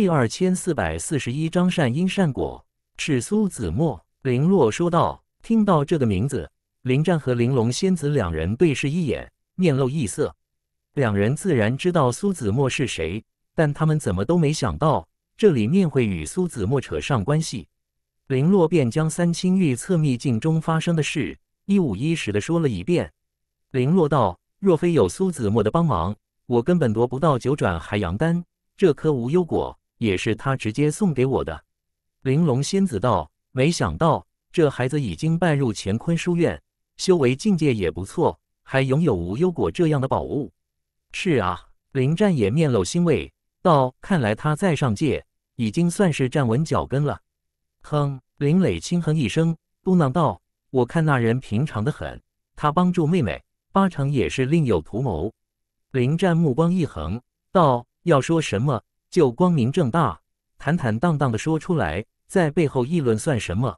第二千四百四十一章善因善果。赤苏子墨，林洛说道。听到这个名字，林湛和玲珑仙子两人对视一眼，面露异色。两人自然知道苏子墨是谁，但他们怎么都没想到这里面会与苏子墨扯上关系。林洛便将三清玉册秘境中发生的事一五一十的说了一遍。林洛道：“若非有苏子墨的帮忙，我根本夺不到九转海洋丹这颗无忧果。”也是他直接送给我的。玲珑仙子道：“没想到这孩子已经拜入乾坤书院，修为境界也不错，还拥有无忧果这样的宝物。”是啊，林战也面露欣慰道：“看来他在上界已经算是站稳脚跟了。”哼，林磊轻哼一声，嘟囔道：“我看那人平常的很，他帮助妹妹，八成也是另有图谋。”林战目光一横道：“要说什么？”就光明正大、坦坦荡荡的说出来，在背后议论算什么？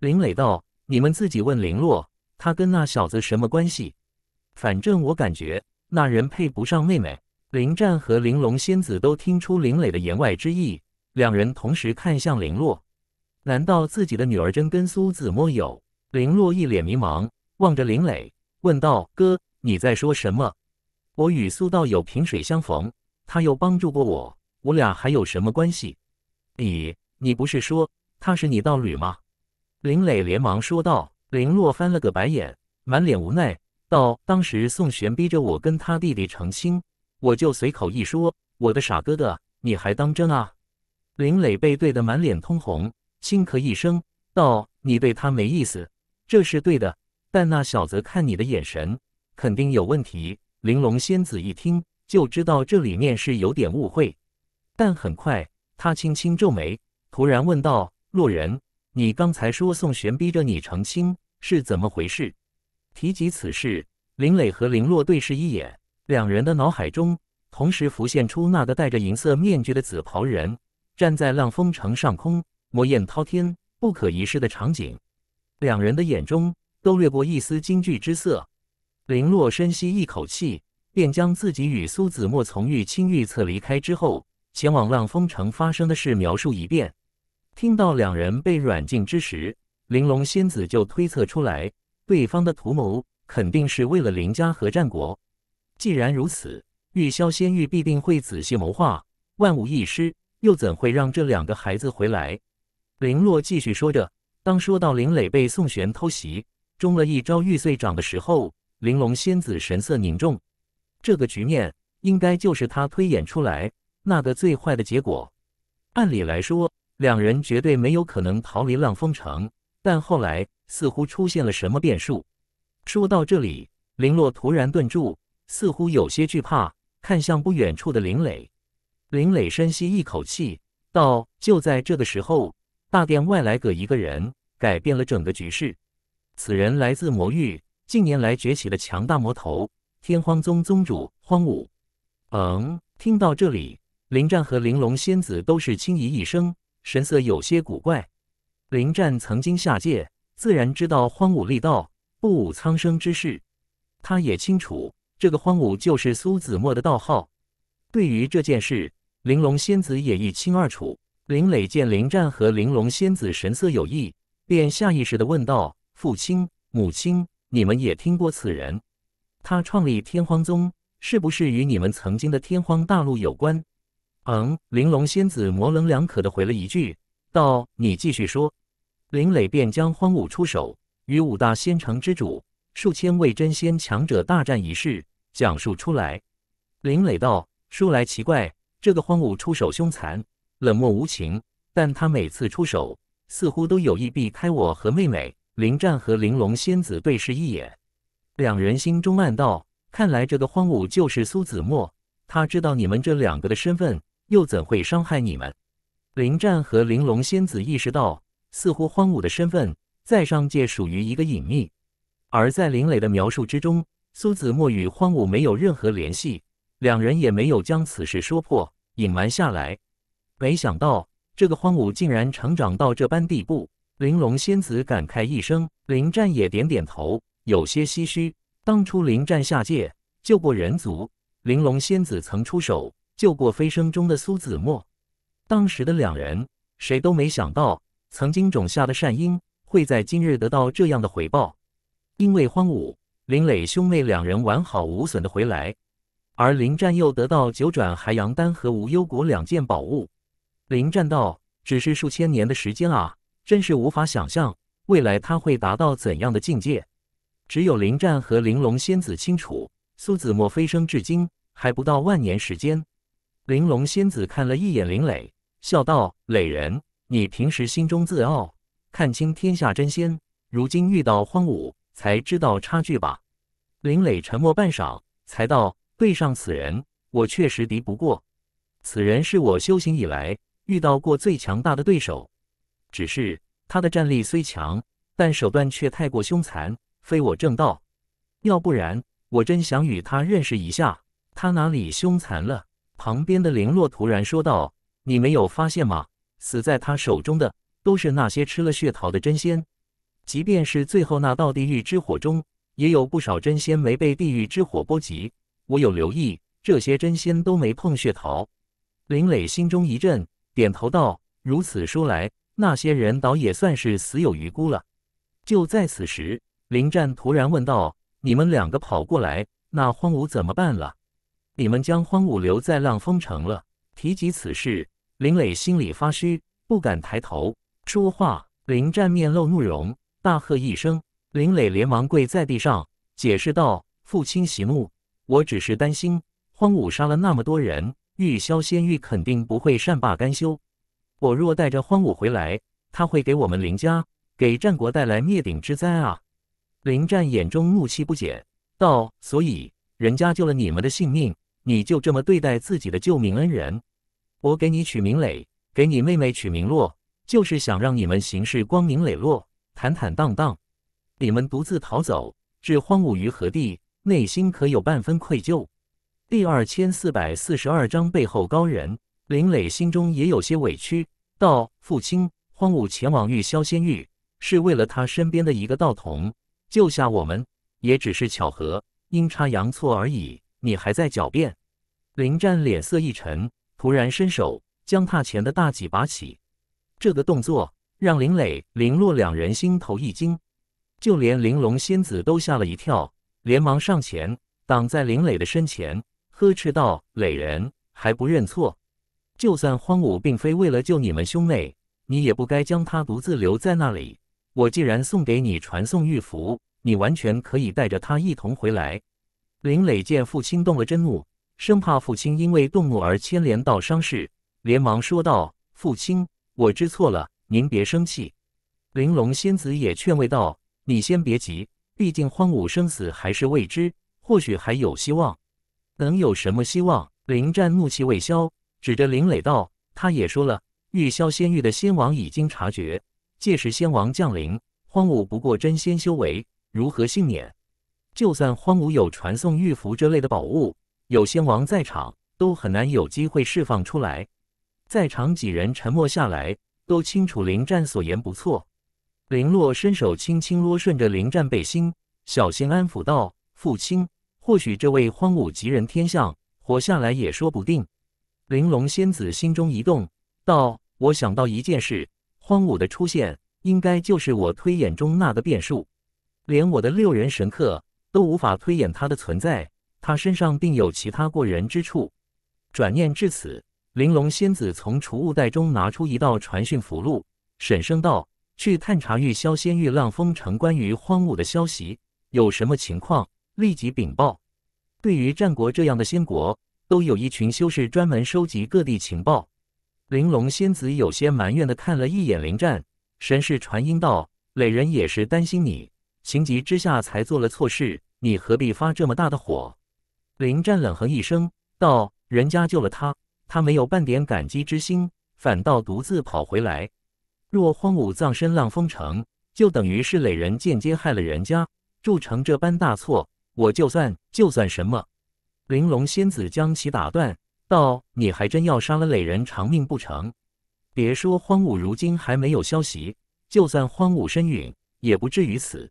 林磊道：“你们自己问林洛，他跟那小子什么关系？反正我感觉那人配不上妹妹。”林战和玲珑仙子都听出林磊的言外之意，两人同时看向林洛。难道自己的女儿真跟苏子墨有？林洛一脸迷茫，望着林磊问道：“哥，你在说什么？我与苏道友萍水相逢，他又帮助过我。”我俩还有什么关系？你你不是说他是你道侣吗？林磊连忙说道。林洛翻了个白眼，满脸无奈道：“当时宋玄逼着我跟他弟弟成亲，我就随口一说，我的傻哥哥，你还当真啊？”林磊被怼得满脸通红，轻咳一声道：“你对他没意思，这是对的。但那小子看你的眼神，肯定有问题。”玲珑仙子一听就知道这里面是有点误会。但很快，他轻轻皱眉，突然问道：“洛人，你刚才说宋玄逼着你成亲，是怎么回事？”提及此事，林磊和林洛对视一眼，两人的脑海中同时浮现出那个戴着银色面具的紫袍人站在浪风城上空，魔焰滔天、不可一世的场景。两人的眼中都掠过一丝惊惧之色。林洛深吸一口气，便将自己与苏子墨从玉清玉册离开之后。前往浪风城发生的事描述一遍。听到两人被软禁之时，玲珑仙子就推测出来，对方的图谋肯定是为了林家和战国。既然如此，玉霄仙域必定会仔细谋划，万无一失，又怎会让这两个孩子回来？林洛继续说着。当说到林磊被宋玄偷袭，中了一招玉碎掌的时候，玲珑仙子神色凝重。这个局面应该就是他推演出来。那个最坏的结果，按理来说，两人绝对没有可能逃离浪风城，但后来似乎出现了什么变数。说到这里，林洛突然顿住，似乎有些惧怕，看向不远处的林磊。林磊深吸一口气，道：“就在这个时候，大殿外来个一个人，改变了整个局势。此人来自魔域，近年来崛起了强大魔头，天荒宗宗主荒武。”嗯，听到这里。林战和玲珑仙子都是轻移一生，神色有些古怪。林战曾经下界，自然知道荒武力道不武苍生之事。他也清楚，这个荒武就是苏子墨的道号。对于这件事，玲珑仙子也一清二楚。林磊见林战和玲珑仙子神色有异，便下意识地问道：“父亲、母亲，你们也听过此人？他创立天荒宗，是不是与你们曾经的天荒大陆有关？”嗯，玲珑仙子模棱两可的回了一句：“道你继续说。”林磊便将荒武出手与五大仙城之主、数千位真仙强者大战一事讲述出来。林磊道：“说来奇怪，这个荒武出手凶残、冷漠无情，但他每次出手似乎都有意避开我和妹妹。”林战和玲珑仙子对视一眼，两人心中暗道：“看来这个荒武就是苏子墨，他知道你们这两个的身份。”又怎会伤害你们？林战和玲珑仙子意识到，似乎荒武的身份在上界属于一个隐秘，而在林磊的描述之中，苏子墨与荒武没有任何联系，两人也没有将此事说破，隐瞒下来。没想到这个荒武竟然成长到这般地步，玲珑仙子感慨一声，林战也点点头，有些唏嘘。当初林战下界救过人族，玲珑仙子曾出手。救过飞升中的苏子墨，当时的两人谁都没想到，曾经种下的善因会在今日得到这样的回报。因为荒芜，林磊兄妹两人完好无损的回来，而林战又得到九转还阳丹和无忧果两件宝物。林战道：“只是数千年的时间啊，真是无法想象未来他会达到怎样的境界。”只有林战和玲珑仙子清楚，苏子墨飞升至今还不到万年时间。玲珑仙子看了一眼林磊，笑道：“磊人，你平时心中自傲，看清天下真仙，如今遇到荒芜，才知道差距吧？”林磊沉默半晌，才道：“对上此人，我确实敌不过。此人是我修行以来遇到过最强大的对手。只是他的战力虽强，但手段却太过凶残，非我正道。要不然，我真想与他认识一下，他哪里凶残了？”旁边的林洛突然说道：“你没有发现吗？死在他手中的都是那些吃了血桃的真仙。即便是最后那道地狱之火中，也有不少真仙没被地狱之火波及。我有留意，这些真仙都没碰血桃。”林磊心中一震，点头道：“如此说来，那些人倒也算是死有余辜了。”就在此时，林战突然问道：“你们两个跑过来，那荒芜怎么办了？”你们将荒武留在浪风城了。提及此事，林磊心里发虚，不敢抬头说话。林战面露怒容，大喝一声。林磊连忙跪在地上，解释道：“父亲息怒，我只是担心荒武杀了那么多人，玉霄仙域肯定不会善罢甘休。我若带着荒武回来，他会给我们林家，给战国带来灭顶之灾啊！”林战眼中怒气不减，道：“所以人家救了你们的性命。”你就这么对待自己的救命恩人？我给你取名磊，给你妹妹取名洛，就是想让你们行事光明磊落、坦坦荡荡。你们独自逃走，置荒芜于何地？内心可有半分愧疚？第二千四百四十二章背后高人。林磊心中也有些委屈，道：“父亲，荒芜前往玉霄仙域，是为了他身边的一个道童，救下我们，也只是巧合、阴差阳错而已。你还在狡辩。”林战脸色一沉，突然伸手将榻前的大戟拔起。这个动作让林磊、林洛两人心头一惊，就连玲珑仙子都吓了一跳，连忙上前挡在林磊的身前，呵斥道：“磊人还不认错？就算荒武并非为了救你们兄妹，你也不该将他独自留在那里。我既然送给你传送玉符，你完全可以带着他一同回来。”林磊见父亲动了真怒。生怕父亲因为动怒而牵连到伤势，连忙说道：“父亲，我知错了，您别生气。”玲珑仙子也劝慰道：“你先别急，毕竟荒芜生死还是未知，或许还有希望。”能有什么希望？林战怒气未消，指着林磊道：“他也说了，玉霄仙域的仙王已经察觉，届时仙王降临，荒芜不过真仙修为，如何幸免？就算荒芜有传送玉符之类的宝物。”有仙王在场，都很难有机会释放出来。在场几人沉默下来，都清楚林战所言不错。林洛伸手轻轻摸，顺着林战背心，小心安抚道：“父亲，或许这位荒武吉人天相活下来也说不定。”玲珑仙子心中一动，道：“我想到一件事，荒武的出现，应该就是我推演中那个变数，连我的六元神客都无法推演他的存在。”他身上定有其他过人之处。转念至此，玲珑仙子从储物袋中拿出一道传讯符箓，沈声道：“去探查玉霄仙域浪风城关于荒木的消息，有什么情况立即禀报。”对于战国这样的仙国，都有一群修士专门收集各地情报。玲珑仙子有些埋怨的看了一眼灵战，神是传音道：“磊人也是担心你，情急之下才做了错事，你何必发这么大的火？”林战冷哼一声，道：“人家救了他，他没有半点感激之心，反倒独自跑回来。若荒武葬身浪风城，就等于是磊人，间接害了人家，铸成这般大错。我就算就算什么。”玲珑仙子将其打断，道：“你还真要杀了磊人，偿命不成？别说荒武如今还没有消息，就算荒武身陨，也不至于死。”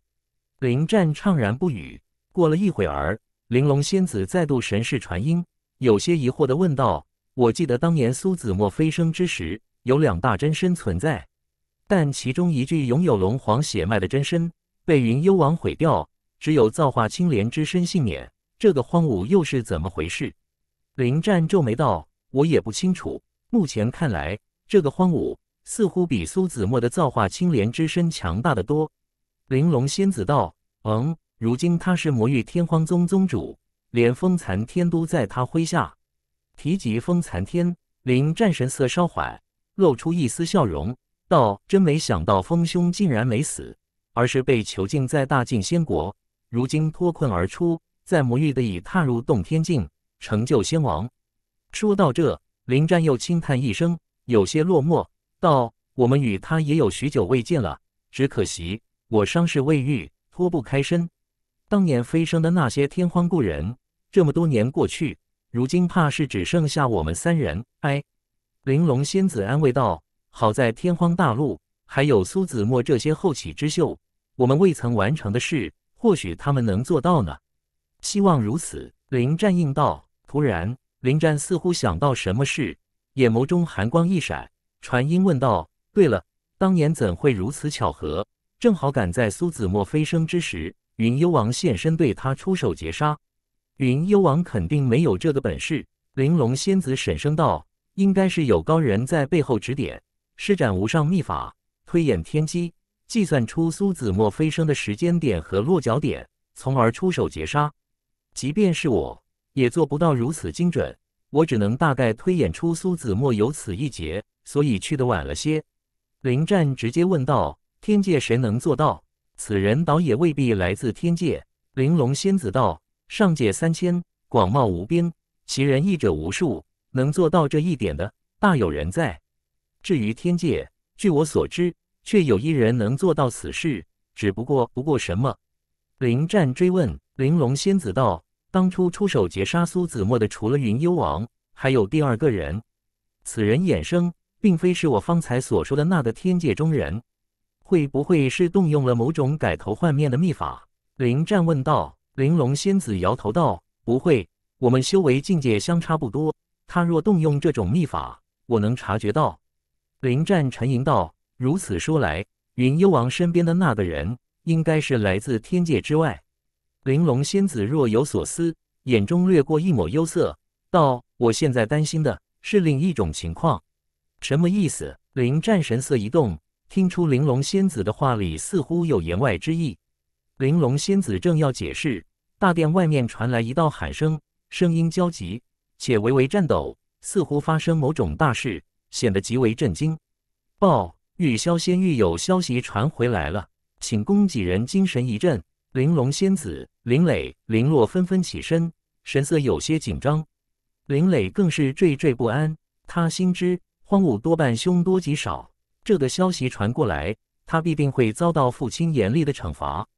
林战怅然不语。过了一会儿。玲珑仙子再度神视传音，有些疑惑的问道：“我记得当年苏子墨飞升之时，有两大真身存在，但其中一具拥有龙皇血脉的真身被云幽王毁掉，只有造化青莲之身幸免。这个荒武又是怎么回事？”林战皱眉道：“我也不清楚。目前看来，这个荒武似乎比苏子墨的造化青莲之身强大的多。”玲珑仙子道：“嗯。”如今他是魔域天荒宗宗主，连风残天都在他麾下。提及风残天，林战神色稍缓，露出一丝笑容，道：“真没想到，风兄竟然没死，而是被囚禁在大晋仙国，如今脱困而出，在魔域的已踏入洞天境，成就仙王。”说到这，林战又轻叹一声，有些落寞，道：“我们与他也有许久未见了，只可惜我伤势未愈，脱不开身。”当年飞升的那些天荒故人，这么多年过去，如今怕是只剩下我们三人。哎，玲珑仙子安慰道：“好在天荒大陆还有苏子墨这些后起之秀，我们未曾完成的事，或许他们能做到呢。”希望如此。林战应道。突然，林战似乎想到什么事，眼眸中寒光一闪，传音问道：“对了，当年怎会如此巧合？正好赶在苏子墨飞升之时。”云幽王现身对他出手截杀，云幽王肯定没有这个本事。玲珑仙子沈声道：“应该是有高人在背后指点，施展无上秘法，推演天机，计算出苏子墨飞升的时间点和落脚点，从而出手截杀。即便是我，也做不到如此精准。我只能大概推演出苏子墨有此一劫，所以去的晚了些。”林战直接问道：“天界谁能做到？”此人倒也未必来自天界。玲珑仙子道：“上界三千，广袤无边，其人异者无数，能做到这一点的，大有人在。至于天界，据我所知，却有一人能做到此事。只不过，不过什么？”灵战追问。玲珑仙子道：“当初出手截杀苏子墨的，除了云幽王，还有第二个人。此人衍生，并非是我方才所说的那个天界中人。”会不会是动用了某种改头换面的秘法？灵战问道。玲珑仙子摇头道：“不会，我们修为境界相差不多。他若动用这种秘法，我能察觉到。”灵战沉吟道：“如此说来，云幽王身边的那个人，应该是来自天界之外。”玲珑仙子若有所思，眼中掠过一抹忧色，道：“我现在担心的是另一种情况。”什么意思？灵战神色一动。听出玲珑仙子的话里似乎有言外之意，玲珑仙子正要解释，大殿外面传来一道喊声，声音焦急且微微颤抖，似乎发生某种大事，显得极为震惊。报，玉霄仙域有消息传回来了，请宫几人精神一振。玲珑仙子、林磊、林洛纷纷起身，神色有些紧张，林磊更是惴惴不安，他心知荒武多半凶多吉少。这个消息传过来，他必定会遭到父亲严厉的惩罚。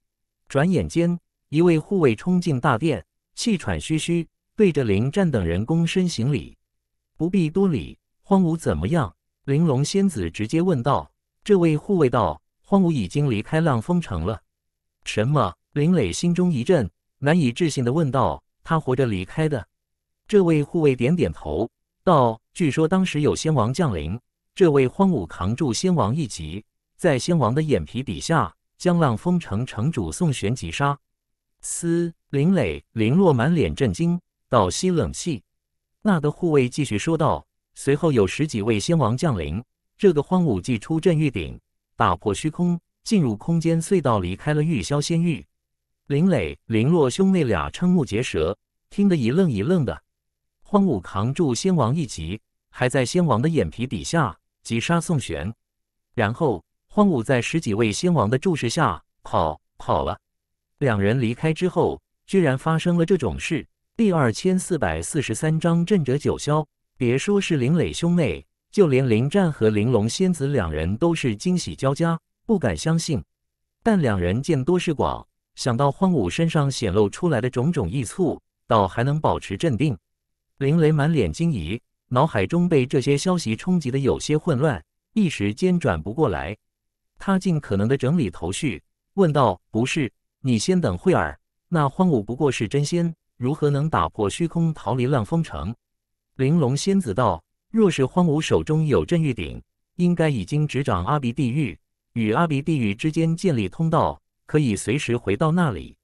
转眼间，一位护卫冲进大殿，气喘吁吁，对着林战等人躬身行礼。不必多礼。荒芜怎么样？玲珑仙子直接问道。这位护卫道：“荒芜已经离开浪风城了。”什么？林磊心中一震，难以置信地问道：“他活着离开的？”这位护卫点点头，道：“据说当时有仙王降临。”这位荒武扛住仙王一击，在仙王的眼皮底下将浪风城城主宋玄击杀。嘶！林磊、林洛满脸震惊，倒吸冷气。那个护卫继续说道：“随后有十几位仙王降临，这个荒武祭出阵玉鼎，打破虚空，进入空间隧道，离开了玉霄仙域。”林磊、林洛兄妹俩瞠目结舌，听得一愣一愣的。荒武扛住仙王一击，还在仙王的眼皮底下。击杀宋玄，然后荒芜在十几位仙王的注视下跑跑了。两人离开之后，居然发生了这种事。第二千四百四十三章震者九霄。别说是林磊兄妹，就连林战和玲珑仙子两人都是惊喜交加，不敢相信。但两人见多识广，想到荒芜身上显露出来的种种异处，倒还能保持镇定。林磊满脸惊疑。脑海中被这些消息冲击的有些混乱，一时间转不过来。他尽可能的整理头绪，问道：“不是你先等会儿，那荒芜不过是真仙，如何能打破虚空逃离浪风城？”玲珑仙子道：“若是荒芜手中有镇玉鼎，应该已经执掌阿鼻地狱，与阿鼻地狱之间建立通道，可以随时回到那里。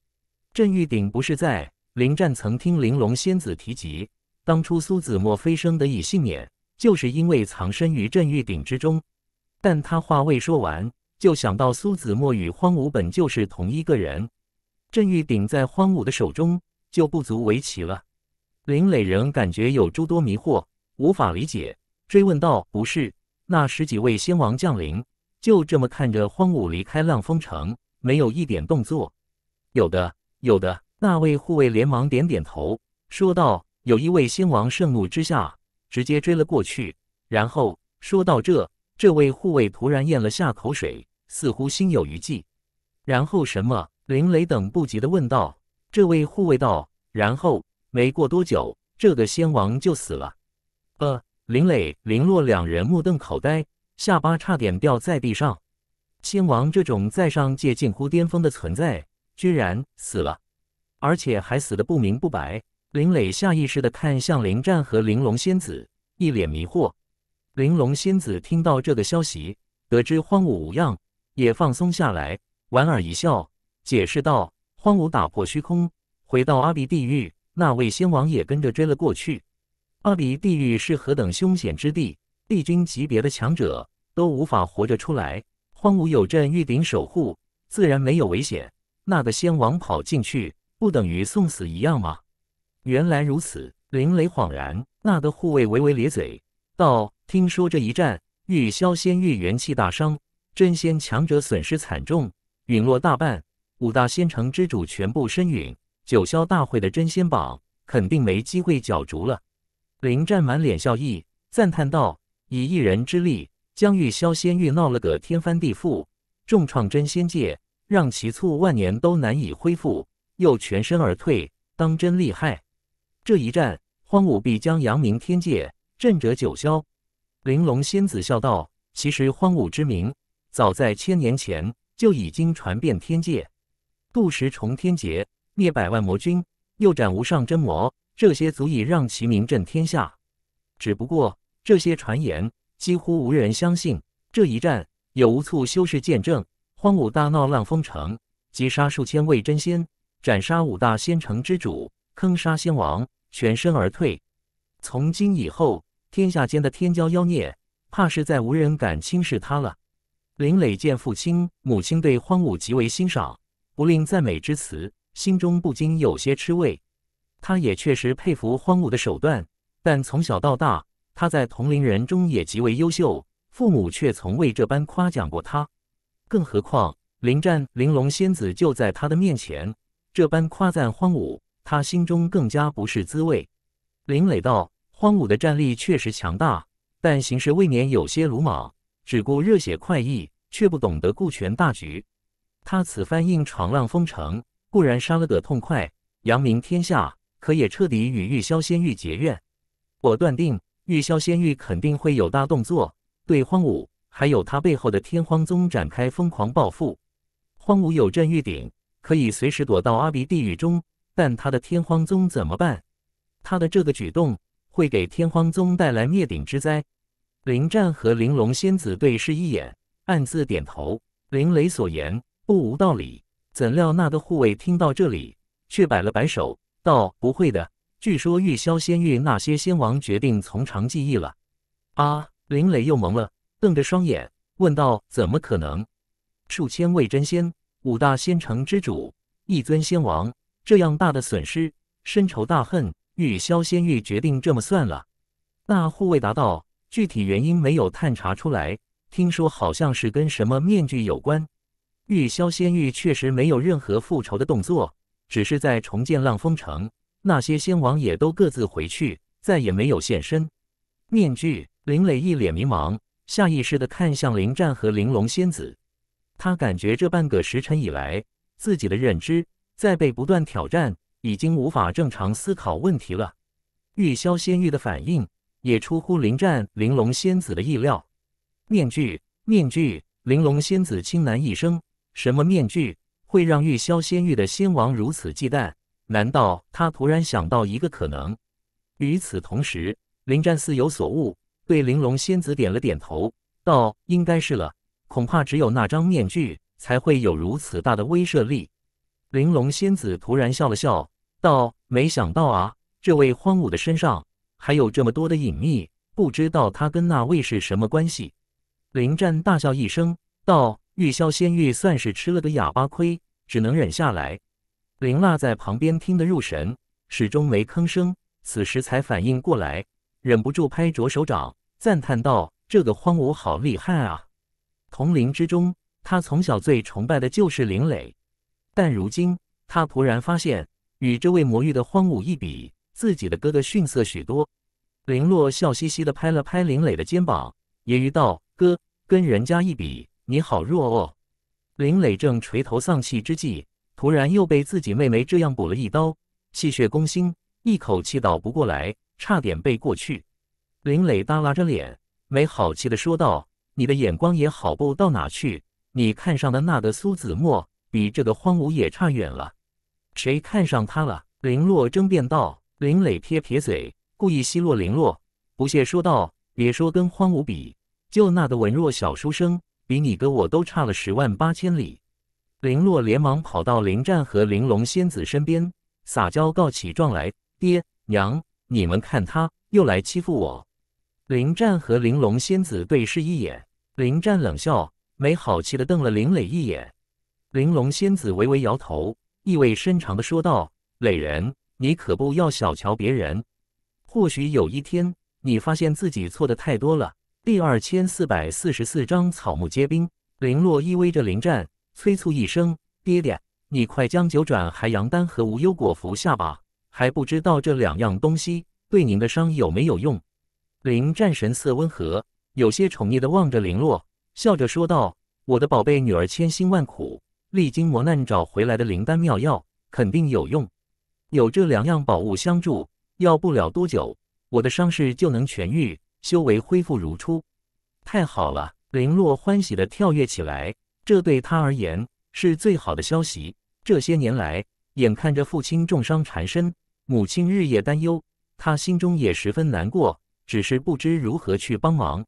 镇玉鼎不是在？灵战曾听玲珑仙子提及。”当初苏子墨飞升得以幸免，就是因为藏身于镇玉鼎之中。但他话未说完，就想到苏子墨与荒芜本就是同一个人，镇玉鼎在荒芜的手中就不足为奇了。林磊仍感觉有诸多迷惑，无法理解，追问道：“不是，那十几位仙王降临，就这么看着荒芜离开浪风城，没有一点动作？”“有的，有的。”那位护卫连忙点点头，说道。有一位仙王盛怒之下直接追了过去，然后说到这，这位护卫突然咽了下口水，似乎心有余悸。然后什么？林磊等不及的问道。这位护卫道：“然后没过多久，这个仙王就死了。”呃，林磊、林洛两人目瞪口呆，下巴差点掉在地上。仙王这种在上界近乎巅峰的存在，居然死了，而且还死得不明不白。林磊下意识地看向林战和玲珑仙子，一脸迷惑。玲珑仙子听到这个消息，得知荒芜无恙，也放松下来，莞尔一笑，解释道：“荒芜打破虚空，回到阿鼻地狱，那位仙王也跟着追了过去。阿鼻地狱是何等凶险之地，帝君级别的强者都无法活着出来。荒芜有镇玉鼎守护，自然没有危险。那个仙王跑进去，不等于送死一样吗？”原来如此，林雷恍然。那个护卫微微咧嘴道：“听说这一战，玉霄仙域元气大伤，真仙强者损失惨重，陨落大半，五大仙城之主全部身陨，九霄大会的真仙榜肯定没机会角逐了。”林战满脸笑意，赞叹道：“以一人之力，将玉霄仙域闹了个天翻地覆，重创真仙界，让其促万年都难以恢复，又全身而退，当真厉害。”这一战，荒武必将扬名天界，震者九霄。玲珑仙子笑道：“其实荒武之名，早在千年前就已经传遍天界。渡十重天劫，灭百万魔君，又斩无上真魔，这些足以让其名震天下。只不过这些传言几乎无人相信。这一战有无促修士见证，荒武大闹浪风城，击杀数千位真仙，斩杀五大仙城之主，坑杀仙王。”全身而退。从今以后，天下间的天骄妖孽，怕是再无人敢轻视他了。林磊见父亲母亲对荒芜极为欣赏，不吝赞美之词，心中不禁有些吃味。他也确实佩服荒芜的手段，但从小到大，他在同龄人中也极为优秀，父母却从未这般夸奖过他。更何况，林战、玲珑仙子就在他的面前，这般夸赞荒芜。他心中更加不是滋味。林磊道：“荒武的战力确实强大，但行事未免有些鲁莽，只顾热血快意，却不懂得顾全大局。他此番硬闯浪风城，固然杀了个痛快，扬名天下，可也彻底与玉霄仙域结怨。我断定，玉霄仙域肯定会有大动作，对荒武还有他背后的天荒宗展开疯狂报复。荒武有镇玉鼎，可以随时躲到阿鼻地狱中。”但他的天荒宗怎么办？他的这个举动会给天荒宗带来灭顶之灾。林战和玲珑仙子对视一眼，暗自点头。林雷所言不无道理。怎料那个护卫听到这里，却摆了摆手，道：“不会的，据说玉霄仙域那些仙王决定从长计议了。”啊！林雷又蒙了，瞪着双眼问道：“怎么可能？数千位真仙，五大仙城之主，一尊仙王。”这样大的损失，深仇大恨，玉霄仙玉决定这么算了。那护卫答道：“具体原因没有探查出来，听说好像是跟什么面具有关。”玉霄仙玉确实没有任何复仇的动作，只是在重建浪风城。那些仙王也都各自回去，再也没有现身。面具林磊一脸迷茫，下意识的看向林战和玲珑仙子，他感觉这半个时辰以来，自己的认知。在被不断挑战，已经无法正常思考问题了。玉霄仙玉的反应也出乎林战玲珑仙子的意料。面具，面具！玲珑仙子轻喃一声：“什么面具会让玉霄仙玉的仙王如此忌惮？”难道他突然想到一个可能？与此同时，林战似有所悟，对玲珑仙子点了点头：“道：“应该是了，恐怕只有那张面具才会有如此大的威慑力。”玲珑仙子突然笑了笑，道：“没想到啊，这位荒芜的身上还有这么多的隐秘，不知道他跟那位是什么关系。”林战大笑一声，道：“玉霄仙玉算是吃了个哑巴亏，只能忍下来。”林娜在旁边听得入神，始终没吭声。此时才反应过来，忍不住拍着手掌，赞叹道：“这个荒芜好厉害啊！”同龄之中，他从小最崇拜的就是林磊。但如今，他突然发现，与这位魔域的荒芜一比，自己的哥哥逊色许多。林洛笑嘻嘻地拍了拍林磊的肩膀，揶揄道：“哥，跟人家一比，你好弱哦。”林磊正垂头丧气之际，突然又被自己妹妹这样补了一刀，气血攻心，一口气倒不过来，差点背过去。林磊耷拉着脸，没好气地说道：“你的眼光也好不到哪去，你看上的那个苏子墨。”比这个荒芜也差远了，谁看上他了？林洛争辩道。林磊撇撇嘴，故意奚落林洛，不屑说道：“别说跟荒芜比，就那个文弱小书生，比你哥我都差了十万八千里。”林洛连忙跑到林战和玲珑仙子身边，撒娇告起状来：“爹娘，你们看他又来欺负我！”林战和玲珑仙子对视一眼，林战冷笑，没好气的瞪了林磊一眼。玲珑仙子微微摇头，意味深长的说道：“磊人，你可不要小瞧别人。或许有一天，你发现自己错的太多了。”第二千四百四十四章草木皆兵。林洛依偎着林战，催促一声：“爹爹，你快将九转还阳丹和无忧果服下吧，还不知道这两样东西对您的伤有没有用。”林战神色温和，有些宠溺的望着林洛，笑着说道：“我的宝贝女儿，千辛万苦。”历经磨难找回来的灵丹妙药肯定有用，有这两样宝物相助，要不了多久，我的伤势就能痊愈，修为恢复如初。太好了！林洛欢喜地跳跃起来，这对他而言是最好的消息。这些年来，眼看着父亲重伤缠身，母亲日夜担忧，他心中也十分难过，只是不知如何去帮忙。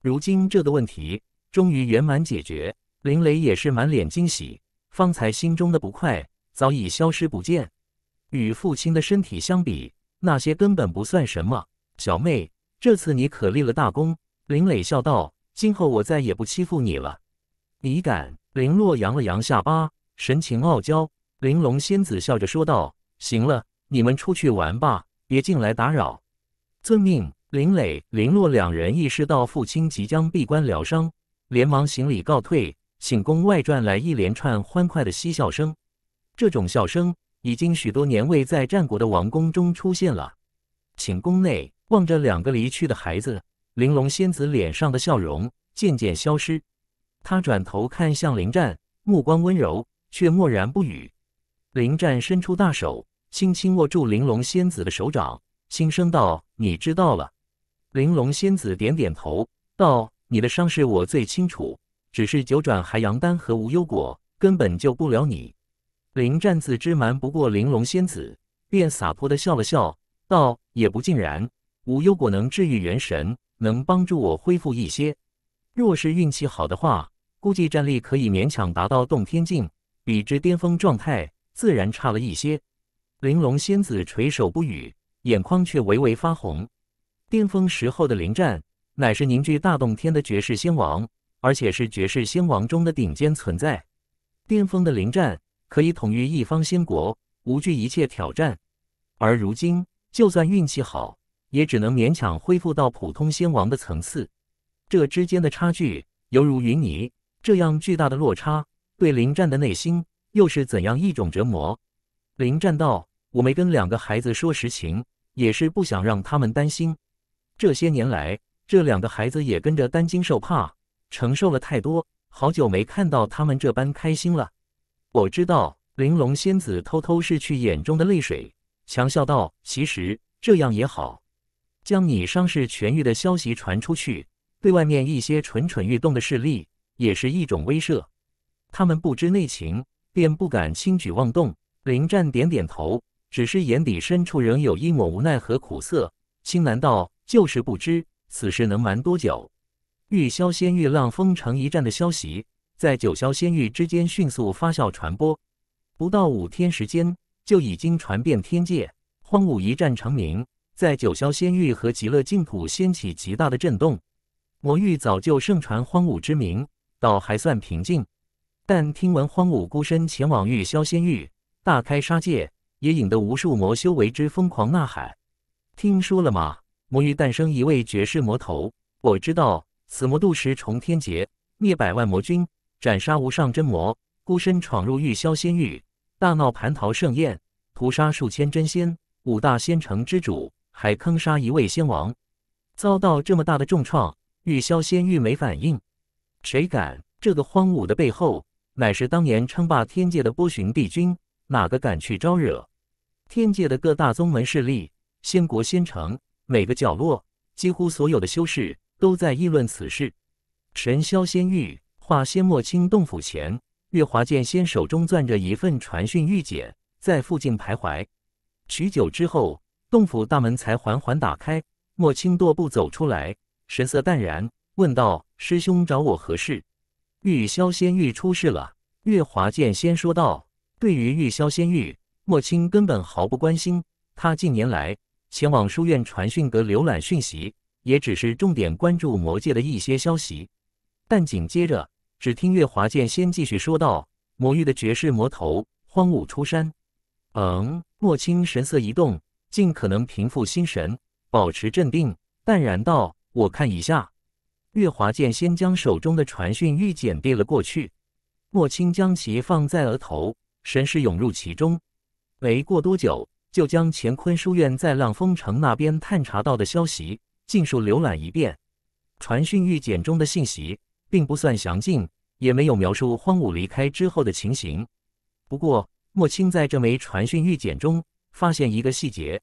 如今这个问题终于圆满解决。林磊也是满脸惊喜，方才心中的不快早已消失不见。与父亲的身体相比，那些根本不算什么。小妹，这次你可立了大功。”林磊笑道，“今后我再也不欺负你了。”“你敢？”林洛扬了扬下巴，神情傲娇。玲珑仙子笑着说道：“行了，你们出去玩吧，别进来打扰。”遵命。林磊、林洛两人意识到父亲即将闭关疗伤，连忙行礼告退。寝宫外传来一连串欢快的嬉笑声，这种笑声已经许多年未在战国的王宫中出现了。寝宫内望着两个离去的孩子，玲珑仙子脸上的笑容渐渐消失。她转头看向林战，目光温柔，却默然不语。林战伸出大手，轻轻握住玲珑仙子的手掌，轻声道：“你知道了。”玲珑仙子点点头，道：“你的伤势我最清楚。”只是九转还阳丹和无忧果根本救不了你。林战自知瞒不过玲珑仙子，便洒脱地笑了笑，道：“也不尽然。无忧果能治愈元神，能帮助我恢复一些。若是运气好的话，估计战力可以勉强达到洞天境，比之巅峰状态自然差了一些。”玲珑仙子垂首不语，眼眶却微微发红。巅峰时候的林战，乃是凝聚大洞天的绝世仙王。而且是绝世仙王中的顶尖存在，巅峰的林战可以统御一方仙国，无惧一切挑战。而如今，就算运气好，也只能勉强恢复到普通仙王的层次。这之间的差距犹如云泥，这样巨大的落差，对林战的内心又是怎样一种折磨？林战道：“我没跟两个孩子说实情，也是不想让他们担心。这些年来，这两个孩子也跟着担惊受怕。”承受了太多，好久没看到他们这般开心了。我知道，玲珑仙子偷偷拭去眼中的泪水，强笑道：“其实这样也好，将你伤势痊愈的消息传出去，对外面一些蠢蠢欲动的势力也是一种威慑。他们不知内情，便不敢轻举妄动。”林湛点点头，只是眼底深处仍有一抹无奈和苦涩。青岚道：“就是不知此事能瞒多久。”玉霄仙域浪风城一战的消息，在九霄仙域之间迅速发酵传播，不到五天时间就已经传遍天界。荒武一战成名，在九霄仙域和极乐净土掀起极大的震动。魔域早就盛传荒武之名，倒还算平静。但听闻荒武孤身前往玉霄仙域，大开杀戒，也引得无数魔修为之疯狂呐喊。听说了吗？魔域诞生一位绝世魔头，我知道。此魔渡十重天劫，灭百万魔军，斩杀无上真魔，孤身闯入玉霄仙域，大闹蟠桃盛宴，屠杀数千真仙，五大仙城之主，还坑杀一位仙王，遭到这么大的重创，玉霄仙域没反应，谁敢？这个荒芜的背后，乃是当年称霸天界的波旬帝君，哪个敢去招惹？天界的各大宗门势力、仙国仙城，每个角落，几乎所有的修士。都在议论此事。神霄仙域化仙莫清洞府前，月华剑仙手中攥着一份传讯玉简，在附近徘徊许久之后，洞府大门才缓缓打开。莫清踱步走出来，神色淡然，问道：“师兄找我何事？”“玉霄仙域出事了。”月华剑仙说道。对于玉霄仙域，莫清根本毫不关心。他近年来前往书院传讯阁浏览讯息。也只是重点关注魔界的一些消息，但紧接着，只听月华剑先继续说道：“魔域的绝世魔头荒武出山。”嗯，莫青神色一动，尽可能平复心神，保持镇定，淡然道：“我看一下。”月华剑先将手中的传讯玉简递了过去，莫青将其放在额头，神识涌入其中。没过多久，就将乾坤书院在浪风城那边探查到的消息。尽数浏览一遍，传讯玉简中的信息并不算详尽，也没有描述荒芜离开之后的情形。不过，莫青在这枚传讯玉简中发现一个细节：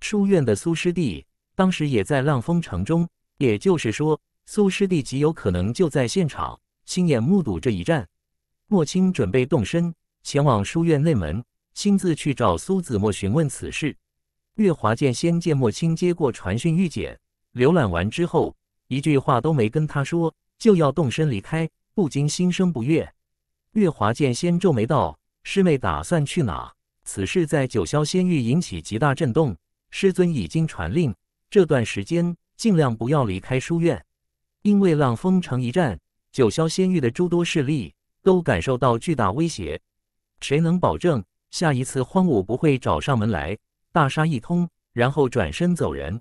书院的苏师弟当时也在浪风城中，也就是说，苏师弟极有可能就在现场，亲眼目睹这一战。莫青准备动身前往书院内门，亲自去找苏子墨询问此事。月华剑仙见莫青接过传讯玉简。浏览完之后，一句话都没跟他说，就要动身离开，不禁心生不悦。月华剑仙皱眉道：“师妹打算去哪？”此事在九霄仙域引起极大震动，师尊已经传令，这段时间尽量不要离开书院。因为浪风城一战，九霄仙域的诸多势力都感受到巨大威胁。谁能保证下一次荒芜不会找上门来，大杀一通，然后转身走人？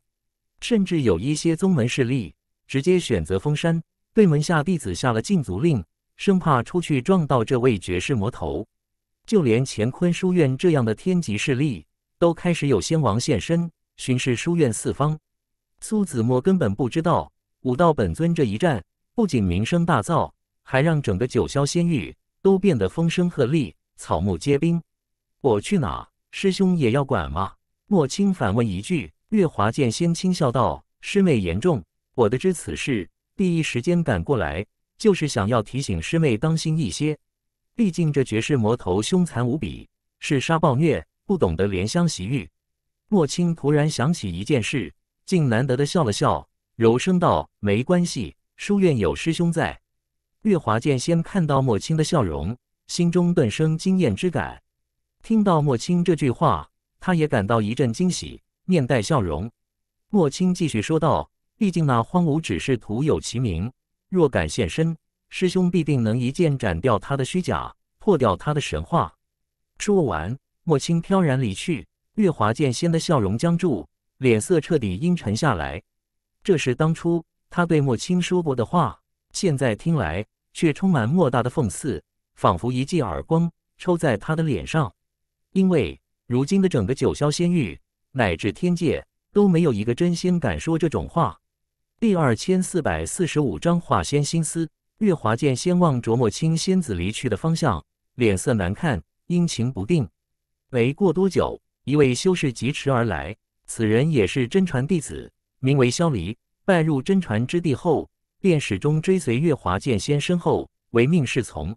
甚至有一些宗门势力直接选择封山，对门下弟子下了禁足令，生怕出去撞到这位绝世魔头。就连乾坤书院这样的天级势力，都开始有仙王现身巡视书院四方。苏子墨根本不知道，武道本尊这一战不仅名声大噪，还让整个九霄仙域都变得风声鹤唳、草木皆兵。我去哪，师兄也要管吗？莫青反问一句。月华剑仙轻笑道：“师妹言重，我得知此事，第一时间赶过来，就是想要提醒师妹当心一些。毕竟这绝世魔头凶残无比，是杀暴虐，不懂得怜香惜玉。”莫青突然想起一件事，竟难得的笑了笑，柔声道：“没关系，书院有师兄在。”月华剑仙看到莫青的笑容，心中顿生惊艳之感。听到莫青这句话，他也感到一阵惊喜。面带笑容，莫青继续说道：“毕竟那荒芜只是徒有其名，若敢现身，师兄必定能一剑斩掉他的虚假，破掉他的神话。”说完，莫青飘然离去。月华剑仙的笑容僵住，脸色彻底阴沉下来。这是当初他对莫青说过的话，现在听来却充满莫大的讽刺，仿佛一记耳光抽在他的脸上。因为如今的整个九霄仙域。乃至天界都没有一个真心敢说这种话。第二千四百四十五章化仙心思。月华剑仙望着莫清仙子离去的方向，脸色难看，阴晴不定。没过多久，一位修士疾驰而来。此人也是真传弟子，名为萧离。拜入真传之地后，便始终追随月华剑仙身后，唯命是从。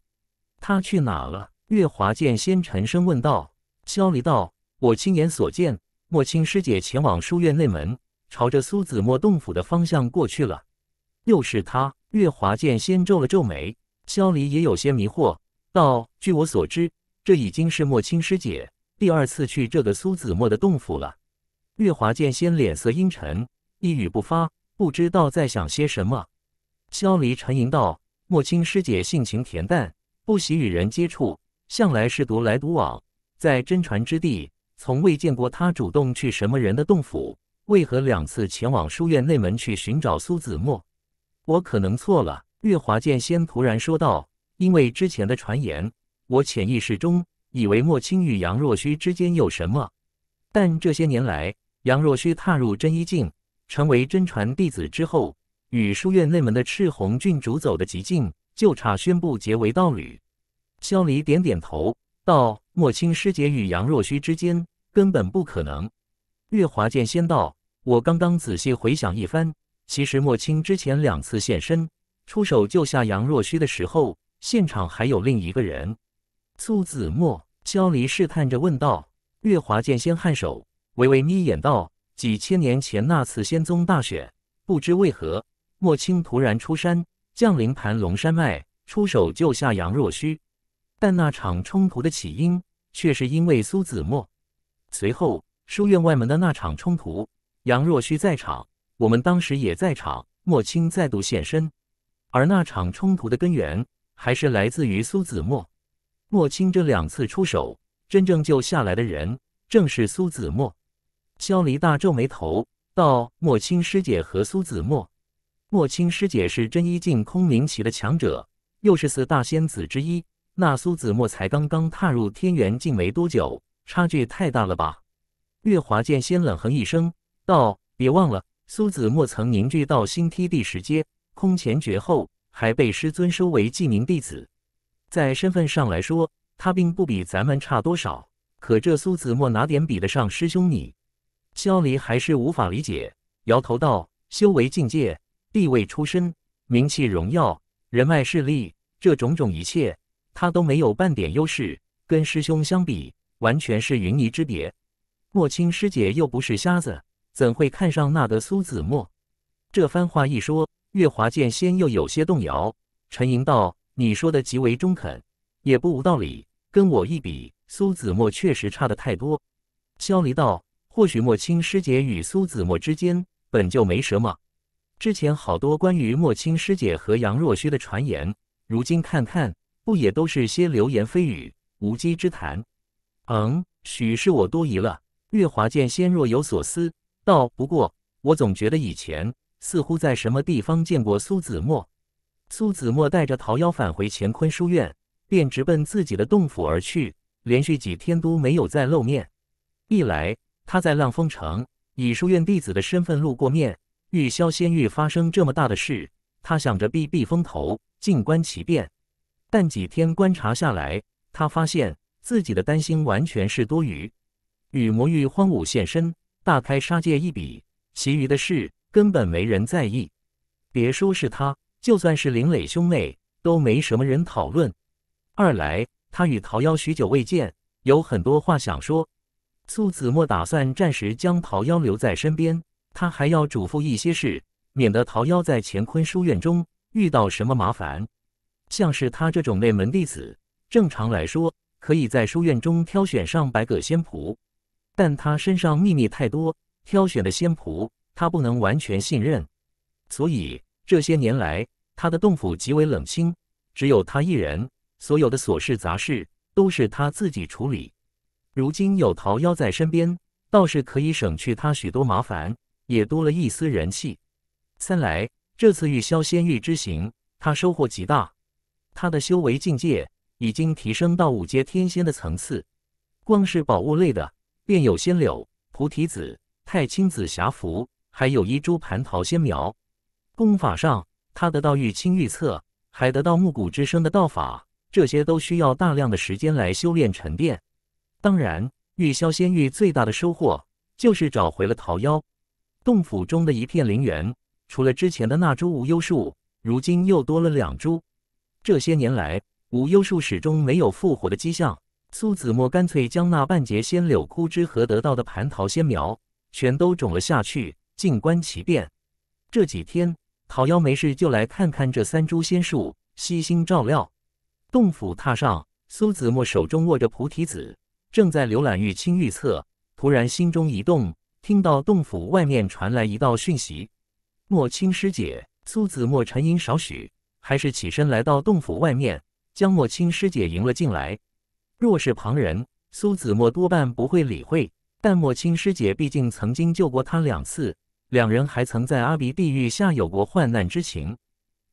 他去哪了？月华剑仙沉声问道。萧离道：“我亲眼所见。”莫青师姐前往书院内门，朝着苏子墨洞府的方向过去了。又是他，月华剑仙皱了皱眉，萧离也有些迷惑，道：“据我所知，这已经是莫青师姐第二次去这个苏子墨的洞府了。”月华剑仙脸色阴沉，一语不发，不知道在想些什么。萧离沉吟道：“莫青师姐性情恬淡，不喜与人接触，向来是独来独往，在真传之地。”从未见过他主动去什么人的洞府，为何两次前往书院内门去寻找苏子墨？我可能错了。”月华剑仙突然说道，“因为之前的传言，我潜意识中以为莫青与杨若虚之间有什么。但这些年来，杨若虚踏入真一境，成为真传弟子之后，与书院内门的赤红郡主走的极近，就差宣布结为道侣。”萧离点点头，道。莫青师姐与杨若虚之间根本不可能。月华剑仙道：“我刚刚仔细回想一番，其实莫青之前两次现身出手救下杨若虚的时候，现场还有另一个人。”苏子墨、萧离试探着问道。月华剑仙颔首，微微眯眼道：“几千年前那次仙宗大选，不知为何，莫青突然出山，降临盘龙山脉，出手救下杨若虚。”但那场冲突的起因却是因为苏子墨。随后书院外门的那场冲突，杨若虚在场，我们当时也在场。莫青再度现身，而那场冲突的根源还是来自于苏子墨。莫青这两次出手，真正救下来的人正是苏子墨。萧离大皱眉头道：“莫青师姐和苏子墨，莫青师姐是真一境空灵期的强者，又是四大仙子之一。”那苏子墨才刚刚踏入天元境没多久，差距太大了吧？月华剑仙冷哼一声道：“别忘了，苏子墨曾凝聚到星梯第十阶，空前绝后，还被师尊收为记名弟子。在身份上来说，他并不比咱们差多少。可这苏子墨哪点比得上师兄你？”萧离还是无法理解，摇头道：“修为境界、地位出身、名气荣耀、人脉势力，这种种一切。”他都没有半点优势，跟师兄相比，完全是云泥之别。莫青师姐又不是瞎子，怎会看上那个苏子墨？这番话一说，月华剑仙又有些动摇，沉吟道：“你说的极为中肯，也不无道理。跟我一比，苏子墨确实差得太多。”萧离道：“或许莫青师姐与苏子墨之间本就没什么。之前好多关于莫青师姐和杨若虚的传言，如今看看。”不也都是些流言蜚语、无稽之谈？嗯，许是我多疑了。月华剑仙若有所思，道：“不过，我总觉得以前似乎在什么地方见过苏子墨。”苏子墨带着桃夭返回乾坤书院，便直奔自己的洞府而去，连续几天都没有再露面。一来他在浪风城以书院弟子的身份露过面，玉霄仙域发生这么大的事，他想着避避风头，静观其变。但几天观察下来，他发现自己的担心完全是多余。与魔域荒芜现身、大开杀戒一比，其余的事根本没人在意。别说是他，就算是林磊兄妹，都没什么人讨论。二来，他与桃夭许久未见，有很多话想说。苏子墨打算暂时将桃夭留在身边，他还要嘱咐一些事，免得桃夭在乾坤书院中遇到什么麻烦。像是他这种内门弟子，正常来说可以在书院中挑选上百个仙仆，但他身上秘密太多，挑选的仙仆他不能完全信任，所以这些年来他的洞府极为冷清，只有他一人，所有的琐事杂事都是他自己处理。如今有桃妖在身边，倒是可以省去他许多麻烦，也多了一丝人气。三来，这次玉霄仙域之行，他收获极大。他的修为境界已经提升到五阶天仙的层次，光是宝物类的便有仙柳、菩提子、太清紫霞符，还有一株蟠桃仙苗。功法上，他得到玉清玉册，还得到木谷之声的道法，这些都需要大量的时间来修炼沉淀。当然，玉霄仙域最大的收获就是找回了桃夭洞府中的一片灵园，除了之前的那株无忧树，如今又多了两株。这些年来，无忧树始终没有复活的迹象。苏子墨干脆将那半截仙柳枯枝和得到的蟠桃仙苗全都种了下去，静观其变。这几天，桃夭没事就来看看这三株仙树，悉心照料。洞府榻上，苏子墨手中握着菩提子，正在浏览玉清玉册，突然心中一动，听到洞府外面传来一道讯息：“莫青师姐。”苏子墨沉吟少许。还是起身来到洞府外面，将莫青师姐迎了进来。若是旁人，苏子墨多半不会理会，但莫青师姐毕竟曾经救过他两次，两人还曾在阿鼻地狱下有过患难之情。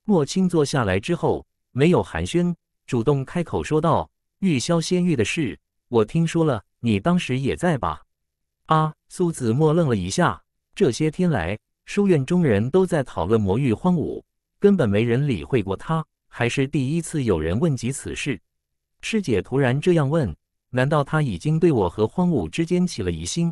莫青坐下来之后，没有寒暄，主动开口说道：“玉霄仙域的事，我听说了，你当时也在吧？”啊！苏子墨愣了一下，这些天来，书院中人都在讨论魔域荒芜。根本没人理会过他，还是第一次有人问及此事。师姐突然这样问，难道他已经对我和荒芜之间起了疑心？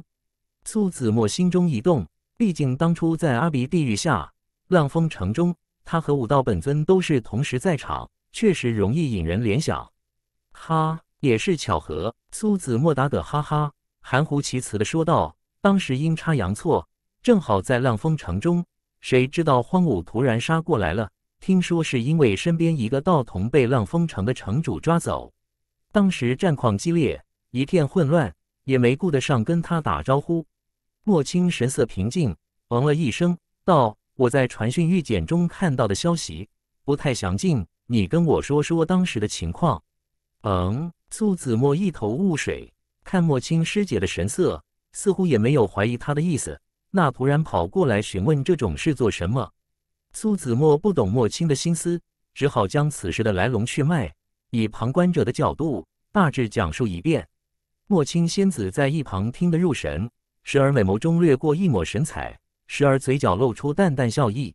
苏子墨心中一动，毕竟当初在阿鼻地狱下浪风城中，他和武道本尊都是同时在场，确实容易引人联想。哈，也是巧合。苏子墨打个哈哈，含糊其辞的说道：“当时阴差阳错，正好在浪风城中。”谁知道荒武突然杀过来了？听说是因为身边一个道童被浪风城的城主抓走。当时战况激烈，一片混乱，也没顾得上跟他打招呼。莫青神色平静，嗯了一声，道：“我在传讯预检中看到的消息不太详尽，你跟我说说当时的情况。”嗯，苏子墨一头雾水，看莫青师姐的神色，似乎也没有怀疑他的意思。那突然跑过来询问这种事做什么？苏子墨不懂墨青的心思，只好将此事的来龙去脉以旁观者的角度大致讲述一遍。墨青仙子在一旁听得入神，时而美眸中掠过一抹神采，时而嘴角露出淡淡笑意。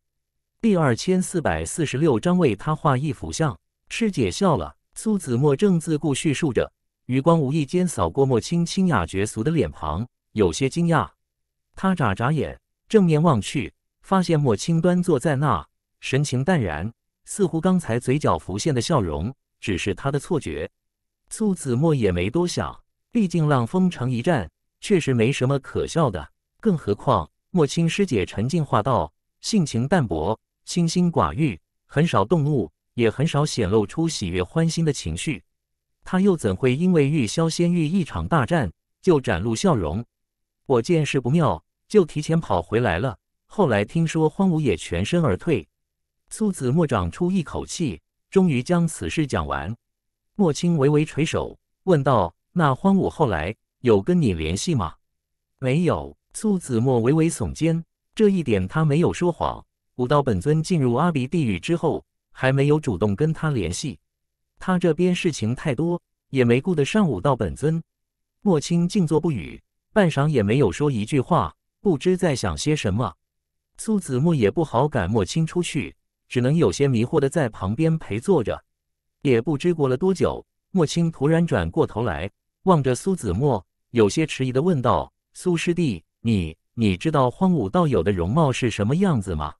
第二千四百四十六章为他画一幅像。师姐笑了。苏子墨正自顾叙述着，余光无意间扫过墨青清雅绝俗的脸庞，有些惊讶。他眨眨眼，正面望去，发现莫青端坐在那，神情淡然，似乎刚才嘴角浮现的笑容只是他的错觉。苏子墨也没多想，毕竟浪风城一战确实没什么可笑的，更何况莫青师姐沉静化道，性情淡薄，清心寡欲，很少动怒，也很少显露出喜悦欢欣的情绪，他又怎会因为玉霄仙域一场大战就展露笑容？我见势不妙，就提前跑回来了。后来听说荒芜也全身而退，苏子墨长出一口气，终于将此事讲完。莫青微微垂首，问道：“那荒芜后来有跟你联系吗？”“没有。”苏子墨微微耸肩，这一点他没有说谎。武道本尊进入阿鼻地狱之后，还没有主动跟他联系。他这边事情太多，也没顾得上武道本尊。莫青静坐不语。半晌也没有说一句话，不知在想些什么。苏子墨也不好赶莫青出去，只能有些迷惑的在旁边陪坐着。也不知过了多久，莫青突然转过头来，望着苏子墨，有些迟疑的问道：“苏师弟，你你知道荒芜道友的容貌是什么样子吗？”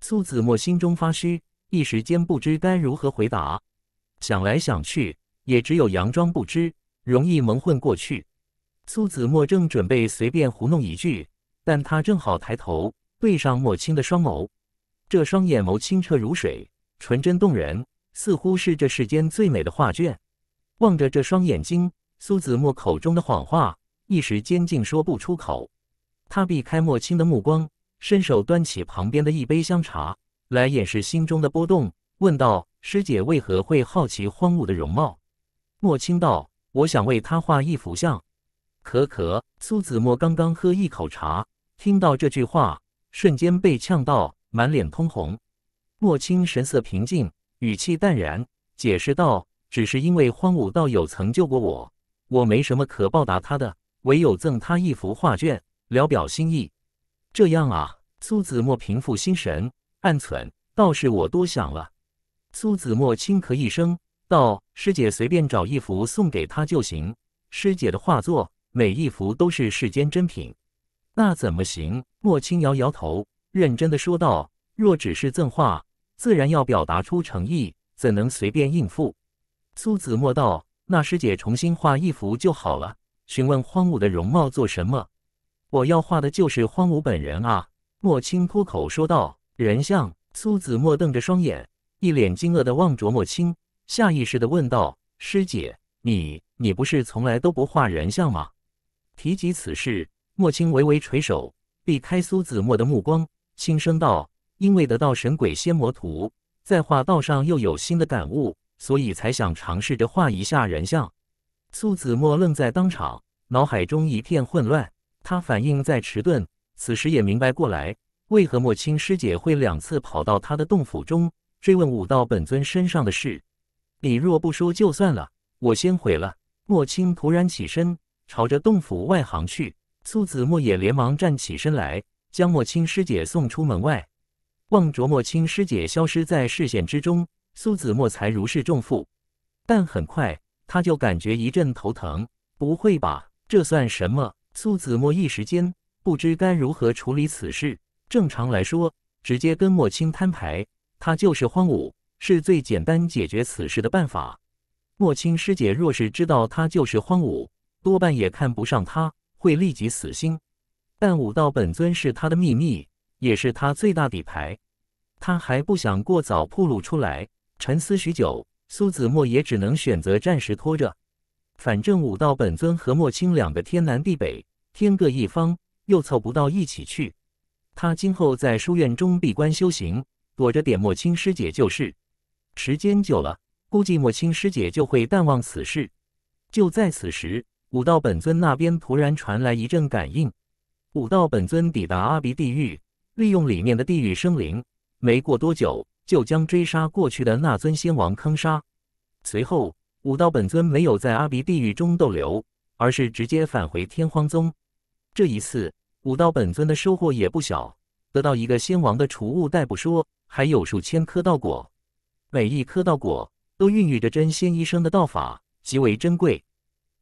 苏子墨心中发虚，一时间不知该如何回答。想来想去，也只有佯装不知，容易蒙混过去。苏子墨正准备随便糊弄一句，但他正好抬头对上莫青的双眸，这双眼眸清澈如水，纯真动人，似乎是这世间最美的画卷。望着这双眼睛，苏子墨口中的谎话一时间竟说不出口。他避开莫青的目光，伸手端起旁边的一杯香茶来掩饰心中的波动，问道：“师姐为何会好奇荒芜的容貌？”莫青道：“我想为他画一幅像。”咳咳，苏子墨刚刚喝一口茶，听到这句话，瞬间被呛到，满脸通红。莫青神色平静，语气淡然，解释道：“只是因为荒芜道友曾救过我，我没什么可报答他的，唯有赠他一幅画卷，聊表心意。”这样啊，苏子墨平复心神，暗忖：“倒是我多想了。”苏子墨轻咳一声，道：“师姐随便找一幅送给他就行，师姐的画作。”每一幅都是世间珍品，那怎么行？莫青摇摇头，认真的说道：“若只是赠画，自然要表达出诚意，怎能随便应付？”苏子墨道：“那师姐重新画一幅就好了。”询问荒芜的容貌做什么？我要画的就是荒芜本人啊！”莫青脱口说道。人像？苏子墨瞪着双眼，一脸惊愕的望着莫青，下意识的问道：“师姐，你……你不是从来都不画人像吗？”提及此事，莫青微微垂首，避开苏子墨的目光，轻声道：“因为得到神鬼仙魔图，在画道上又有新的感悟，所以才想尝试着画一下人像。”苏子墨愣在当场，脑海中一片混乱，他反应在迟钝，此时也明白过来，为何莫青师姐会两次跑到他的洞府中追问武道本尊身上的事。你若不说就算了，我先回了。莫青突然起身。朝着洞府外行去，苏子墨也连忙站起身来，将莫青师姐送出门外。望着莫青师姐消失在视线之中，苏子墨才如释重负。但很快，他就感觉一阵头疼。不会吧，这算什么？苏子墨一时间不知该如何处理此事。正常来说，直接跟莫青摊牌，他就是荒芜，是最简单解决此事的办法。莫青师姐若是知道他就是荒芜，多半也看不上他，会立即死心。但武道本尊是他的秘密，也是他最大底牌，他还不想过早暴露出来。沉思许久，苏子墨也只能选择暂时拖着。反正武道本尊和莫青两个天南地北，天各一方，又凑不到一起去。他今后在书院中闭关修行，躲着点莫青师姐就是。时间久了，估计莫青师姐就会淡忘此事。就在此时。武道本尊那边突然传来一阵感应，武道本尊抵达阿鼻地狱，利用里面的地狱生灵，没过多久就将追杀过去的那尊仙王坑杀。随后，武道本尊没有在阿鼻地狱中逗留，而是直接返回天荒宗。这一次，武道本尊的收获也不小，得到一个仙王的储物袋不说，还有数千颗道果，每一颗道果都孕育着真仙一生的道法，极为珍贵。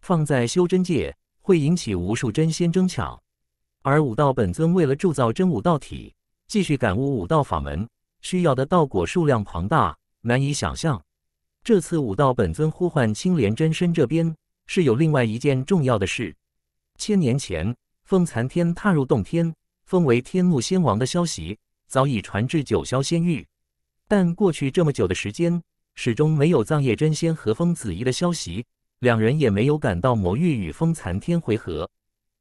放在修真界会引起无数真仙争抢，而武道本尊为了铸造真武道体，继续感悟武道法门，需要的道果数量庞大，难以想象。这次武道本尊呼唤青莲真身，这边是有另外一件重要的事。千年前风残天踏入洞天，封为天目仙王的消息早已传至九霄仙域，但过去这么久的时间，始终没有藏叶真仙和风子怡的消息。两人也没有感到魔域与风残天回合。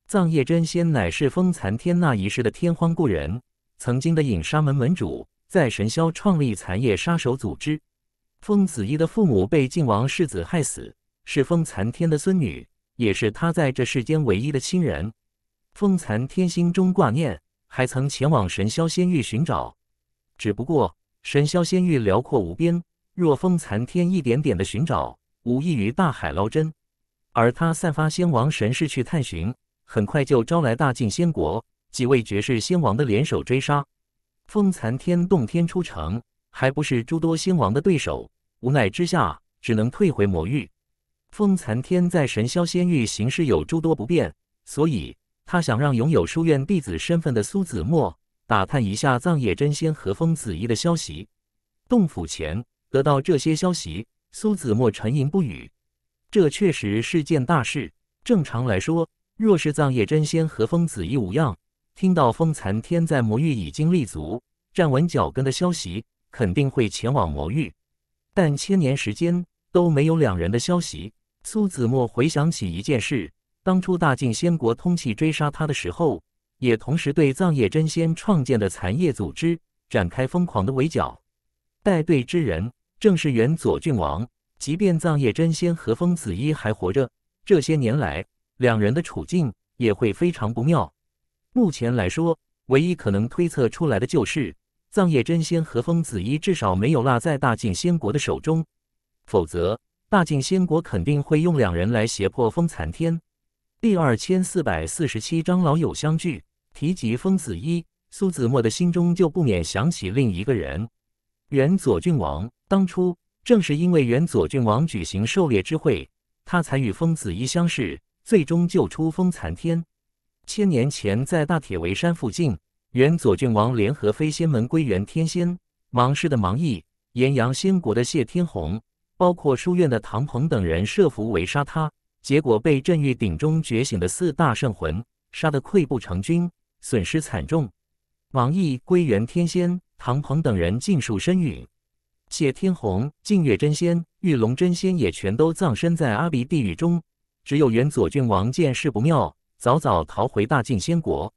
藏叶真仙乃是风残天那一世的天荒故人，曾经的隐沙门门主，在神霄创立残叶杀手组织。风子义的父母被靖王世子害死，是风残天的孙女，也是他在这世间唯一的亲人。风残天心中挂念，还曾前往神霄仙域寻找。只不过神霄仙域辽阔无边，若风残天一点点的寻找。无异于大海捞针，而他散发仙王神识去探寻，很快就招来大晋仙国几位绝世仙王的联手追杀。风残天洞天出城，还不是诸多仙王的对手，无奈之下只能退回魔域。风残天在神霄仙域行事有诸多不便，所以他想让拥有书院弟子身份的苏子墨打探一下藏野真仙和风子怡的消息。洞府前得到这些消息。苏子墨沉吟不语，这确实是件大事。正常来说，若是藏叶真仙和风子一无恙，听到风残天在魔域已经立足、站稳脚跟的消息，肯定会前往魔域。但千年时间都没有两人的消息，苏子墨回想起一件事：当初大晋仙国通气追杀他的时候，也同时对藏叶真仙创建的残叶组织展开疯狂的围剿，带队之人。正是原左郡王，即便藏叶真仙和风子衣还活着，这些年来两人的处境也会非常不妙。目前来说，唯一可能推测出来的就是藏叶真仙和风子衣至少没有落在大晋仙国的手中，否则大晋仙国肯定会用两人来胁迫风残天。第二千四百四十七章老友相聚，提及风子衣，苏子墨的心中就不免想起另一个人——原左郡王。当初正是因为原左郡王举行狩猎之会，他才与疯子一相识，最终救出疯残天。千年前在大铁围山附近，原左郡王联合飞仙门、归元天仙、芒氏的芒毅、炎阳仙国的谢天鸿，包括书院的唐鹏等人设伏围杀他，结果被镇狱鼎中觉醒的四大圣魂杀得溃不成军，损失惨重。芒毅、归元天仙、唐鹏等人尽数身陨。谢天鸿、净月真仙、玉龙真仙也全都葬身在阿鼻地狱中，只有元左郡王见势不妙，早早逃回大晋仙国。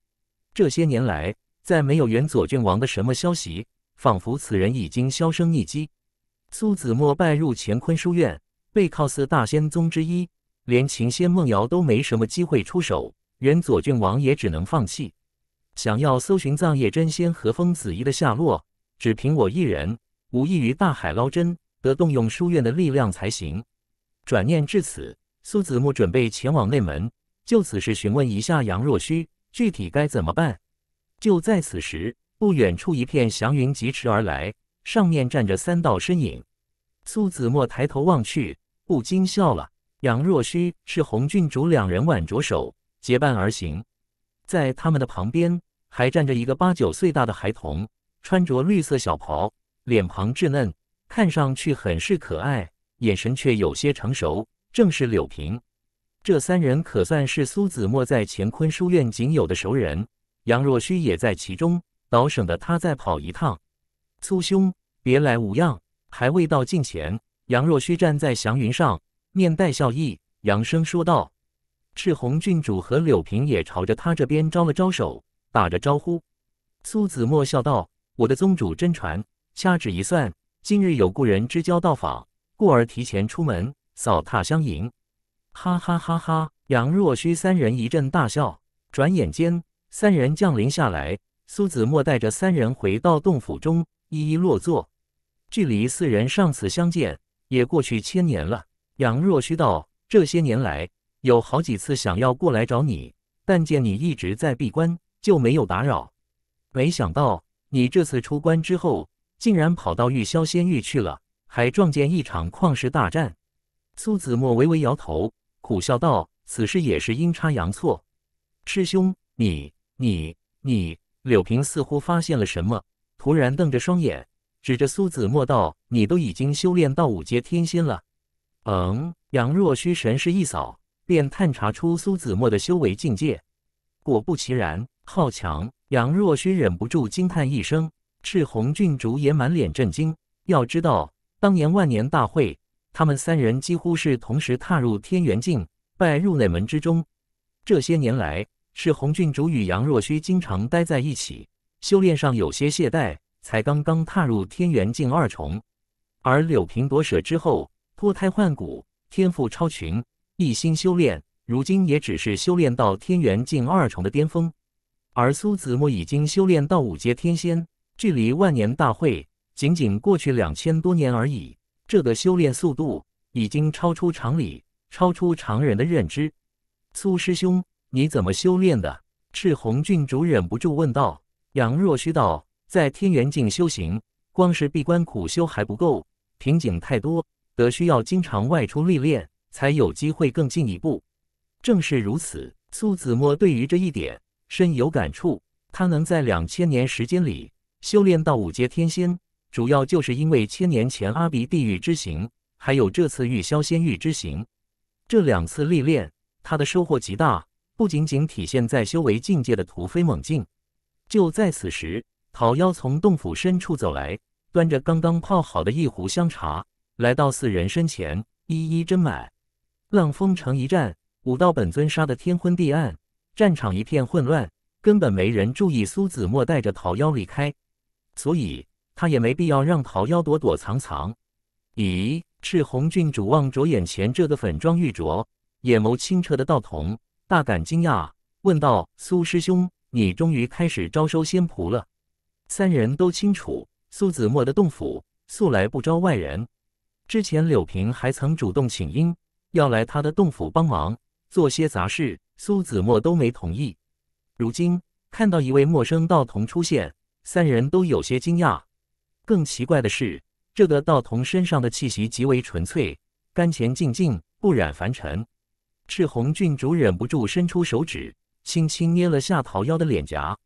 这些年来，再没有元左郡王的什么消息，仿佛此人已经销声匿迹。苏子墨拜入乾坤书院，背靠四大仙宗之一，连琴仙梦瑶都没什么机会出手，元左郡王也只能放弃。想要搜寻藏叶真仙和风子怡的下落，只凭我一人。无异于大海捞针，得动用书院的力量才行。转念至此，苏子墨准备前往内门，就此事询问一下杨若虚，具体该怎么办。就在此时，不远处一片祥云疾驰而来，上面站着三道身影。苏子墨抬头望去，不禁笑了。杨若虚是红郡主，两人挽着手结伴而行，在他们的旁边还站着一个八九岁大的孩童，穿着绿色小袍。脸庞稚嫩，看上去很是可爱，眼神却有些成熟，正是柳平。这三人可算是苏子墨在乾坤书院仅有的熟人，杨若虚也在其中，倒省得他再跑一趟。苏兄，别来无恙。还未到近前，杨若虚站在祥云上，面带笑意，扬声说道：“赤红郡主和柳平也朝着他这边招了招手，打着招呼。”苏子墨笑道：“我的宗主真传。”掐指一算，今日有故人之交到访，故而提前出门扫榻相迎。哈哈哈哈！杨若虚三人一阵大笑，转眼间三人降临下来。苏子墨带着三人回到洞府中，一一落座。距离四人上次相见，也过去千年了。杨若虚道：“这些年来，有好几次想要过来找你，但见你一直在闭关，就没有打扰。没想到你这次出关之后。”竟然跑到玉霄仙域去了，还撞见一场旷世大战。苏子墨微微摇头，苦笑道：“此事也是阴差阳错。”师兄，你、你、你……柳平似乎发现了什么，突然瞪着双眼，指着苏子墨道：“你都已经修炼到五阶天仙了！”嗯，杨若虚神识一扫，便探查出苏子墨的修为境界。果不其然，好强！杨若虚忍不住惊叹一声。赤红郡主也满脸震惊。要知道，当年万年大会，他们三人几乎是同时踏入天元境，拜入内门之中。这些年来，赤红郡主与杨若虚经常待在一起，修炼上有些懈怠，才刚刚踏入天元境二重。而柳平夺舍之后，脱胎换骨，天赋超群，一心修炼，如今也只是修炼到天元境二重的巅峰。而苏子墨已经修炼到五阶天仙。距离万年大会仅仅过去两千多年而已，这个修炼速度已经超出常理，超出常人的认知。苏师兄，你怎么修炼的？赤红郡主忍不住问道。杨若虚道：“在天元境修行，光是闭关苦修还不够，瓶颈太多，得需要经常外出历练，才有机会更进一步。”正是如此，苏子墨对于这一点深有感触。他能在两千年时间里。修炼到五阶天仙，主要就是因为千年前阿鼻地狱之行，还有这次玉霄仙域之行，这两次历练，他的收获极大，不仅仅体现在修为境界的突飞猛进。就在此时，桃妖从洞府深处走来，端着刚刚泡好的一壶香茶，来到四人身前，一一斟满。浪风城一战，武道本尊杀得天昏地暗，战场一片混乱，根本没人注意苏子墨带着桃妖离开。所以他也没必要让桃夭躲躲藏藏。咦，赤红郡主望着眼前这个粉妆玉琢、眼眸清澈的道童，大感惊讶，问道：“苏师兄，你终于开始招收仙仆了？”三人都清楚，苏子墨的洞府素来不招外人。之前柳平还曾主动请缨，要来他的洞府帮忙做些杂事，苏子墨都没同意。如今看到一位陌生道童出现。三人都有些惊讶，更奇怪的是，这个道童身上的气息极为纯粹，干甜净净，不染凡尘。赤红郡主忍不住伸出手指，轻轻捏了下桃夭的脸颊，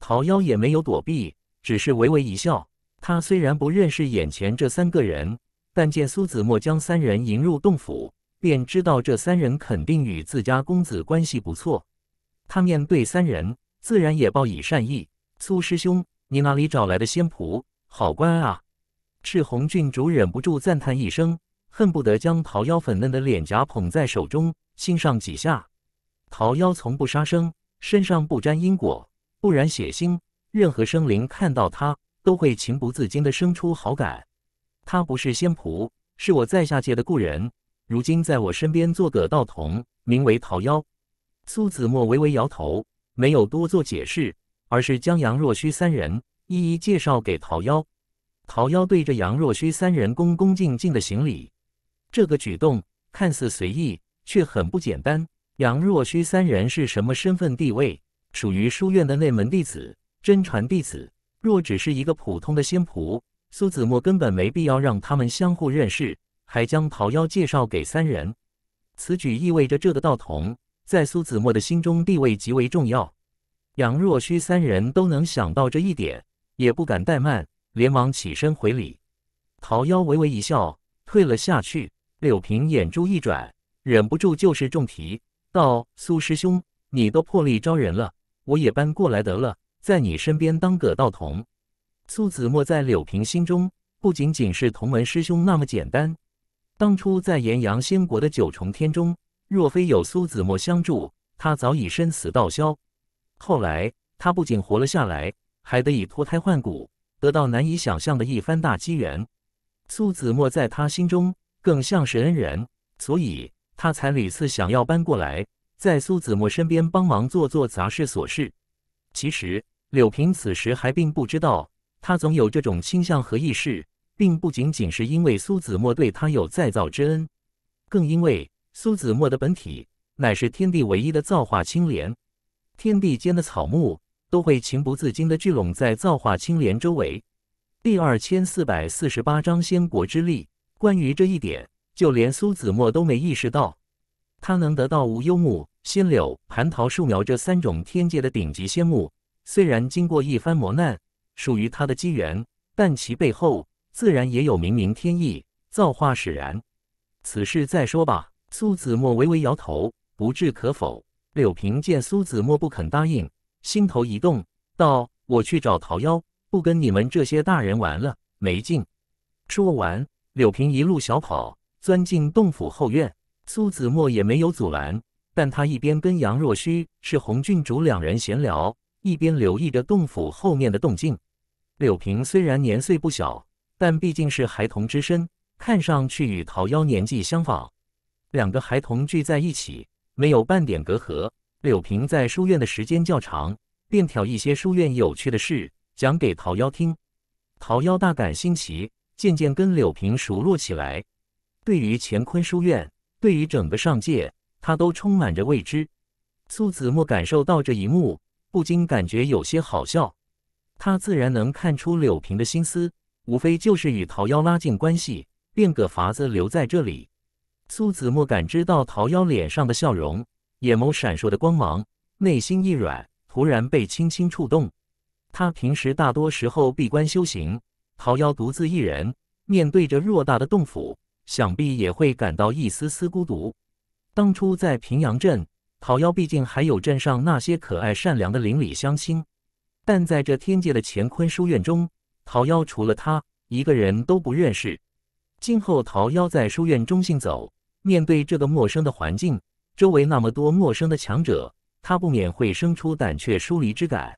桃夭也没有躲避，只是微微一笑。他虽然不认识眼前这三个人，但见苏子墨将三人迎入洞府，便知道这三人肯定与自家公子关系不错。他面对三人，自然也报以善意，苏师兄。你哪里找来的仙仆？好乖啊！赤红郡主忍不住赞叹一声，恨不得将桃妖粉嫩的脸颊捧在手中亲上几下。桃妖从不杀生，身上不沾因果，不染血腥，任何生灵看到它都会情不自禁地生出好感。他不是仙仆，是我在下界的故人，如今在我身边做个道童，名为桃妖。苏子墨微微摇头，没有多做解释。而是将杨若虚三人一一介绍给桃夭，桃夭对着杨若虚三人恭恭敬敬的行礼。这个举动看似随意，却很不简单。杨若虚三人是什么身份地位？属于书院的内门弟子、真传弟子。若只是一个普通的仙仆，苏子墨根本没必要让他们相互认识，还将桃夭介绍给三人。此举意味着这个道童在苏子墨的心中地位极为重要。杨若虚三人都能想到这一点，也不敢怠慢，连忙起身回礼。桃夭微微一笑，退了下去。柳平眼珠一转，忍不住就是重提道：“苏师兄，你都破例招人了，我也搬过来得了，在你身边当个道童。”苏子墨在柳平心中不仅仅是同门师兄那么简单。当初在炎阳仙国的九重天中，若非有苏子墨相助，他早已身死道消。后来，他不仅活了下来，还得以脱胎换骨，得到难以想象的一番大机缘。苏子墨在他心中更像是恩人，所以他才屡次想要搬过来，在苏子墨身边帮忙做做杂事琐事。其实，柳平此时还并不知道，他总有这种倾向和意识，并不仅仅是因为苏子墨对他有再造之恩，更因为苏子墨的本体乃是天地唯一的造化青莲。天地间的草木都会情不自禁地聚拢在造化青莲周围。第二千四百四十八章仙果之力。关于这一点，就连苏子墨都没意识到。他能得到无忧木、仙柳、蟠桃树苗这三种天界的顶级仙木，虽然经过一番磨难，属于他的机缘，但其背后自然也有冥冥天意、造化使然。此事再说吧。苏子墨微微摇头，不置可否。柳平见苏子墨不肯答应，心头一动，道：“我去找桃夭，不跟你们这些大人玩了，没劲。”说完，柳平一路小跑，钻进洞府后院。苏子墨也没有阻拦，但他一边跟杨若虚、是红郡主两人闲聊，一边留意着洞府后面的动静。柳平虽然年岁不小，但毕竟是孩童之身，看上去与桃夭年纪相仿。两个孩童聚在一起。没有半点隔阂，柳平在书院的时间较长，便挑一些书院有趣的事讲给桃夭听。桃夭大感新奇，渐渐跟柳平熟络起来。对于乾坤书院，对于整个上界，他都充满着未知。苏子墨感受到这一幕，不禁感觉有些好笑。他自然能看出柳平的心思，无非就是与桃夭拉近关系，变个法子留在这里。苏子墨感知到桃夭脸上的笑容，眼眸闪烁的光芒，内心一软，突然被轻轻触动。他平时大多时候闭关修行，桃夭独自一人面对着偌大的洞府，想必也会感到一丝丝孤独。当初在平阳镇，桃夭毕竟还有镇上那些可爱善良的邻里乡亲，但在这天界的乾坤书院中，桃夭除了他一个人都不认识。今后桃夭在书院中行走。面对这个陌生的环境，周围那么多陌生的强者，他不免会生出胆怯疏离之感。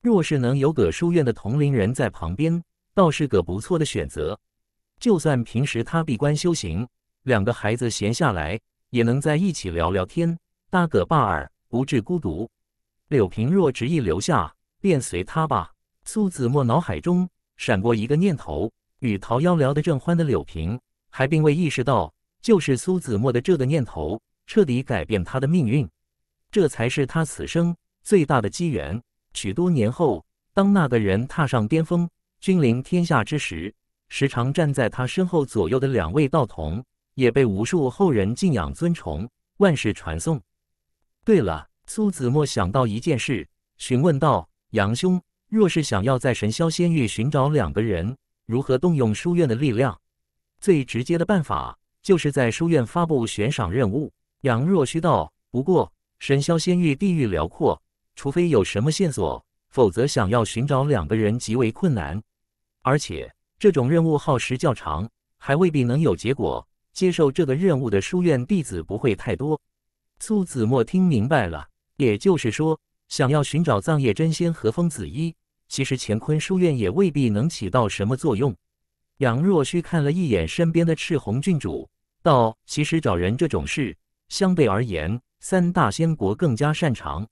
若是能有个书院的同龄人在旁边，倒是个不错的选择。就算平时他闭关修行，两个孩子闲下来也能在一起聊聊天，搭个伴儿不至孤独。柳平若执意留下，便随他吧。苏子墨脑海中闪过一个念头，与桃夭聊得正欢的柳平还并未意识到。就是苏子墨的这个念头彻底改变他的命运，这才是他此生最大的机缘。许多年后，当那个人踏上巅峰，君临天下之时，时常站在他身后左右的两位道童也被无数后人敬仰尊崇，万世传颂。对了，苏子墨想到一件事，询问道：“杨兄，若是想要在神霄仙域寻找两个人，如何动用书院的力量？最直接的办法。”就是在书院发布悬赏任务。杨若虚道：“不过，神霄仙域地域辽阔，除非有什么线索，否则想要寻找两个人极为困难。而且，这种任务耗时较长，还未必能有结果。接受这个任务的书院弟子不会太多。”苏子墨听明白了，也就是说，想要寻找藏叶真仙和风子一，其实乾坤书院也未必能起到什么作用。杨若虚看了一眼身边的赤红郡主，道：“其实找人这种事，相对而言，三大仙国更加擅长。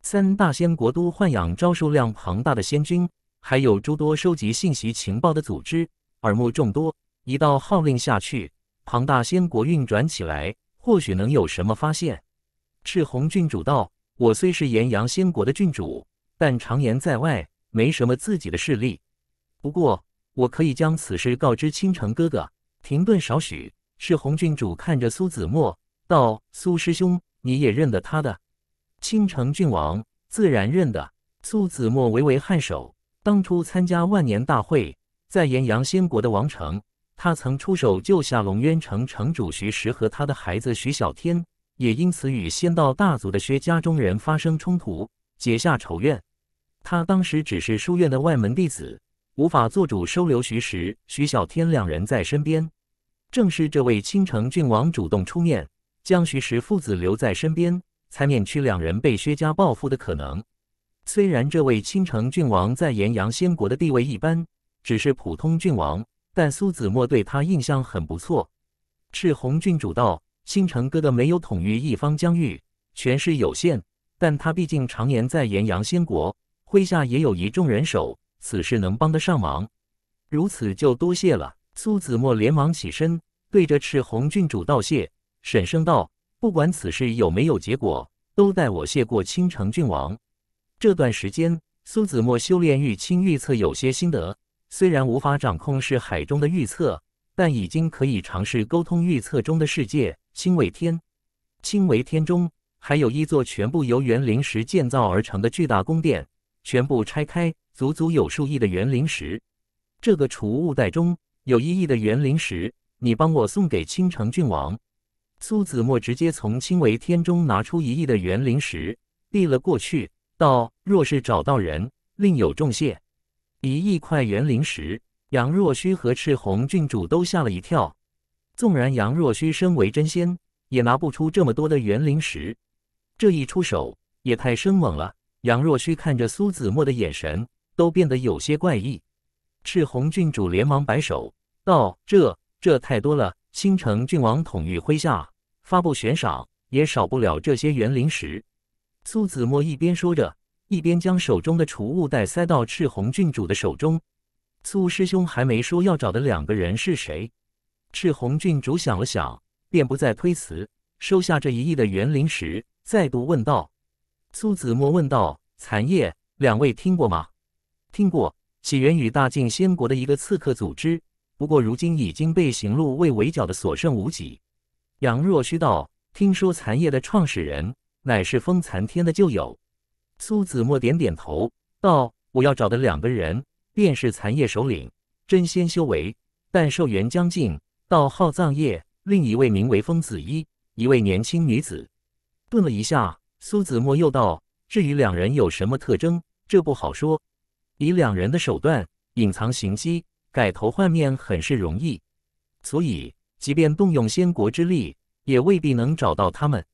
三大仙国都豢养、招数量庞大的仙君，还有诸多收集信息、情报的组织，耳目众多。一道号令下去，庞大仙国运转起来，或许能有什么发现。”赤红郡主道：“我虽是炎阳仙国的郡主，但常言在外，没什么自己的势力。不过……”我可以将此事告知倾城哥哥。停顿少许，是红郡主看着苏子墨道：“苏师兄，你也认得他的？”倾城郡王自然认得。苏子墨微微颔首。当初参加万年大会，在炎阳仙国的王城，他曾出手救下龙渊城城主徐石和他的孩子徐小天，也因此与仙道大族的薛家中人发生冲突，结下仇怨。他当时只是书院的外门弟子。无法做主收留徐时、徐小天两人在身边，正是这位青城郡王主动出面，将徐时父子留在身边，才免去两人被薛家报复的可能。虽然这位青城郡王在炎阳仙国的地位一般，只是普通郡王，但苏子墨对他印象很不错。赤红郡主道：“青城哥的没有统御一方疆域，权势有限，但他毕竟常年在炎阳仙国，麾下也有一众人手。”此事能帮得上忙，如此就多谢了。苏子墨连忙起身，对着赤红郡主道谢，沈声道：“不管此事有没有结果，都代我谢过青城郡王。”这段时间，苏子墨修炼玉清预测有些心得，虽然无法掌控是海中的预测，但已经可以尝试沟通预测中的世界。清为天，清为天中还有一座全部由园林石建造而成的巨大宫殿，全部拆开。足足有数亿的元灵石，这个储物袋中有一亿的元灵石，你帮我送给青城郡王。苏子墨直接从青为天中拿出一亿的元灵石递了过去，道：“若是找到人，另有重谢。”一亿块元灵石，杨若虚和赤红郡主都吓了一跳。纵然杨若虚身为真仙，也拿不出这么多的元灵石，这一出手也太生猛了。杨若虚看着苏子墨的眼神。都变得有些怪异，赤红郡主连忙摆手道：“这这太多了。”青城郡王统御麾下发布悬赏，也少不了这些园林石。苏子墨一边说着，一边将手中的储物袋塞到赤红郡主的手中。苏师兄还没说要找的两个人是谁，赤红郡主想了想，便不再推辞，收下这一亿的园林石，再度问道：“苏子墨问道，残叶两位听过吗？”听过，起源于大晋仙国的一个刺客组织，不过如今已经被行路卫围剿的所剩无几。杨若虚道：“听说残叶的创始人乃是风残天的旧友。”苏子墨点点头道：“我要找的两个人，便是残叶首领真仙修为，但寿元将近，道号藏叶；另一位名为风子衣，一位年轻女子。”顿了一下，苏子墨又道：“至于两人有什么特征，这不好说。”以两人的手段，隐藏行迹、改头换面，很是容易。所以，即便动用仙国之力，也未必能找到他们。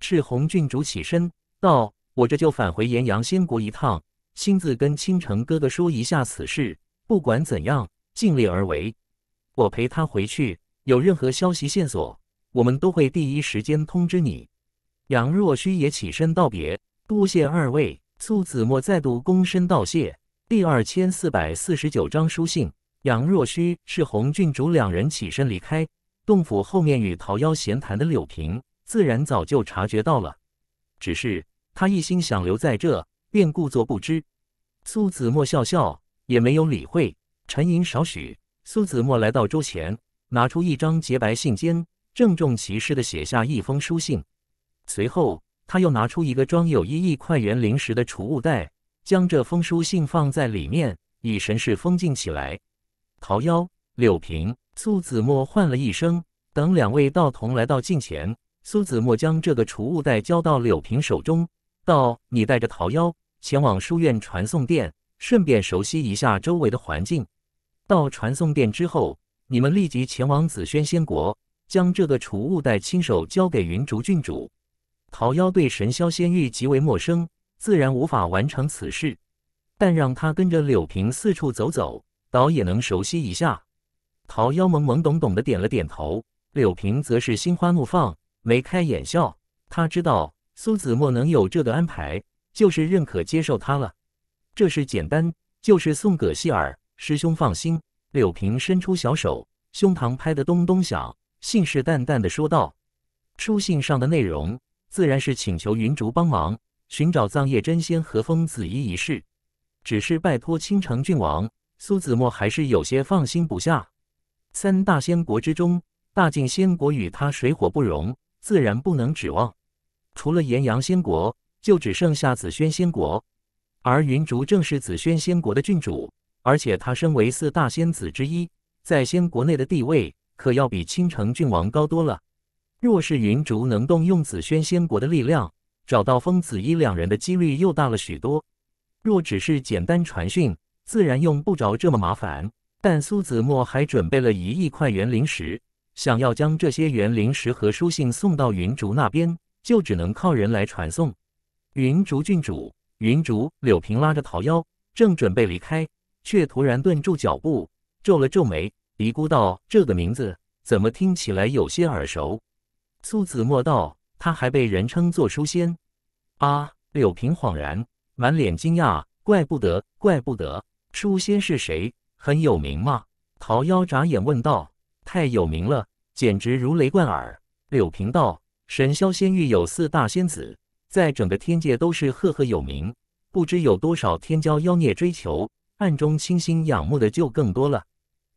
赤红郡主起身道：“我这就返回炎阳仙国一趟，亲自跟倾城哥哥说一下此事。不管怎样，尽力而为。我陪他回去，有任何消息线索，我们都会第一时间通知你。”杨若虚也起身道别：“多谢二位。”苏子墨再度躬身道谢。第二千四百四十九章书信。杨若虚是红郡主，两人起身离开洞府后面，与桃夭闲谈的柳平自然早就察觉到了，只是他一心想留在这，便故作不知。苏子墨笑笑，也没有理会。沉吟少许，苏子墨来到桌前，拿出一张洁白信笺，郑重其事的写下一封书信。随后，他又拿出一个装有一亿块元灵石的储物袋。将这封书信放在里面，以神石封禁起来。桃夭、柳平、苏子墨唤了一声，等两位道童来到近前，苏子墨将这个储物袋交到柳平手中，道：“你带着桃夭前往书院传送殿，顺便熟悉一下周围的环境。到传送殿之后，你们立即前往紫萱仙国，将这个储物袋亲手交给云竹郡主。”桃夭对神霄仙域极为陌生。自然无法完成此事，但让他跟着柳平四处走走，倒也能熟悉一下。桃夭懵懵懂懂的点了点头，柳平则是心花怒放，眉开眼笑。他知道苏子墨能有这个安排，就是认可接受他了。这事简单，就是送葛希尔师兄放心。柳平伸出小手，胸膛拍得咚咚响，信誓旦旦的说道：“书信上的内容自然是请求云竹帮忙。”寻找藏叶真仙和风紫衣一事，只是拜托青城郡王苏子墨，还是有些放心不下。三大仙国之中，大晋仙国与他水火不容，自然不能指望。除了炎阳仙国，就只剩下紫萱仙国。而云竹正是紫萱仙国的郡主，而且她身为四大仙子之一，在仙国内的地位可要比青城郡王高多了。若是云竹能动用紫萱仙国的力量，找到封子衣两人的几率又大了许多。若只是简单传讯，自然用不着这么麻烦。但苏子墨还准备了一亿块元灵石，想要将这些元灵石和书信送到云竹那边，就只能靠人来传送。云竹郡主，云竹，柳平拉着桃夭，正准备离开，却突然顿住脚步，皱了皱眉，嘀咕道：“这个名字怎么听起来有些耳熟？”苏子墨道。他还被人称作书仙，啊！柳平恍然，满脸惊讶，怪不得，怪不得。书仙是谁？很有名吗？桃夭眨眼问道。太有名了，简直如雷贯耳。柳平道：神霄仙域有四大仙子，在整个天界都是赫赫有名，不知有多少天骄妖孽追求，暗中倾心仰慕的就更多了。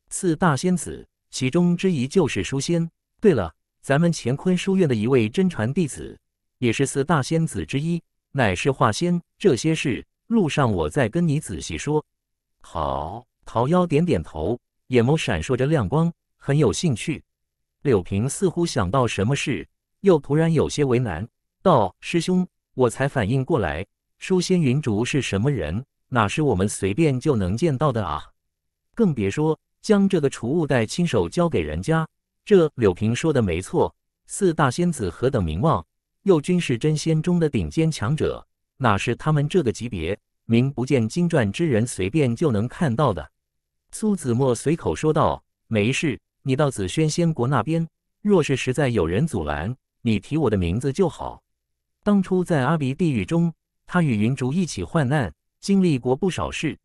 四大仙子其中之一就是书仙。对了。咱们乾坤书院的一位真传弟子，也是四大仙子之一，乃是化仙。这些事路上我再跟你仔细说。好，桃妖点点头，眼眸闪烁着亮光，很有兴趣。柳平似乎想到什么事，又突然有些为难，道：“师兄，我才反应过来，书仙云竹是什么人？哪是我们随便就能见到的啊？更别说将这个储物袋亲手交给人家。”这柳平说的没错，四大仙子何等名望，又均是真仙中的顶尖强者，哪是他们这个级别名不见经传之人随便就能看到的？苏子墨随口说道：“没事，你到紫萱仙国那边，若是实在有人阻拦，你提我的名字就好。当初在阿鼻地狱中，他与云竹一起患难，经历过不少事。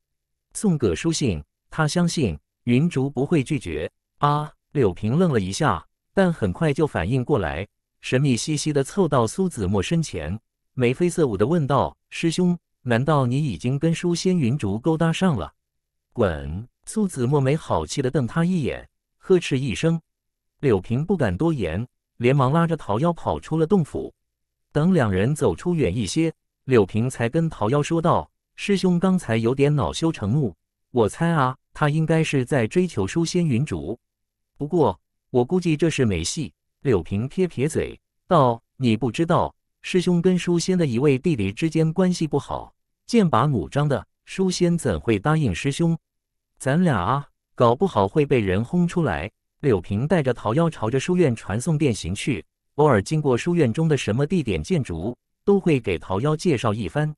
送个书信，他相信云竹不会拒绝。”啊。柳平愣了一下，但很快就反应过来，神秘兮兮的凑到苏子墨身前，眉飞色舞的问道：“师兄，难道你已经跟书仙云竹勾搭上了？”滚！苏子墨没好气的瞪他一眼，呵斥一声。柳平不敢多言，连忙拉着桃夭跑出了洞府。等两人走出远一些，柳平才跟桃夭说道：“师兄刚才有点恼羞成怒，我猜啊，他应该是在追求书仙云竹。”不过，我估计这是没戏。柳平撇撇嘴道：“你不知道，师兄跟书仙的一位弟弟之间关系不好，剑拔弩张的，书仙怎会答应师兄？咱俩啊，搞不好会被人轰出来。”柳平带着桃夭朝着书院传送殿行去，偶尔经过书院中的什么地点建筑，都会给桃夭介绍一番。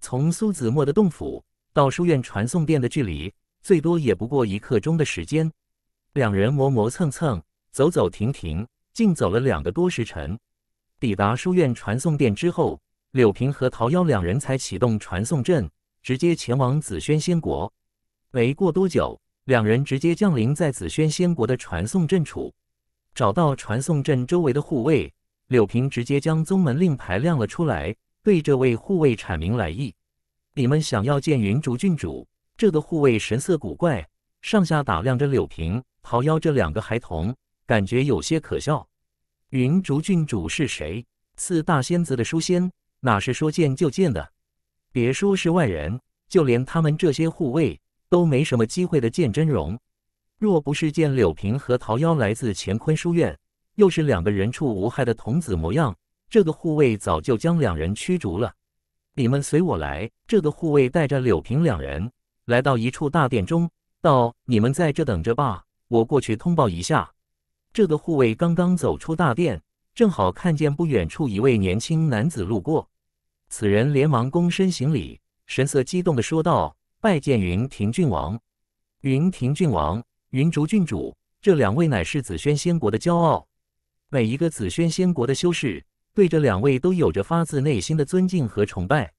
从苏子墨的洞府到书院传送殿的距离，最多也不过一刻钟的时间。两人磨磨蹭蹭，走走停停，竟走了两个多时辰。抵达书院传送殿之后，柳平和桃夭两人才启动传送阵，直接前往紫萱仙国。没过多久，两人直接降临在紫萱仙国的传送阵处，找到传送阵周围的护卫。柳平直接将宗门令牌亮了出来，对这位护卫阐明来意：“你们想要见云竹郡主？”这个护卫神色古怪，上下打量着柳平。桃夭这两个孩童感觉有些可笑。云竹郡主是谁？四大仙子的书仙哪是说见就见的？别说是外人，就连他们这些护卫都没什么机会的见真容。若不是见柳平和桃夭来自乾坤书院，又是两个人畜无害的童子模样，这个护卫早就将两人驱逐了。你们随我来。这个护卫带着柳平两人来到一处大殿中，道：“你们在这等着吧。”我过去通报一下，这个护卫刚刚走出大殿，正好看见不远处一位年轻男子路过。此人连忙躬身行礼，神色激动的说道：“拜见云亭郡王，云亭郡王，云竹郡主，这两位乃是紫萱仙国的骄傲。每一个紫萱仙国的修士，对这两位都有着发自内心的尊敬和崇拜。”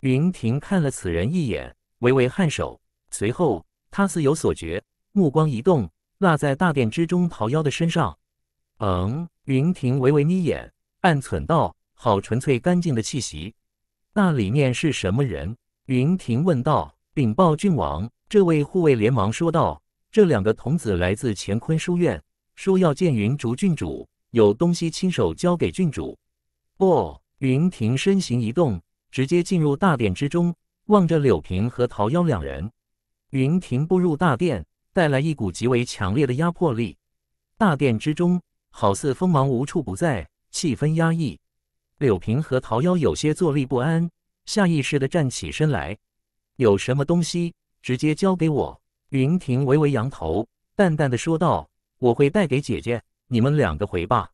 云亭看了此人一眼，微微颔首，随后他似有所觉，目光一动。落在大殿之中，桃夭的身上。嗯，云亭微微眯眼，暗忖道：“好纯粹干净的气息，那里面是什么人？”云亭问道。禀报郡王，这位护卫连忙说道：“这两个童子来自乾坤书院，说要见云竹郡主，有东西亲手交给郡主。”哦，云亭身形一动，直接进入大殿之中，望着柳平和桃夭两人。云亭步入大殿。带来一股极为强烈的压迫力，大殿之中好似锋芒无处不在，气氛压抑。柳平和桃夭有些坐立不安，下意识的站起身来。有什么东西直接交给我。云婷微微扬头，淡淡的说道：“我会带给姐姐，你们两个回吧。”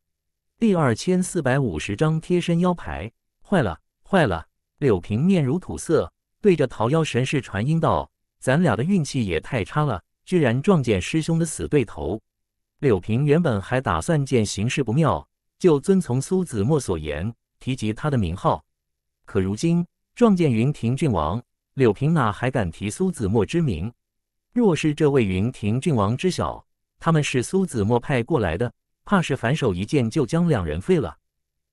第二千四百五十张贴身腰牌坏了，坏了！柳平面如土色，对着桃夭神识传音道：“咱俩的运气也太差了。”居然撞见师兄的死对头柳平，原本还打算见形势不妙就遵从苏子墨所言提及他的名号，可如今撞见云庭郡王柳平，哪还敢提苏子墨之名？若是这位云庭郡王知晓他们是苏子墨派过来的，怕是反手一剑就将两人废了。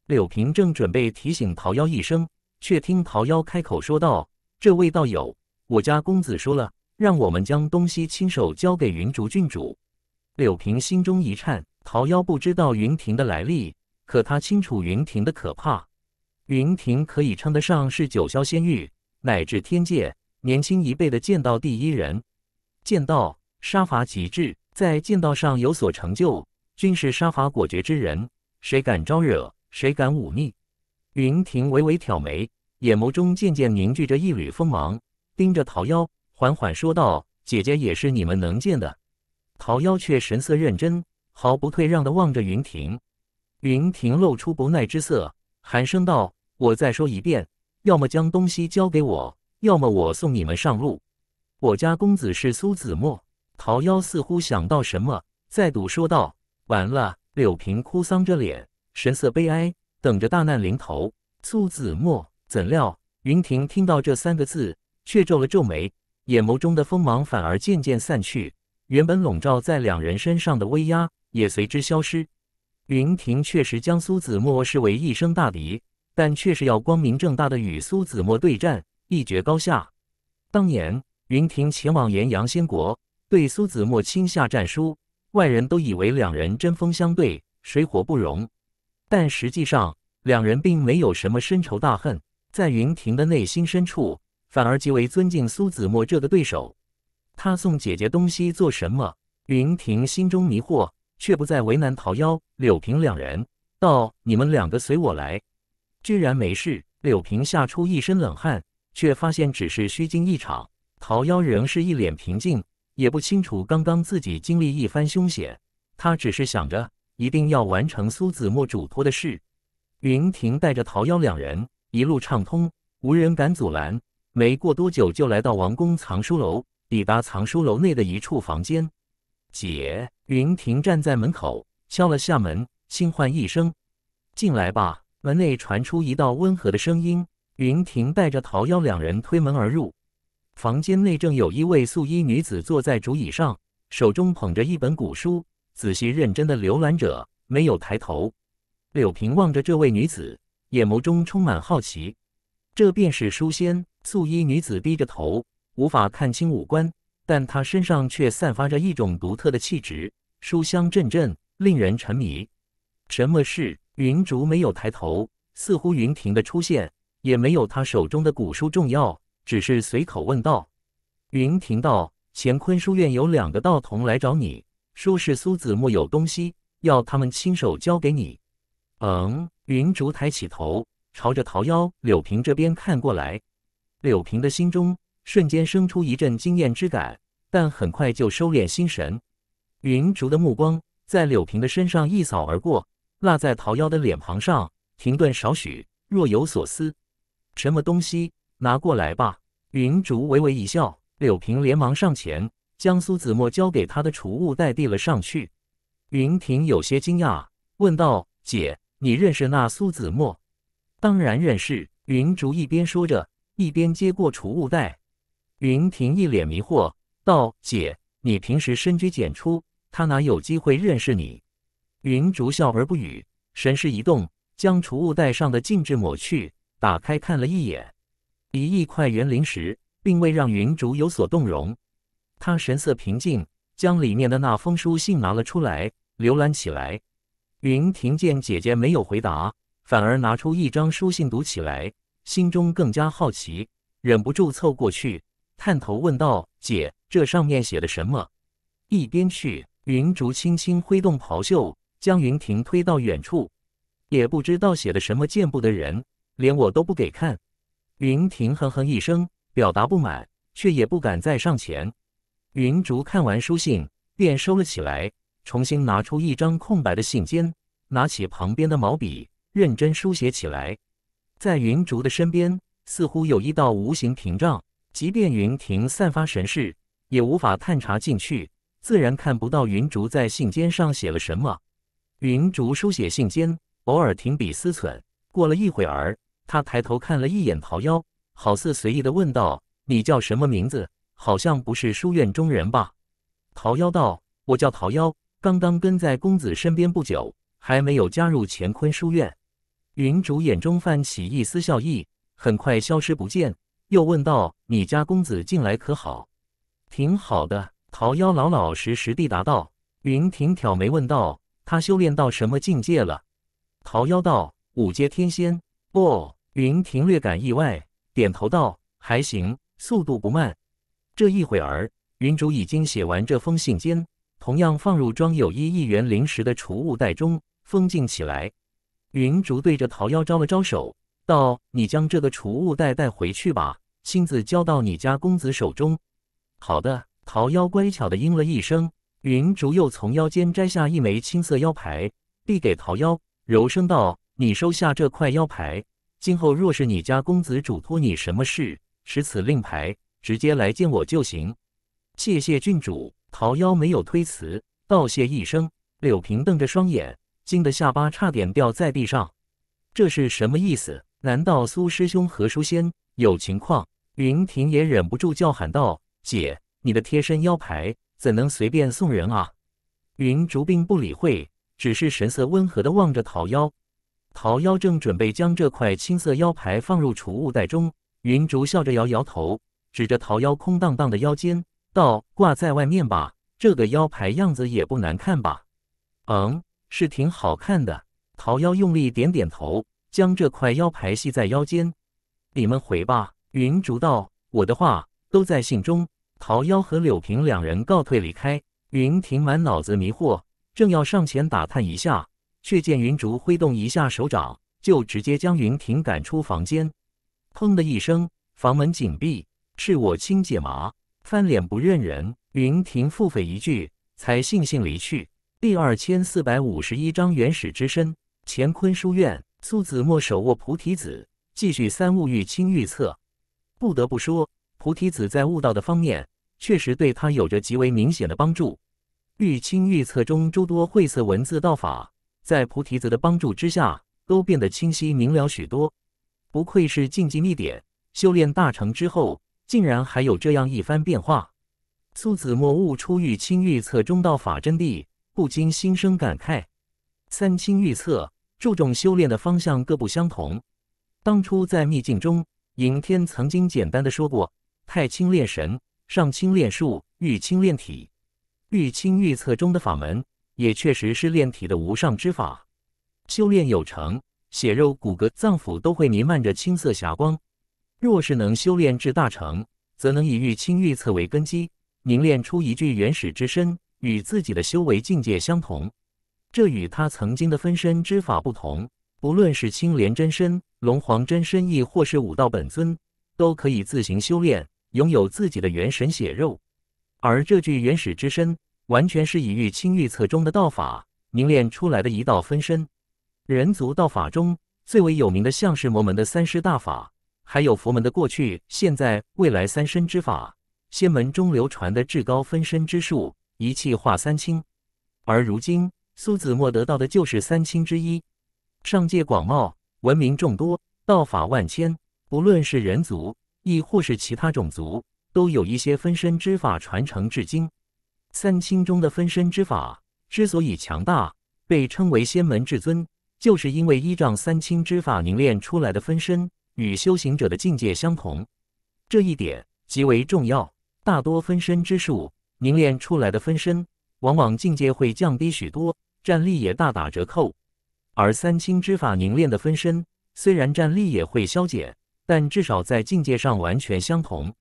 柳平正准备提醒桃夭一声，却听桃夭开口说道：“这位道友，我家公子说了。”让我们将东西亲手交给云竹郡主。柳平心中一颤。桃夭不知道云庭的来历，可他清楚云庭的可怕。云庭可以称得上是九霄仙域乃至天界年轻一辈的剑道第一人。剑道杀伐极致，在剑道上有所成就，均是杀伐果决之人。谁敢招惹，谁敢忤逆。云庭微微挑眉，眼眸中渐渐凝聚着一缕锋芒，盯着桃夭。缓缓说道：“姐姐也是你们能见的。”桃夭却神色认真，毫不退让地望着云庭。云庭露出不耐之色，寒声道：“我再说一遍，要么将东西交给我，要么我送你们上路。”我家公子是苏子墨。桃夭似乎想到什么，再度说道：“完了！”柳平哭丧着脸，神色悲哀，等着大难临头。苏子墨怎料，云庭听到这三个字，却皱了皱眉。眼眸中的锋芒反而渐渐散去，原本笼罩在两人身上的威压也随之消失。云霆确实将苏子墨视为一生大敌，但却是要光明正大的与苏子墨对战，一决高下。当年云霆前往炎阳仙国，对苏子墨亲下战书，外人都以为两人针锋相对，水火不容，但实际上两人并没有什么深仇大恨，在云庭的内心深处。反而极为尊敬苏子墨这个对手。他送姐姐东西做什么？云庭心中迷惑，却不再为难桃夭、柳平两人，道：“你们两个随我来。”居然没事，柳平吓出一身冷汗，却发现只是虚惊一场。桃夭仍是一脸平静，也不清楚刚刚自己经历一番凶险，他只是想着一定要完成苏子墨嘱托的事。云庭带着桃夭两人一路畅通，无人敢阻拦。没过多久，就来到王宫藏书楼抵达藏书楼内的一处房间。姐云婷站在门口，敲了下门，轻唤一声：“进来吧。”门内传出一道温和的声音。云婷带着桃夭两人推门而入，房间内正有一位素衣女子坐在竹椅上，手中捧着一本古书，仔细认真的浏览着，没有抬头。柳平望着这位女子，眼眸中充满好奇。这便是书仙素衣女子低着头，无法看清五官，但她身上却散发着一种独特的气质，书香阵阵，令人沉迷。什么事？云竹没有抬头，似乎云庭的出现也没有他手中的古书重要，只是随口问道。云庭道：“乾坤书院有两个道童来找你，说是苏子墨有东西要他们亲手交给你。”嗯，云竹抬起头。朝着桃夭、柳平这边看过来，柳平的心中瞬间生出一阵惊艳之感，但很快就收敛心神。云竹的目光在柳平的身上一扫而过，落在桃夭的脸庞上，停顿少许，若有所思。什么东西，拿过来吧。云竹微微一笑，柳平连忙上前，将苏子墨交给他的储物袋递了上去。云婷有些惊讶，问道：“姐，你认识那苏子墨？”当然认识。云竹一边说着，一边接过储物袋。云婷一脸迷惑，道：“姐，你平时深居简出，他哪有机会认识你？”云竹笑而不语，神识一动，将储物袋上的禁制抹去，打开看了一眼，一亿块元灵石并未让云竹有所动容。他神色平静，将里面的那封书信拿了出来，浏览起来。云婷见姐姐没有回答。反而拿出一张书信读起来，心中更加好奇，忍不住凑过去探头问道：“姐，这上面写了什么？”一边去，云竹轻轻挥动袍袖，将云婷推到远处。也不知道写了什么见不得人，连我都不给看。云婷哼哼一声，表达不满，却也不敢再上前。云竹看完书信，便收了起来，重新拿出一张空白的信笺，拿起旁边的毛笔。认真书写起来，在云竹的身边似乎有一道无形屏障，即便云亭散发神识也无法探查进去，自然看不到云竹在信笺上写了什么。云竹书写信笺，偶尔停笔思忖。过了一会儿，他抬头看了一眼桃夭，好似随意的问道：“你叫什么名字？好像不是书院中人吧？”桃夭道：“我叫桃夭，刚刚跟在公子身边不久，还没有加入乾坤书院。”云主眼中泛起一丝笑意，很快消失不见。又问道：“你家公子近来可好？”“挺好的。”桃夭老老实实地答道。云婷挑眉问道：“他修炼到什么境界了？”桃夭道：“五阶天仙。”哦，云婷略感意外，点头道：“还行，速度不慢。”这一会儿，云主已经写完这封信笺，同样放入装有一亿元灵石的储物袋中，封禁起来。云竹对着桃夭招了招手，道：“你将这个储物袋带回去吧，亲自交到你家公子手中。”“好的。”桃夭乖巧的应了一声。云竹又从腰间摘下一枚青色腰牌，递给桃夭，柔声道：“你收下这块腰牌，今后若是你家公子嘱托你什么事，持此令牌直接来见我就行。”“谢谢郡主。”桃夭没有推辞，道谢一声。柳平瞪着双眼。惊得下巴差点掉在地上，这是什么意思？难道苏师兄和书仙有情况？云婷也忍不住叫喊道：“姐，你的贴身腰牌怎能随便送人啊？”云竹并不理会，只是神色温和地望着桃妖。桃妖正准备将这块青色腰牌放入储物袋中，云竹笑着摇摇头，指着桃妖空荡荡的腰间，道：“挂在外面吧，这个腰牌样子也不难看吧？”嗯。是挺好看的，桃妖用力点点头，将这块腰牌系在腰间。你们回吧。云竹道：“我的话都在信中。”桃妖和柳平两人告退离开。云庭满脑子迷惑，正要上前打探一下，却见云竹挥动一下手掌，就直接将云庭赶出房间。砰的一声，房门紧闭。是我亲姐吗？翻脸不认人。云庭腹诽一句，才悻悻离去。第二千四百五十一章原始之身。乾坤书院，苏子墨手握菩提子，继续三悟玉清玉测。不得不说，菩提子在悟道的方面，确实对他有着极为明显的帮助。玉清玉测中诸多晦涩文字道法，在菩提子的帮助之下，都变得清晰明了许多。不愧是禁忌秘典，修炼大成之后，竟然还有这样一番变化。苏子墨悟出玉清玉测中道法真谛。不禁心生感慨。三清预测注重修炼的方向各不相同。当初在秘境中，尹天曾经简单的说过：太清练神，上清练术，玉清练体。玉清预测中的法门，也确实是炼体的无上之法。修炼有成，血肉骨骼脏腑都会弥漫着青色霞光。若是能修炼至大成，则能以玉清预测为根基，凝练出一具原始之身。与自己的修为境界相同，这与他曾经的分身之法不同。不论是青莲真身、龙皇真身亦或是武道本尊，都可以自行修炼，拥有自己的元神血肉。而这具原始之身，完全是以玉清玉册中的道法凝练出来的一道分身。人族道法中最为有名的，像是魔门的三尸大法，还有佛门的过去、现在、未来三身之法，仙门中流传的至高分身之术。一气化三清，而如今苏子墨得到的就是三清之一。上界广袤，文明众多，道法万千。不论是人族，亦或是其他种族，都有一些分身之法传承至今。三清中的分身之法之所以强大，被称为仙门至尊，就是因为依仗三清之法凝练出来的分身与修行者的境界相同。这一点极为重要。大多分身之术。凝练出来的分身，往往境界会降低许多，战力也大打折扣。而三清之法凝练的分身，虽然战力也会消减，但至少在境界上完全相同。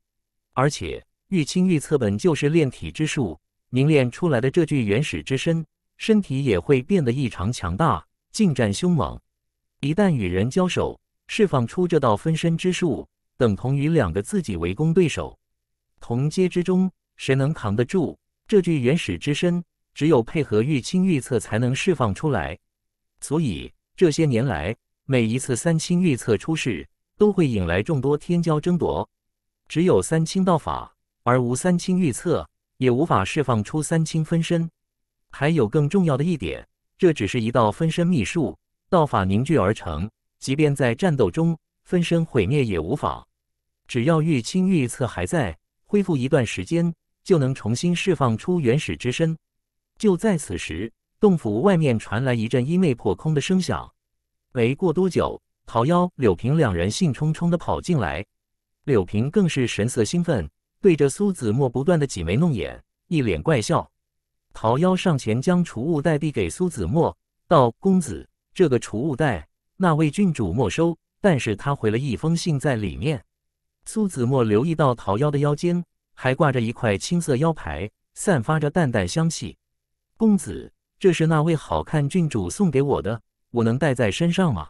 而且玉清玉测本就是炼体之术，凝练出来的这具原始之身，身体也会变得异常强大，近战凶猛。一旦与人交手，释放出这道分身之术，等同于两个自己围攻对手。同阶之中。谁能扛得住这具原始之身？只有配合玉清预测才能释放出来。所以这些年来，每一次三清预测出世，都会引来众多天骄争夺。只有三清道法，而无三清预测，也无法释放出三清分身。还有更重要的一点，这只是一道分身秘术，道法凝聚而成。即便在战斗中分身毁灭也无妨，只要玉清预测还在，恢复一段时间。就能重新释放出原始之身。就在此时，洞府外面传来一阵衣袂破空的声响。没过多久，桃夭、柳平两人兴冲冲地跑进来，柳平更是神色兴奋，对着苏子墨不断地挤眉弄眼，一脸怪笑。桃夭上前将储物袋递给苏子墨，道：“公子，这个储物袋那位郡主没收，但是他回了一封信在里面。”苏子墨留意到桃夭的腰间。还挂着一块青色腰牌，散发着淡淡香气。公子，这是那位好看郡主送给我的，我能带在身上吗？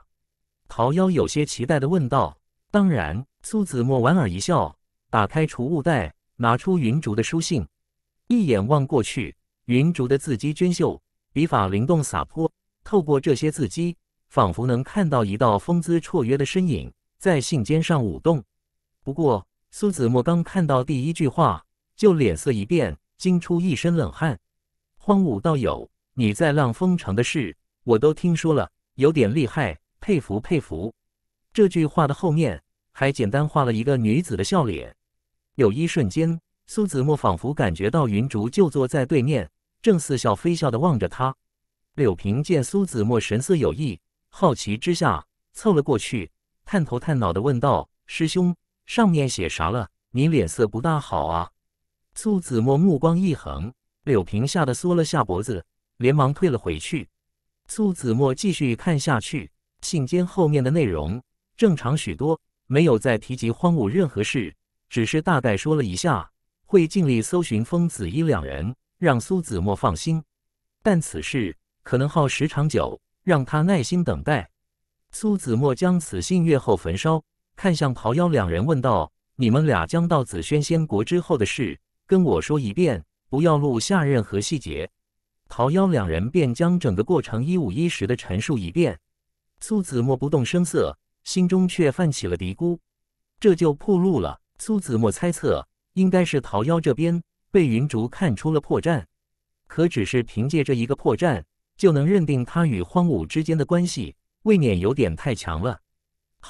桃夭有些期待地问道。当然，苏子墨莞尔一笑，打开储物袋，拿出云竹的书信。一眼望过去，云竹的字迹娟秀，笔法灵动洒脱。透过这些字迹，仿佛能看到一道风姿绰约的身影在信笺上舞动。不过。苏子墨刚看到第一句话，就脸色一变，惊出一身冷汗。荒芜道友，你在浪风城的事，我都听说了，有点厉害，佩服佩服。这句话的后面还简单画了一个女子的笑脸。有一瞬间，苏子墨仿佛感觉到云竹就坐在对面，正似笑非笑的望着他。柳平见苏子墨神色有异，好奇之下凑了过去，探头探脑的问道：“师兄。”上面写啥了？你脸色不大好啊。苏子墨目光一横，柳平吓得缩了下脖子，连忙退了回去。苏子墨继续看下去，信笺后面的内容正常许多，没有再提及荒芜任何事，只是大概说了一下会尽力搜寻疯子一两人，让苏子墨放心。但此事可能耗时长久，让他耐心等待。苏子墨将此信阅后焚烧。看向桃夭两人问道：“你们俩将到紫萱仙国之后的事跟我说一遍，不要录下任何细节。”桃夭两人便将整个过程一五一十的陈述一遍。苏子墨不动声色，心中却泛起了嘀咕：“这就破路了。”苏子墨猜测，应该是桃夭这边被云竹看出了破绽。可只是凭借这一个破绽，就能认定他与荒芜之间的关系，未免有点太强了。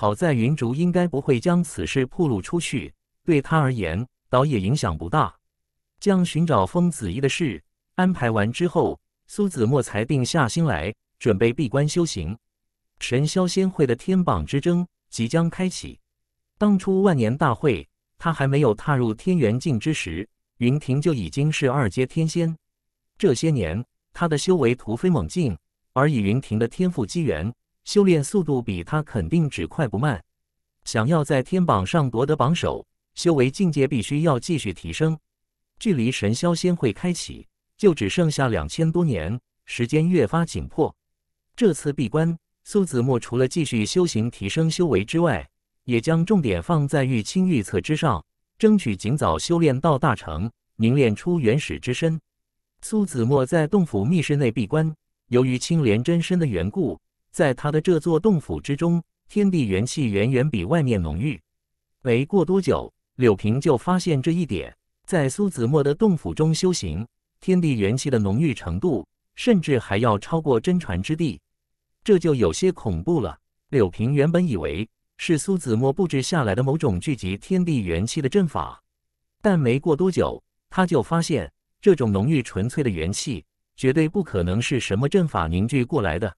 好在云竹应该不会将此事曝露出去，对他而言倒也影响不大。将寻找封子怡的事安排完之后，苏子墨才定下心来，准备闭关修行。神霄仙会的天榜之争即将开启。当初万年大会，他还没有踏入天元境之时，云庭就已经是二阶天仙。这些年，他的修为突飞猛进，而以云庭的天赋机缘。修炼速度比他肯定只快不慢，想要在天榜上夺得榜首，修为境界必须要继续提升。距离神霄仙会开启就只剩下两千多年，时间越发紧迫。这次闭关，苏子墨除了继续修行提升修为之外，也将重点放在玉清玉册之上，争取尽早修炼到大成，凝练出原始之身。苏子墨在洞府密室内闭关，由于青莲真身的缘故。在他的这座洞府之中，天地元气远远比外面浓郁。没过多久，柳平就发现这一点。在苏子墨的洞府中修行，天地元气的浓郁程度甚至还要超过真传之地，这就有些恐怖了。柳平原本以为是苏子墨布置下来的某种聚集天地元气的阵法，但没过多久，他就发现这种浓郁纯粹的元气绝对不可能是什么阵法凝聚过来的。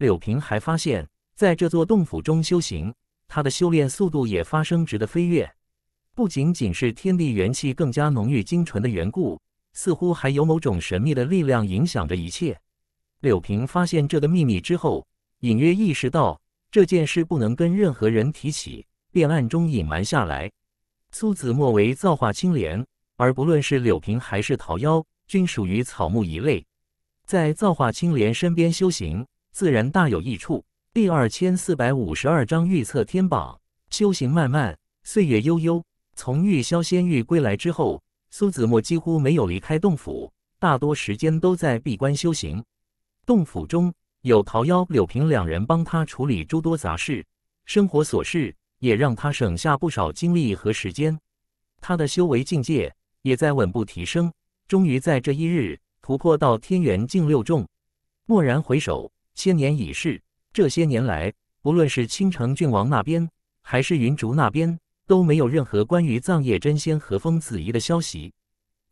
柳平还发现，在这座洞府中修行，他的修炼速度也发生质的飞跃。不仅仅是天地元气更加浓郁精纯的缘故，似乎还有某种神秘的力量影响着一切。柳平发现这个秘密之后，隐约意识到这件事不能跟任何人提起，便暗中隐瞒下来。苏子墨为造化青莲，而不论是柳平还是桃夭，均属于草木一类，在造化青莲身边修行。自然大有益处。第二千四百五十二章预测天榜。修行漫漫，岁月悠悠。从玉霄仙域归来之后，苏子墨几乎没有离开洞府，大多时间都在闭关修行。洞府中有桃夭、柳平两人帮他处理诸多杂事，生活琐事也让他省下不少精力和时间。他的修为境界也在稳步提升，终于在这一日突破到天元境六重。蓦然回首。千年已逝，这些年来，不论是青城郡王那边，还是云竹那边，都没有任何关于藏叶真仙和风子怡的消息。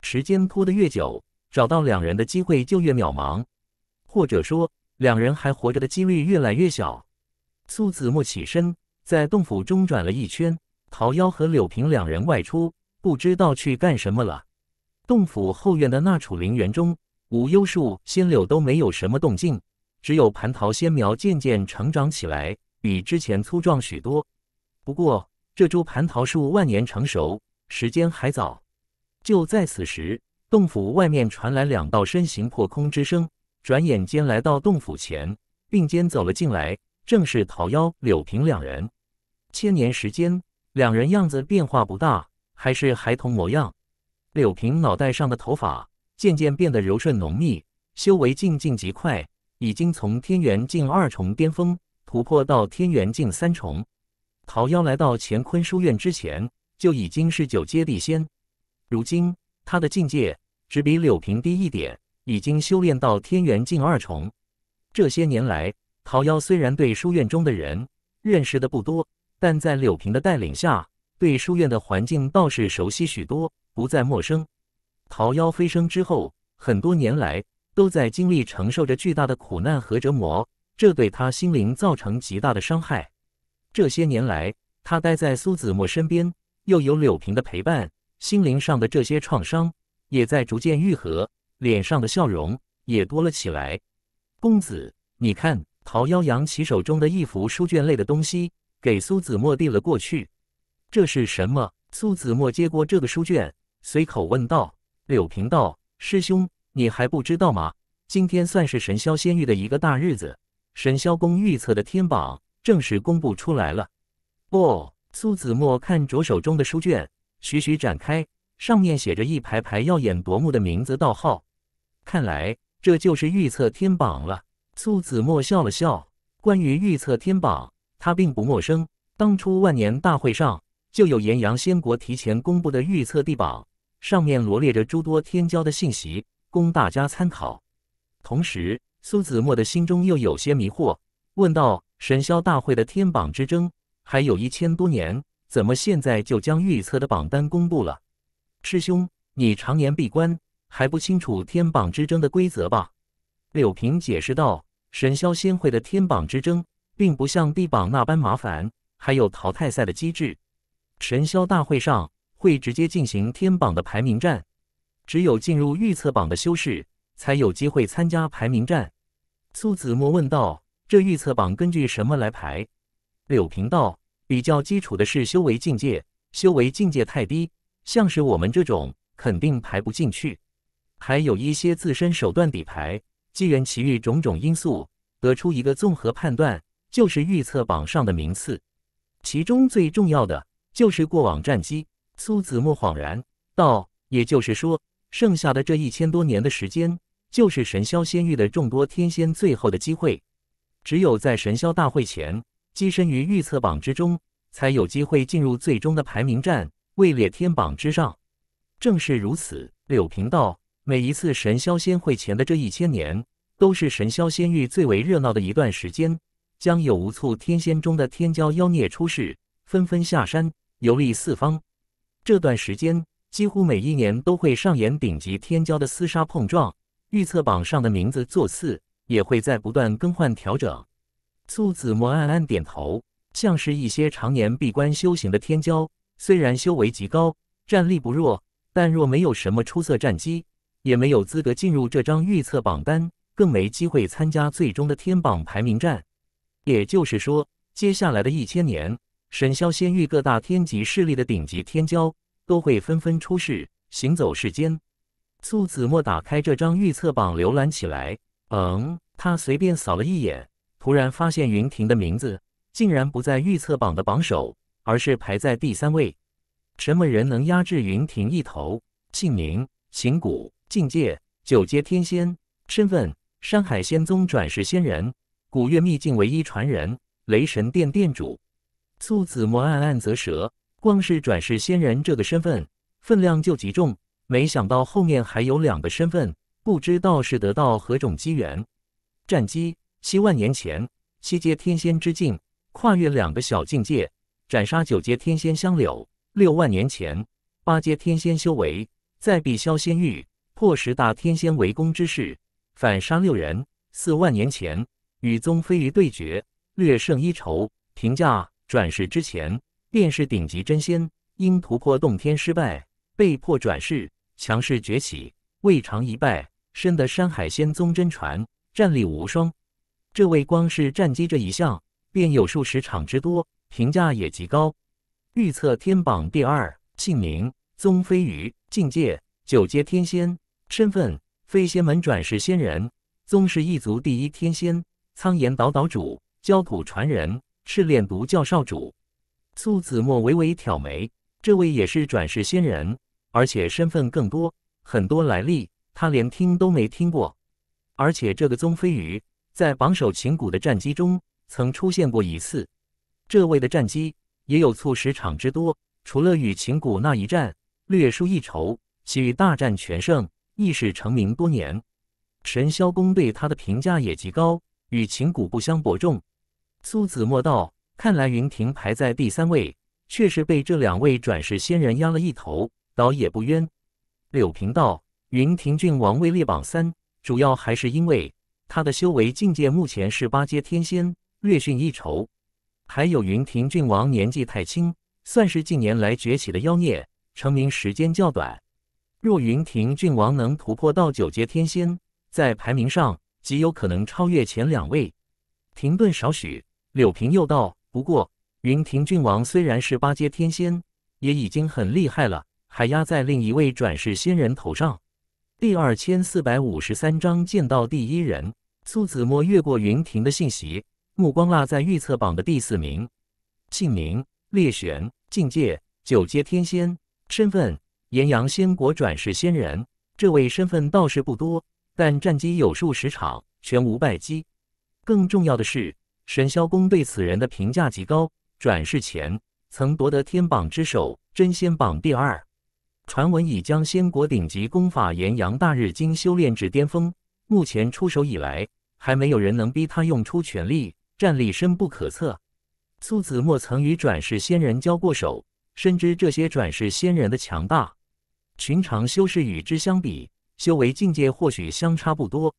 时间拖得越久，找到两人的机会就越渺茫，或者说，两人还活着的几率越来越小。苏子墨起身，在洞府中转了一圈，桃夭和柳平两人外出，不知道去干什么了。洞府后院的那处陵园中，无忧树、仙柳都没有什么动静。只有蟠桃仙苗渐渐成长起来，比之前粗壮许多。不过，这株蟠桃树万年成熟时间还早。就在此时，洞府外面传来两道身形破空之声，转眼间来到洞府前，并肩走了进来，正是桃妖柳平两人。千年时间，两人样子变化不大，还是孩童模样。柳平脑袋上的头发渐渐变得柔顺浓密，修为进进极快。已经从天元境二重巅峰突破到天元境三重。桃夭来到乾坤书院之前就已经是九阶地仙，如今他的境界只比柳平低一点，已经修炼到天元境二重。这些年来，桃夭虽然对书院中的人认识的不多，但在柳平的带领下，对书院的环境倒是熟悉许多，不再陌生。桃夭飞升之后，很多年来。都在经历承受着巨大的苦难和折磨，这对他心灵造成极大的伤害。这些年来，他待在苏子墨身边，又有柳平的陪伴，心灵上的这些创伤也在逐渐愈合，脸上的笑容也多了起来。公子，你看，陶夭扬起手中的一幅书卷类的东西，给苏子墨递了过去。这是什么？苏子墨接过这个书卷，随口问道。柳平道：“师兄。”你还不知道吗？今天算是神霄仙域的一个大日子，神霄宫预测的天榜正式公布出来了。哦，苏子墨看着手中的书卷，徐徐展开，上面写着一排排耀眼夺目的名字道号。看来这就是预测天榜了。苏子墨笑了笑，关于预测天榜，他并不陌生。当初万年大会上就有炎阳仙国提前公布的预测地榜，上面罗列着诸多天骄的信息。供大家参考。同时，苏子墨的心中又有些迷惑，问道：“神霄大会的天榜之争还有一千多年，怎么现在就将预测的榜单公布了？”师兄，你常年闭关，还不清楚天榜之争的规则吧？”柳平解释道：“神霄仙会的天榜之争，并不像地榜那般麻烦，还有淘汰赛的机制。神霄大会上会直接进行天榜的排名战。”只有进入预测榜的修士，才有机会参加排名战。苏子墨问道：“这预测榜根据什么来排？”柳平道：“比较基础的是修为境界，修为境界太低，像是我们这种肯定排不进去。还有一些自身手段、底牌、机缘奇遇种种因素，得出一个综合判断，就是预测榜上的名次。其中最重要的就是过往战绩。”苏子墨恍然道：“也就是说。”剩下的这一千多年的时间，就是神霄仙域的众多天仙最后的机会。只有在神霄大会前跻身于预测榜之中，才有机会进入最终的排名战，位列天榜之上。正是如此，柳平道，每一次神霄仙会前的这一千年，都是神霄仙域最为热闹的一段时间，将有无数天仙中的天骄妖孽出世，纷纷下山游历四方。这段时间。几乎每一年都会上演顶级天骄的厮杀碰撞，预测榜上的名字座次也会在不断更换调整。苏子墨暗暗点头，像是一些常年闭关修行的天骄，虽然修为极高，战力不弱，但若没有什么出色战绩，也没有资格进入这张预测榜单，更没机会参加最终的天榜排名战。也就是说，接下来的一千年，神霄仙域各大天级势力的顶级天骄。都会纷纷出世，行走世间。苏子墨打开这张预测榜，浏览起来。嗯，他随便扫了一眼，突然发现云庭的名字竟然不在预测榜的榜首，而是排在第三位。什么人能压制云庭一头？姓名：秦谷，境界：九阶天仙，身份：山海仙宗转世仙人，古月秘境唯一传人，雷神殿殿主。苏子墨暗暗咋舌。光是转世仙人这个身份分量就极重，没想到后面还有两个身份，不知道是得到何种机缘。战机七万年前，七阶天仙之境，跨越两个小境界，斩杀九阶天仙香柳；六万年前，八阶天仙修为，在碧霄仙域破十大天仙围攻之势，反杀六人；四万年前，与宗飞鱼对决，略胜一筹。评价：转世之前。便是顶级真仙，因突破洞天失败，被迫转世，强势崛起，未尝一败，深得山海仙宗真传，战力无双。这位光是战机这一项，便有数十场之多，评价也极高。预测天榜第二，姓名宗飞鱼，境界九阶天仙，身份飞仙门转世仙人，宗氏一族第一天仙，苍岩岛岛主，焦土传人，赤炼毒教少主。苏子墨微微挑眉，这位也是转世仙人，而且身份更多，很多来历他连听都没听过。而且这个宗飞鱼在榜首秦谷的战绩中曾出现过一次，这位的战绩也有数十场之多。除了与秦谷那一战略输一筹，其余大战全胜，亦是成名多年。神霄宫对他的评价也极高，与秦谷不相伯仲。苏子墨道。看来云庭排在第三位，确实被这两位转世仙人压了一头，倒也不冤。柳平道：“云庭郡王位列榜三，主要还是因为他的修为境界目前是八阶天仙，略逊一筹。还有云庭郡王年纪太轻，算是近年来崛起的妖孽，成名时间较短。若云庭郡王能突破到九阶天仙，在排名上极有可能超越前两位。”停顿少许，柳平又道。不过，云庭郡王虽然是八阶天仙，也已经很厉害了，还压在另一位转世仙人头上。第二千四百五十三章剑道第一人。苏子墨越过云庭的信息，目光落在预测榜的第四名。姓名：列玄，境界：九阶天仙，身份：炎阳仙国转世仙人。这位身份倒是不多，但战绩有数十场，全无败绩。更重要的是。沈萧公对此人的评价极高，转世前曾夺得天榜之首，真仙榜第二。传闻已将仙国顶级功法《炎阳大日经》修炼至巅峰，目前出手以来，还没有人能逼他用出全力，战力深不可测。苏子墨曾与转世仙人交过手，深知这些转世仙人的强大。寻常修士与之相比，修为境界或许相差不多，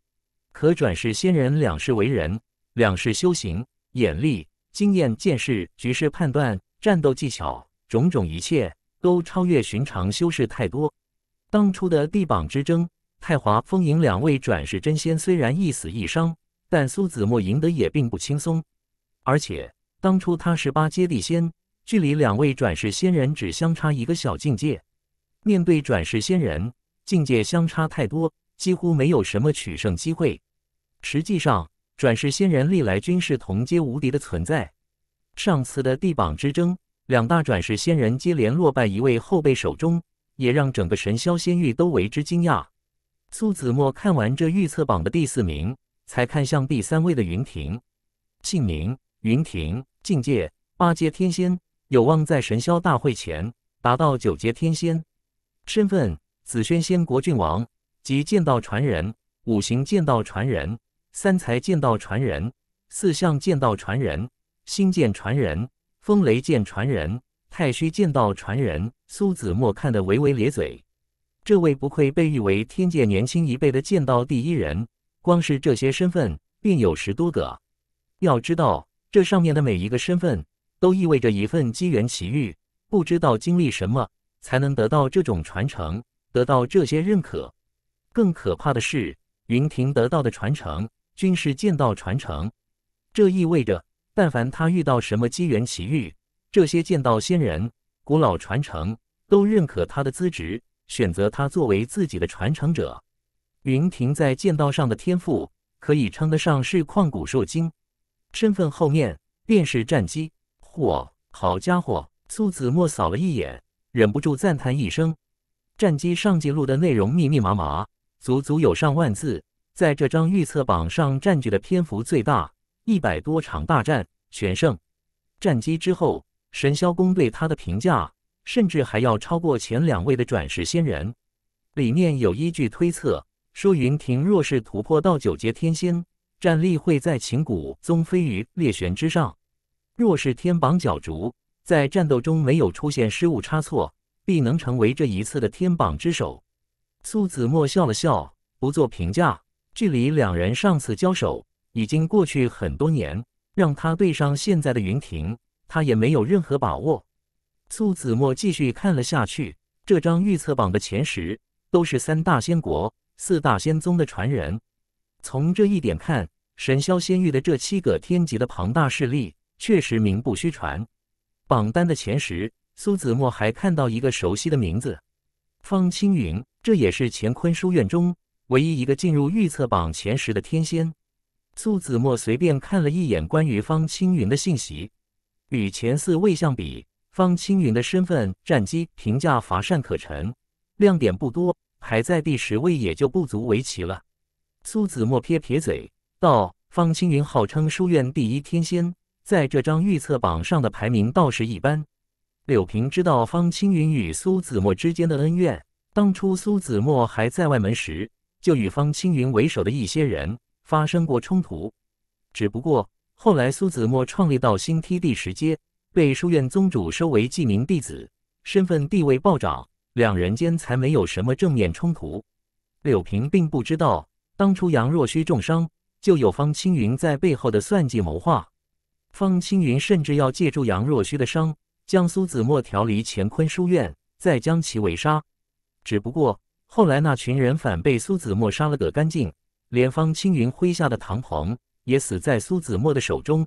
可转世仙人两世为人。两世修行、眼力、经验、见识、局势判断、战斗技巧，种种一切都超越寻常修士太多。当初的地榜之争，太华、风影两位转世真仙虽然一死一伤，但苏子墨赢得也并不轻松。而且当初他十八阶地仙，距离两位转世仙人只相差一个小境界。面对转世仙人，境界相差太多，几乎没有什么取胜机会。实际上。转世仙人历来均是同阶无敌的存在。上次的地榜之争，两大转世仙人接连落败一位后辈手中，也让整个神霄仙域都为之惊讶。苏子墨看完这预测榜的第四名，才看向第三位的云庭。姓名：云庭，境界八阶天仙，有望在神霄大会前达到九阶天仙。身份：紫萱仙国郡王及剑道传人，五行剑道传人。三才剑道传人、四象剑道传人、星剑传人、风雷剑传人、太虚剑道传人，苏子墨看得微微咧嘴。这位不愧被誉为天界年轻一辈的剑道第一人，光是这些身份便有十多个。要知道，这上面的每一个身份都意味着一份机缘奇遇，不知道经历什么才能得到这种传承，得到这些认可。更可怕的是，云庭得到的传承。均是剑道传承，这意味着，但凡他遇到什么机缘奇遇，这些剑道仙人、古老传承都认可他的资质，选择他作为自己的传承者。云霆在剑道上的天赋，可以称得上是旷古受精。身份后面便是战机。嚯，好家伙！苏子墨扫了一眼，忍不住赞叹一声。战机上记录的内容密密麻麻，足足有上万字。在这张预测榜上占据的篇幅最大，一百多场大战全胜战绩之后，神霄宫对他的评价甚至还要超过前两位的转世仙人。里念有依据推测说，云霆若是突破到九阶天仙，战力会在秦谷、宗飞于烈玄之上。若是天榜角逐在战斗中没有出现失误差错，必能成为这一次的天榜之首。苏子墨笑了笑，不做评价。距离两人上次交手已经过去很多年，让他对上现在的云霆，他也没有任何把握。苏子墨继续看了下去，这张预测榜的前十都是三大仙国、四大仙宗的传人。从这一点看，神霄仙域的这七个天级的庞大势力确实名不虚传。榜单的前十，苏子墨还看到一个熟悉的名字——方青云，这也是乾坤书院中。唯一一个进入预测榜前十的天仙，苏子墨随便看了一眼关于方青云的信息，与前四位相比，方青云的身份、战绩、评价乏善可陈，亮点不多，排在第十位也就不足为奇了。苏子墨撇撇嘴道：“方青云号称书院第一天仙，在这张预测榜上的排名倒是一般。”柳平知道方青云与苏子墨之间的恩怨，当初苏子墨还在外门时。就与方青云为首的一些人发生过冲突，只不过后来苏子墨创立道心梯第十阶，被书院宗主收为记名弟子，身份地位暴涨，两人间才没有什么正面冲突。柳平并不知道，当初杨若虚重伤就有方青云在背后的算计谋划，方青云甚至要借助杨若虚的伤，将苏子墨调离乾坤书院，再将其围杀。只不过。后来那群人反被苏子墨杀了个干净，连方青云麾下的唐鹏也死在苏子墨的手中。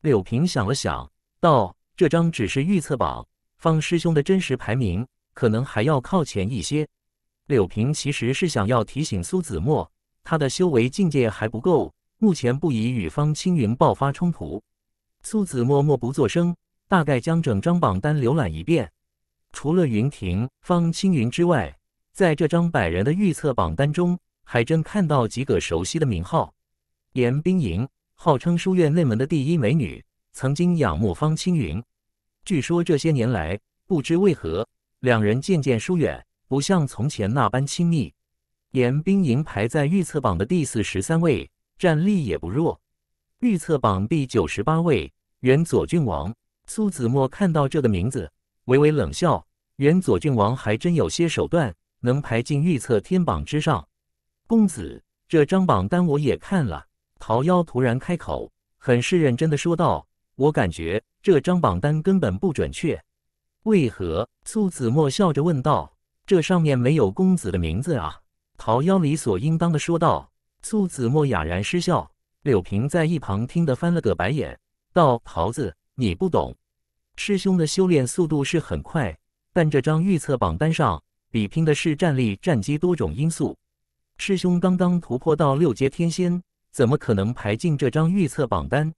柳平想了想，道：“这张只是预测榜，方师兄的真实排名可能还要靠前一些。”柳平其实是想要提醒苏子墨，他的修为境界还不够，目前不宜与方青云爆发冲突。苏子墨默不作声，大概将整张榜单浏览一遍，除了云霆、方青云之外。在这张百人的预测榜单中，还真看到几个熟悉的名号。严冰莹，号称书院内门的第一美女，曾经仰慕方青云。据说这些年来，不知为何，两人渐渐疏远，不像从前那般亲密。严冰莹排在预测榜的第四十三位，战力也不弱。预测榜第九十八位，原左郡王苏子墨看到这个名字，微微冷笑。原左郡王还真有些手段。能排进预测天榜之上，公子，这张榜单我也看了。桃夭突然开口，很是认真的说道：“我感觉这张榜单根本不准确。”为何？苏子墨笑着问道：“这上面没有公子的名字啊？”桃夭理所应当的说道。苏子墨哑然失笑。柳平在一旁听得翻了个白眼，道：“桃子，你不懂，师兄的修炼速度是很快，但这张预测榜单上。”比拼的是战力、战机多种因素。师兄刚刚突破到六阶天仙，怎么可能排进这张预测榜单？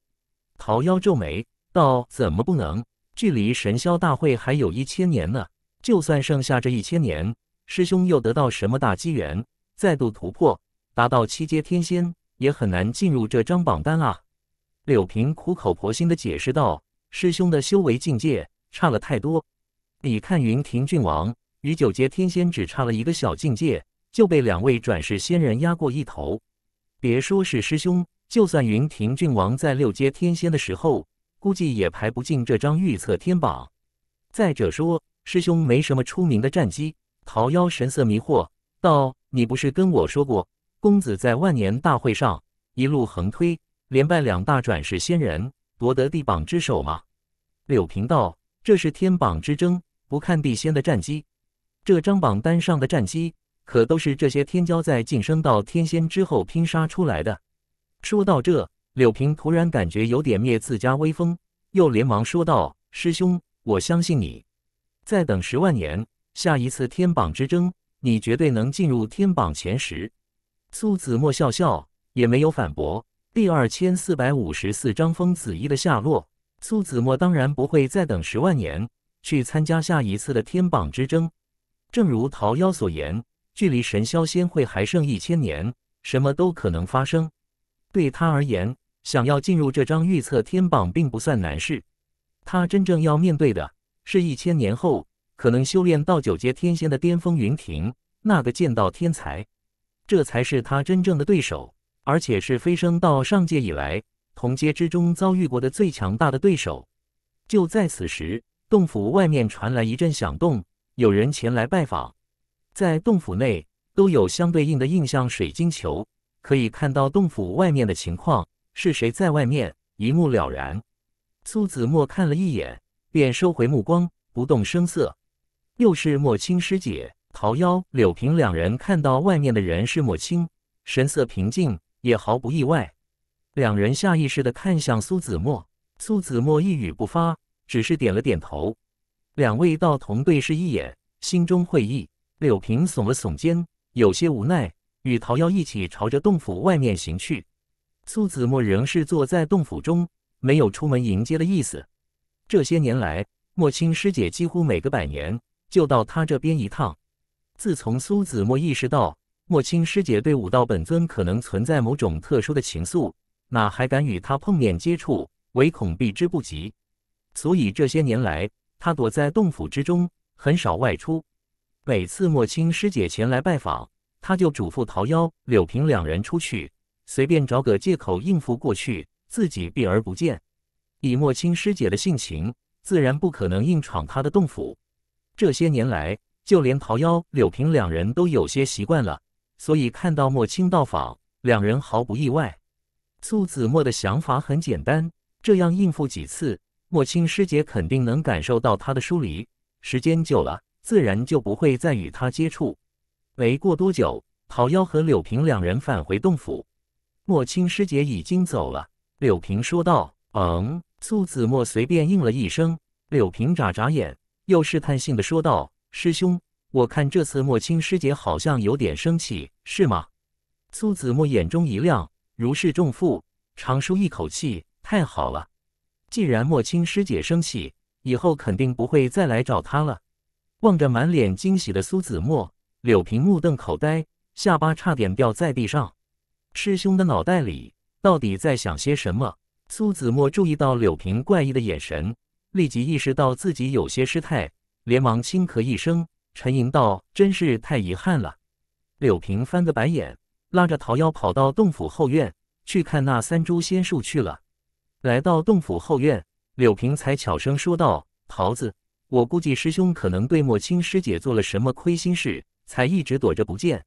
桃妖皱眉道：“怎么不能？距离神霄大会还有一千年呢。就算剩下这一千年，师兄又得到什么大机缘，再度突破达到七阶天仙，也很难进入这张榜单啊。”柳平苦口婆心地解释道：“师兄的修为境界差了太多，你看云庭郡王。”与九阶天仙只差了一个小境界，就被两位转世仙人压过一头。别说是师兄，就算云霆郡王在六阶天仙的时候，估计也排不进这张预测天榜。再者说，师兄没什么出名的战绩。桃夭神色迷惑道：“你不是跟我说过，公子在万年大会上一路横推，连败两大转世仙人，夺得地榜之首吗？”柳平道：“这是天榜之争，不看地仙的战绩。”这张榜单上的战绩，可都是这些天骄在晋升到天仙之后拼杀出来的。说到这，柳平突然感觉有点灭自家威风，又连忙说道：“师兄，我相信你，再等十万年，下一次天榜之争，你绝对能进入天榜前十。”苏子墨笑笑，也没有反驳。第二千四百五十四章风子衣的下落，苏子墨当然不会再等十万年去参加下一次的天榜之争。正如桃夭所言，距离神霄仙会还剩一千年，什么都可能发生。对他而言，想要进入这张预测天榜并不算难事。他真正要面对的，是一千年后可能修炼到九阶天仙的巅峰云庭那个剑道天才，这才是他真正的对手，而且是飞升到上界以来同阶之中遭遇过的最强大的对手。就在此时，洞府外面传来一阵响动。有人前来拜访，在洞府内都有相对应的印象水晶球，可以看到洞府外面的情况，是谁在外面一目了然。苏子墨看了一眼，便收回目光，不动声色。又是莫青师姐、桃夭、柳平两人看到外面的人是莫青，神色平静，也毫不意外。两人下意识的看向苏子墨，苏子墨一语不发，只是点了点头。两位道童对视一眼，心中会意。柳平耸了耸肩，有些无奈，与桃夭一起朝着洞府外面行去。苏子墨仍是坐在洞府中，没有出门迎接的意思。这些年来，莫青师姐几乎每个百年就到他这边一趟。自从苏子墨意识到莫青师姐对武道本尊可能存在某种特殊的情愫，哪还敢与他碰面接触，唯恐避之不及。所以这些年来。他躲在洞府之中，很少外出。每次莫青师姐前来拜访，他就嘱咐桃夭、柳平两人出去，随便找个借口应付过去，自己避而不见。以莫青师姐的性情，自然不可能硬闯他的洞府。这些年来，就连桃夭、柳平两人都有些习惯了，所以看到莫青到访，两人毫不意外。苏子墨的想法很简单：这样应付几次。莫青师姐肯定能感受到他的疏离，时间久了，自然就不会再与他接触。没过多久，桃夭和柳平两人返回洞府，莫青师姐已经走了。柳平说道：“嗯。”苏子墨随便应了一声。柳平眨眨眼，又试探性的说道：“师兄，我看这次莫青师姐好像有点生气，是吗？”苏子墨眼中一亮，如释重负，长舒一口气：“太好了。”既然莫青师姐生气，以后肯定不会再来找她了。望着满脸惊喜的苏子墨，柳平目瞪口呆，下巴差点掉在地上。师兄的脑袋里到底在想些什么？苏子墨注意到柳平怪异的眼神，立即意识到自己有些失态，连忙轻咳一声，沉吟道：“真是太遗憾了。”柳平翻个白眼，拉着桃夭跑到洞府后院去看那三株仙树去了。来到洞府后院，柳平才悄声说道：“桃子，我估计师兄可能对莫青师姐做了什么亏心事，才一直躲着不见。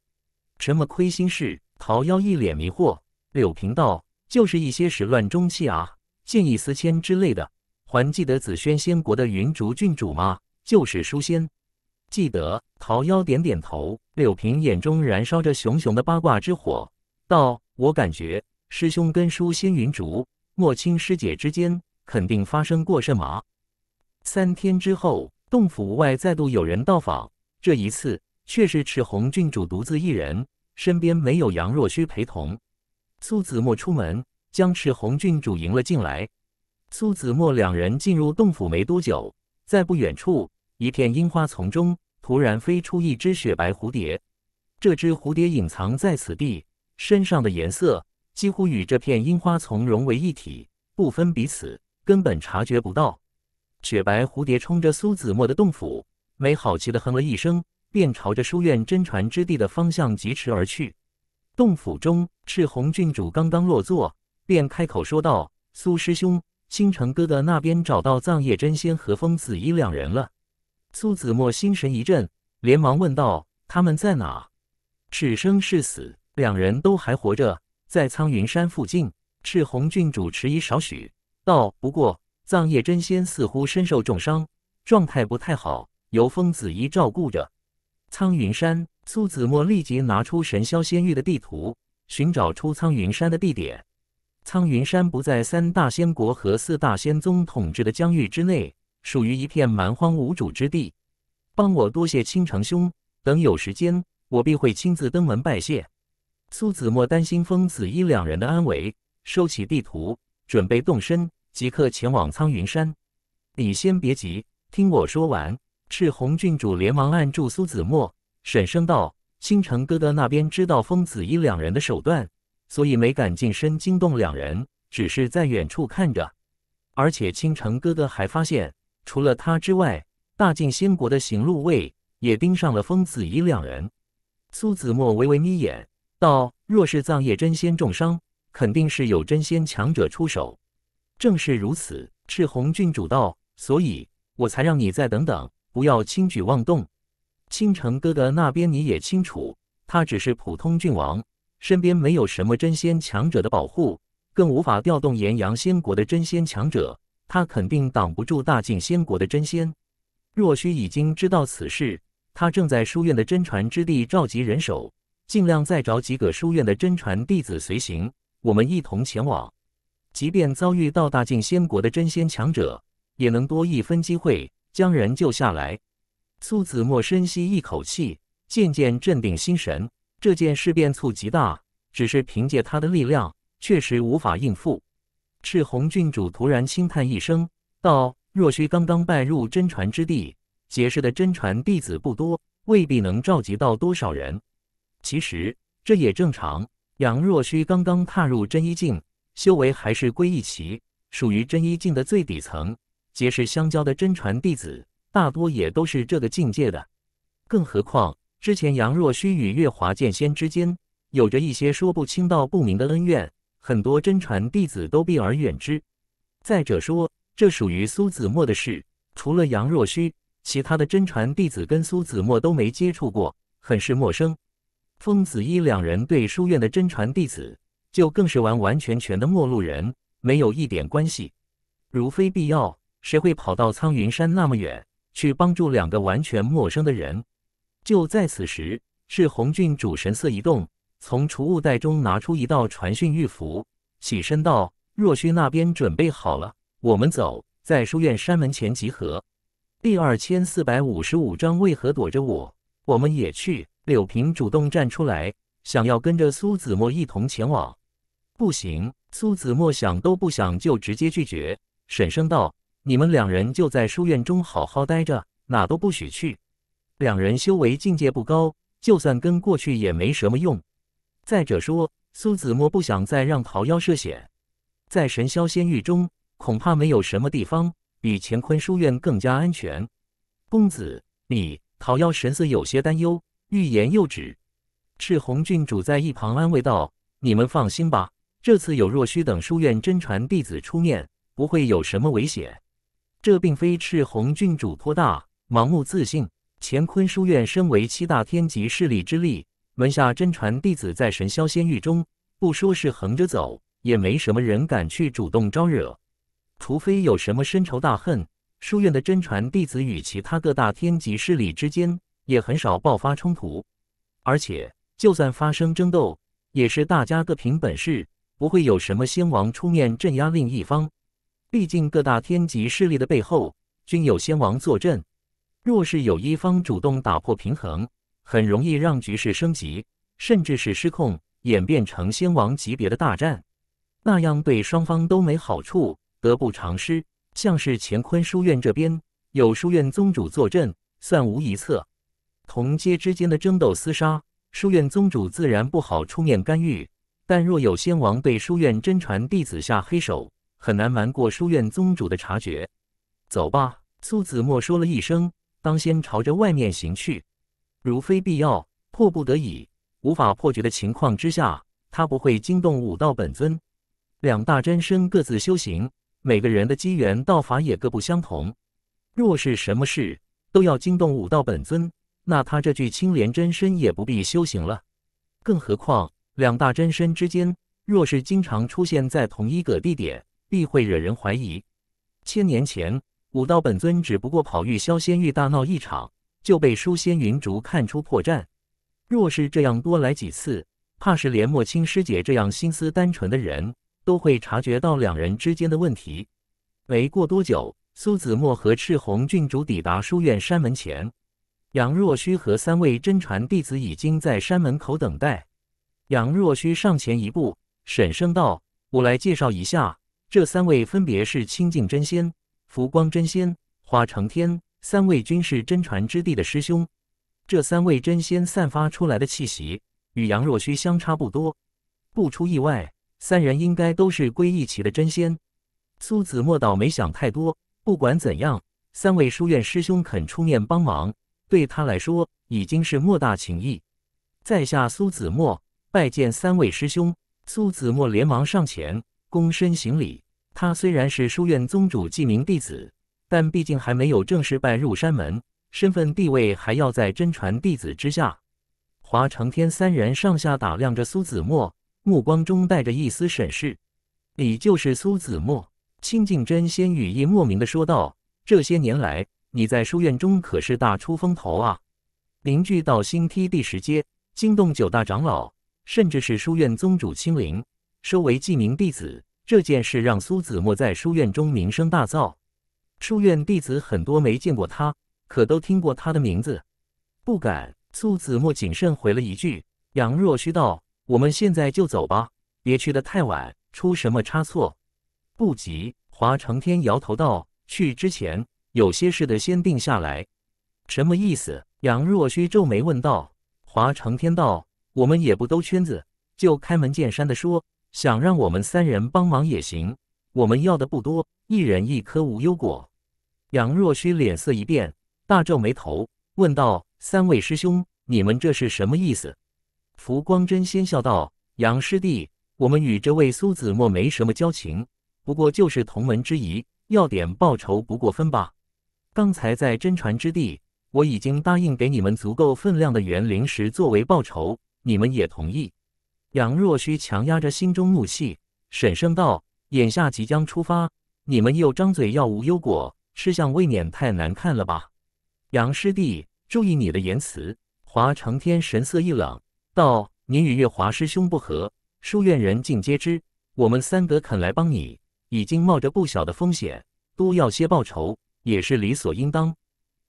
什么亏心事？”桃夭一脸迷惑。柳平道：“就是一些始乱终弃啊，见异思迁之类的。还记得紫萱仙国的云竹郡主吗？就是书仙。”记得。桃夭点点头。柳平眼中燃烧着熊熊的八卦之火，道：“我感觉师兄跟书仙云竹……”莫青师姐之间肯定发生过什么。三天之后，洞府外再度有人到访，这一次却是赤红郡主独自一人，身边没有杨若虚陪同。苏子墨出门，将赤红郡主迎了进来。苏子墨两人进入洞府没多久，在不远处一片樱花丛中，突然飞出一只雪白蝴蝶。这只蝴蝶隐藏在此地，身上的颜色。几乎与这片樱花丛融为一体，不分彼此，根本察觉不到。雪白蝴蝶冲着苏子墨的洞府，没好奇的哼了一声，便朝着书院真传之地的方向疾驰而去。洞府中，赤红郡主刚刚落座，便开口说道：“苏师兄，星辰哥哥那边找到藏叶真仙和风紫衣两人了。”苏子墨心神一震，连忙问道：“他们在哪？是生是死？两人都还活着？”在苍云山附近，赤红郡主迟疑少许，道：“不过，藏叶真仙似乎身受重伤，状态不太好，由风子怡照顾着。”苍云山，苏子墨立即拿出神霄仙域的地图，寻找出苍云山的地点。苍云山不在三大仙国和四大仙宗统治的疆域之内，属于一片蛮荒无主之地。帮我多谢青城兄，等有时间，我必会亲自登门拜谢。苏子墨担心风子衣两人的安危，收起地图，准备动身，即刻前往苍云山。你先别急，听我说完。赤红郡主连忙按住苏子墨，沈声道：“倾城哥哥那边知道风子衣两人的手段，所以没敢近身惊动两人，只是在远处看着。而且倾城哥哥还发现，除了他之外，大晋仙国的行路卫也盯上了风子衣两人。”苏子墨微微眯眼。道：“若是藏叶真仙重伤，肯定是有真仙强者出手。正是如此。”赤红郡主道：“所以我才让你再等等，不要轻举妄动。倾城哥哥那边你也清楚，他只是普通郡王，身边没有什么真仙强者的保护，更无法调动炎阳仙国的真仙强者，他肯定挡不住大晋仙国的真仙。若虚已经知道此事，他正在书院的真传之地召集人手。”尽量再找几个书院的真传弟子随行，我们一同前往。即便遭遇到大晋仙国的真仙强者，也能多一分机会将人救下来。苏子墨深吸一口气，渐渐镇定心神。这件事变促极大，只是凭借他的力量，确实无法应付。赤红郡主突然轻叹一声，道：“若需刚刚拜入真传之地，结识的真传弟子不多，未必能召集到多少人。”其实这也正常。杨若虚刚刚踏入真一境，修为还是归一期，属于真一境的最底层。结识相交的真传弟子，大多也都是这个境界的。更何况之前杨若虚与月华剑仙之间有着一些说不清道不明的恩怨，很多真传弟子都避而远之。再者说，这属于苏子墨的事，除了杨若虚，其他的真传弟子跟苏子墨都没接触过，很是陌生。风子一两人对书院的真传弟子，就更是完完全全的陌路人，没有一点关系。如非必要，谁会跑到苍云山那么远去帮助两个完全陌生的人？就在此时，是红郡主神色一动，从储物袋中拿出一道传讯玉符，起身道：“若虚那边准备好了，我们走，在书院山门前集合。”第二千四百五十五章为何躲着我？我们也去。柳平主动站出来，想要跟着苏子墨一同前往。不行，苏子墨想都不想就直接拒绝，沈声道：“你们两人就在书院中好好待着，哪都不许去。两人修为境界不高，就算跟过去也没什么用。再者说，苏子墨不想再让桃夭涉险。在神霄仙域中，恐怕没有什么地方比乾坤书院更加安全。公子，你……桃夭神色有些担忧。”欲言又止，赤红郡主在一旁安慰道：“你们放心吧，这次有若虚等书院真传弟子出面，不会有什么危险。这并非赤红郡主托大、盲目自信。乾坤书院身为七大天级势力之力，门下真传弟子在神霄仙域中，不说是横着走，也没什么人敢去主动招惹。除非有什么深仇大恨，书院的真传弟子与其他各大天级势力之间。”也很少爆发冲突，而且就算发生争斗，也是大家各凭本事，不会有什么先王出面镇压另一方。毕竟各大天级势力的背后均有先王坐镇，若是有一方主动打破平衡，很容易让局势升级，甚至是失控，演变成先王级别的大战，那样对双方都没好处，得不偿失。像是乾坤书院这边，有书院宗主坐镇，算无一策。同阶之间的争斗厮杀，书院宗主自然不好出面干预。但若有先王对书院真传弟子下黑手，很难瞒过书院宗主的察觉。走吧，苏子墨说了一声，当先朝着外面行去。如非必要、迫不得已、无法破局的情况之下，他不会惊动武道本尊。两大真身各自修行，每个人的机缘、道法也各不相同。若是什么事都要惊动武道本尊，那他这具青莲真身也不必修行了，更何况两大真身之间，若是经常出现在同一个地点，必会惹人怀疑。千年前，武道本尊只不过跑玉霄仙域大闹一场，就被书仙云竹看出破绽。若是这样多来几次，怕是连莫青师姐这样心思单纯的人都会察觉到两人之间的问题。没过多久，苏子墨和赤红郡主抵达书院山门前。杨若虚和三位真传弟子已经在山门口等待。杨若虚上前一步，沈声道：“我来介绍一下，这三位分别是清净真仙、浮光真仙、花成天，三位均是真传之地的师兄。这三位真仙散发出来的气息与杨若虚相差不多，不出意外，三人应该都是归一旗的真仙。”苏子墨倒没想太多，不管怎样，三位书院师兄肯出面帮忙。对他来说已经是莫大情谊。在下苏子墨，拜见三位师兄。苏子墨连忙上前躬身行礼。他虽然是书院宗主记名弟子，但毕竟还没有正式拜入山门，身份地位还要在真传弟子之下。华承天三人上下打量着苏子墨，目光中带着一丝审视。你就是苏子墨？清静真仙羽翼莫名的说道。这些年来。你在书院中可是大出风头啊，凝聚到星梯第十阶，惊动九大长老，甚至是书院宗主青灵，收为记名弟子。这件事让苏子墨在书院中名声大噪。书院弟子很多没见过他，可都听过他的名字。不敢，苏子墨谨慎回了一句。杨若虚道：“我们现在就走吧，别去的太晚，出什么差错？”不急，华成天摇头道：“去之前。”有些事得先定下来，什么意思？杨若虚皱眉问道。华成天道：“我们也不兜圈子，就开门见山的说，想让我们三人帮忙也行。我们要的不多，一人一颗无忧果。”杨若虚脸色一变，大皱眉头，问道：“三位师兄，你们这是什么意思？”浮光真仙笑道：“杨师弟，我们与这位苏子墨没什么交情，不过就是同门之谊，要点报酬不过分吧？”刚才在真传之地，我已经答应给你们足够分量的元灵石作为报酬，你们也同意。杨若虚强压着心中怒气，沈声道：“眼下即将出发，你们又张嘴要无忧果，吃相未免太难看了吧？”杨师弟，注意你的言辞。华承天神色一冷，道：“你与月华师兄不和，书院人尽皆知。我们三德肯来帮你，已经冒着不小的风险，多要些报酬。”也是理所应当，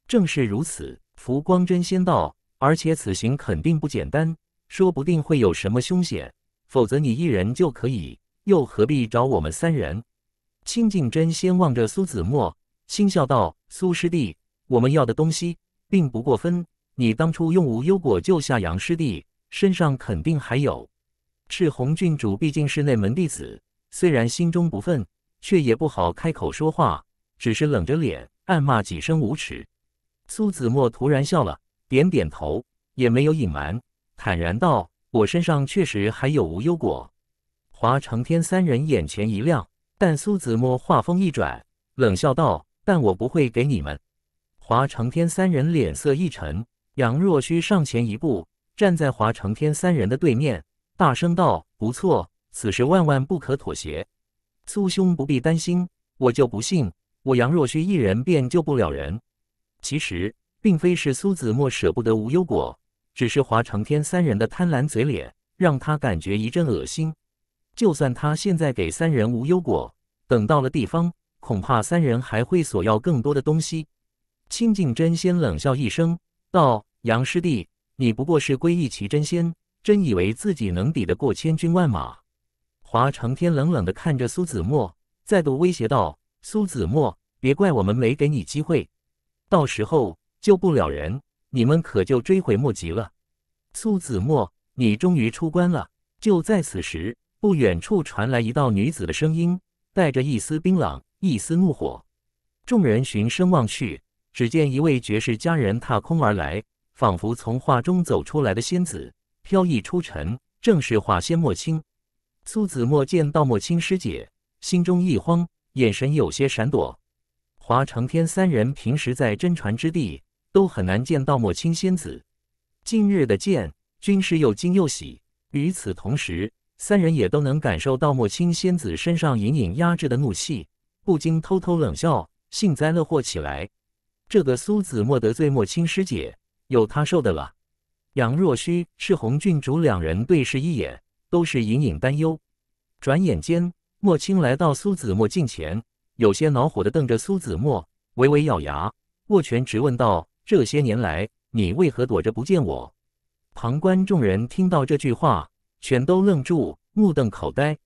正是如此。福光真仙道，而且此行肯定不简单，说不定会有什么凶险。否则你一人就可以，又何必找我们三人？清净真仙望着苏子墨，轻笑道：“苏师弟，我们要的东西并不过分。你当初用无忧果救下杨师弟，身上肯定还有。”赤红郡主毕竟是内门弟子，虽然心中不忿，却也不好开口说话。只是冷着脸暗骂几声无耻，苏子墨突然笑了，点点头，也没有隐瞒，坦然道：“我身上确实还有无忧果。”华承天三人眼前一亮，但苏子墨话锋一转，冷笑道：“但我不会给你们。”华承天三人脸色一沉，杨若虚上前一步，站在华承天三人的对面，大声道：“不错，此事万万不可妥协。苏兄不必担心，我就不信。”我杨若虚一人便救不了人，其实并非是苏子墨舍不得无忧果，只是华承天三人的贪婪嘴脸让他感觉一阵恶心。就算他现在给三人无忧果，等到了地方，恐怕三人还会索要更多的东西。清净真仙冷笑一声道：“杨师弟，你不过是归一齐真仙，真以为自己能抵得过千军万马？”华承天冷冷地看着苏子墨，再度威胁道。苏子墨，别怪我们没给你机会，到时候救不了人，你们可就追悔莫及了。苏子墨，你终于出关了。就在此时，不远处传来一道女子的声音，带着一丝冰冷，一丝怒火。众人循声望去，只见一位绝世佳人踏空而来，仿佛从画中走出来的仙子，飘逸出尘。正是画仙莫青。苏子墨见到莫青师姐，心中一慌。眼神有些闪躲。华成天三人平时在真传之地都很难见到墨青仙子，近日的见，均是又惊又喜。与此同时，三人也都能感受到墨青仙子身上隐隐压制的怒气，不禁偷偷冷笑，幸灾乐祸起来。这个苏子墨得罪墨青师姐，有他受的了。杨若虚、赤红郡主两人对视一眼，都是隐隐担忧。转眼间。莫青来到苏子墨近前，有些恼火地瞪着苏子墨，微微咬牙，握拳直问道：“这些年来，你为何躲着不见我？”旁观众人听到这句话，全都愣住，目瞪口呆。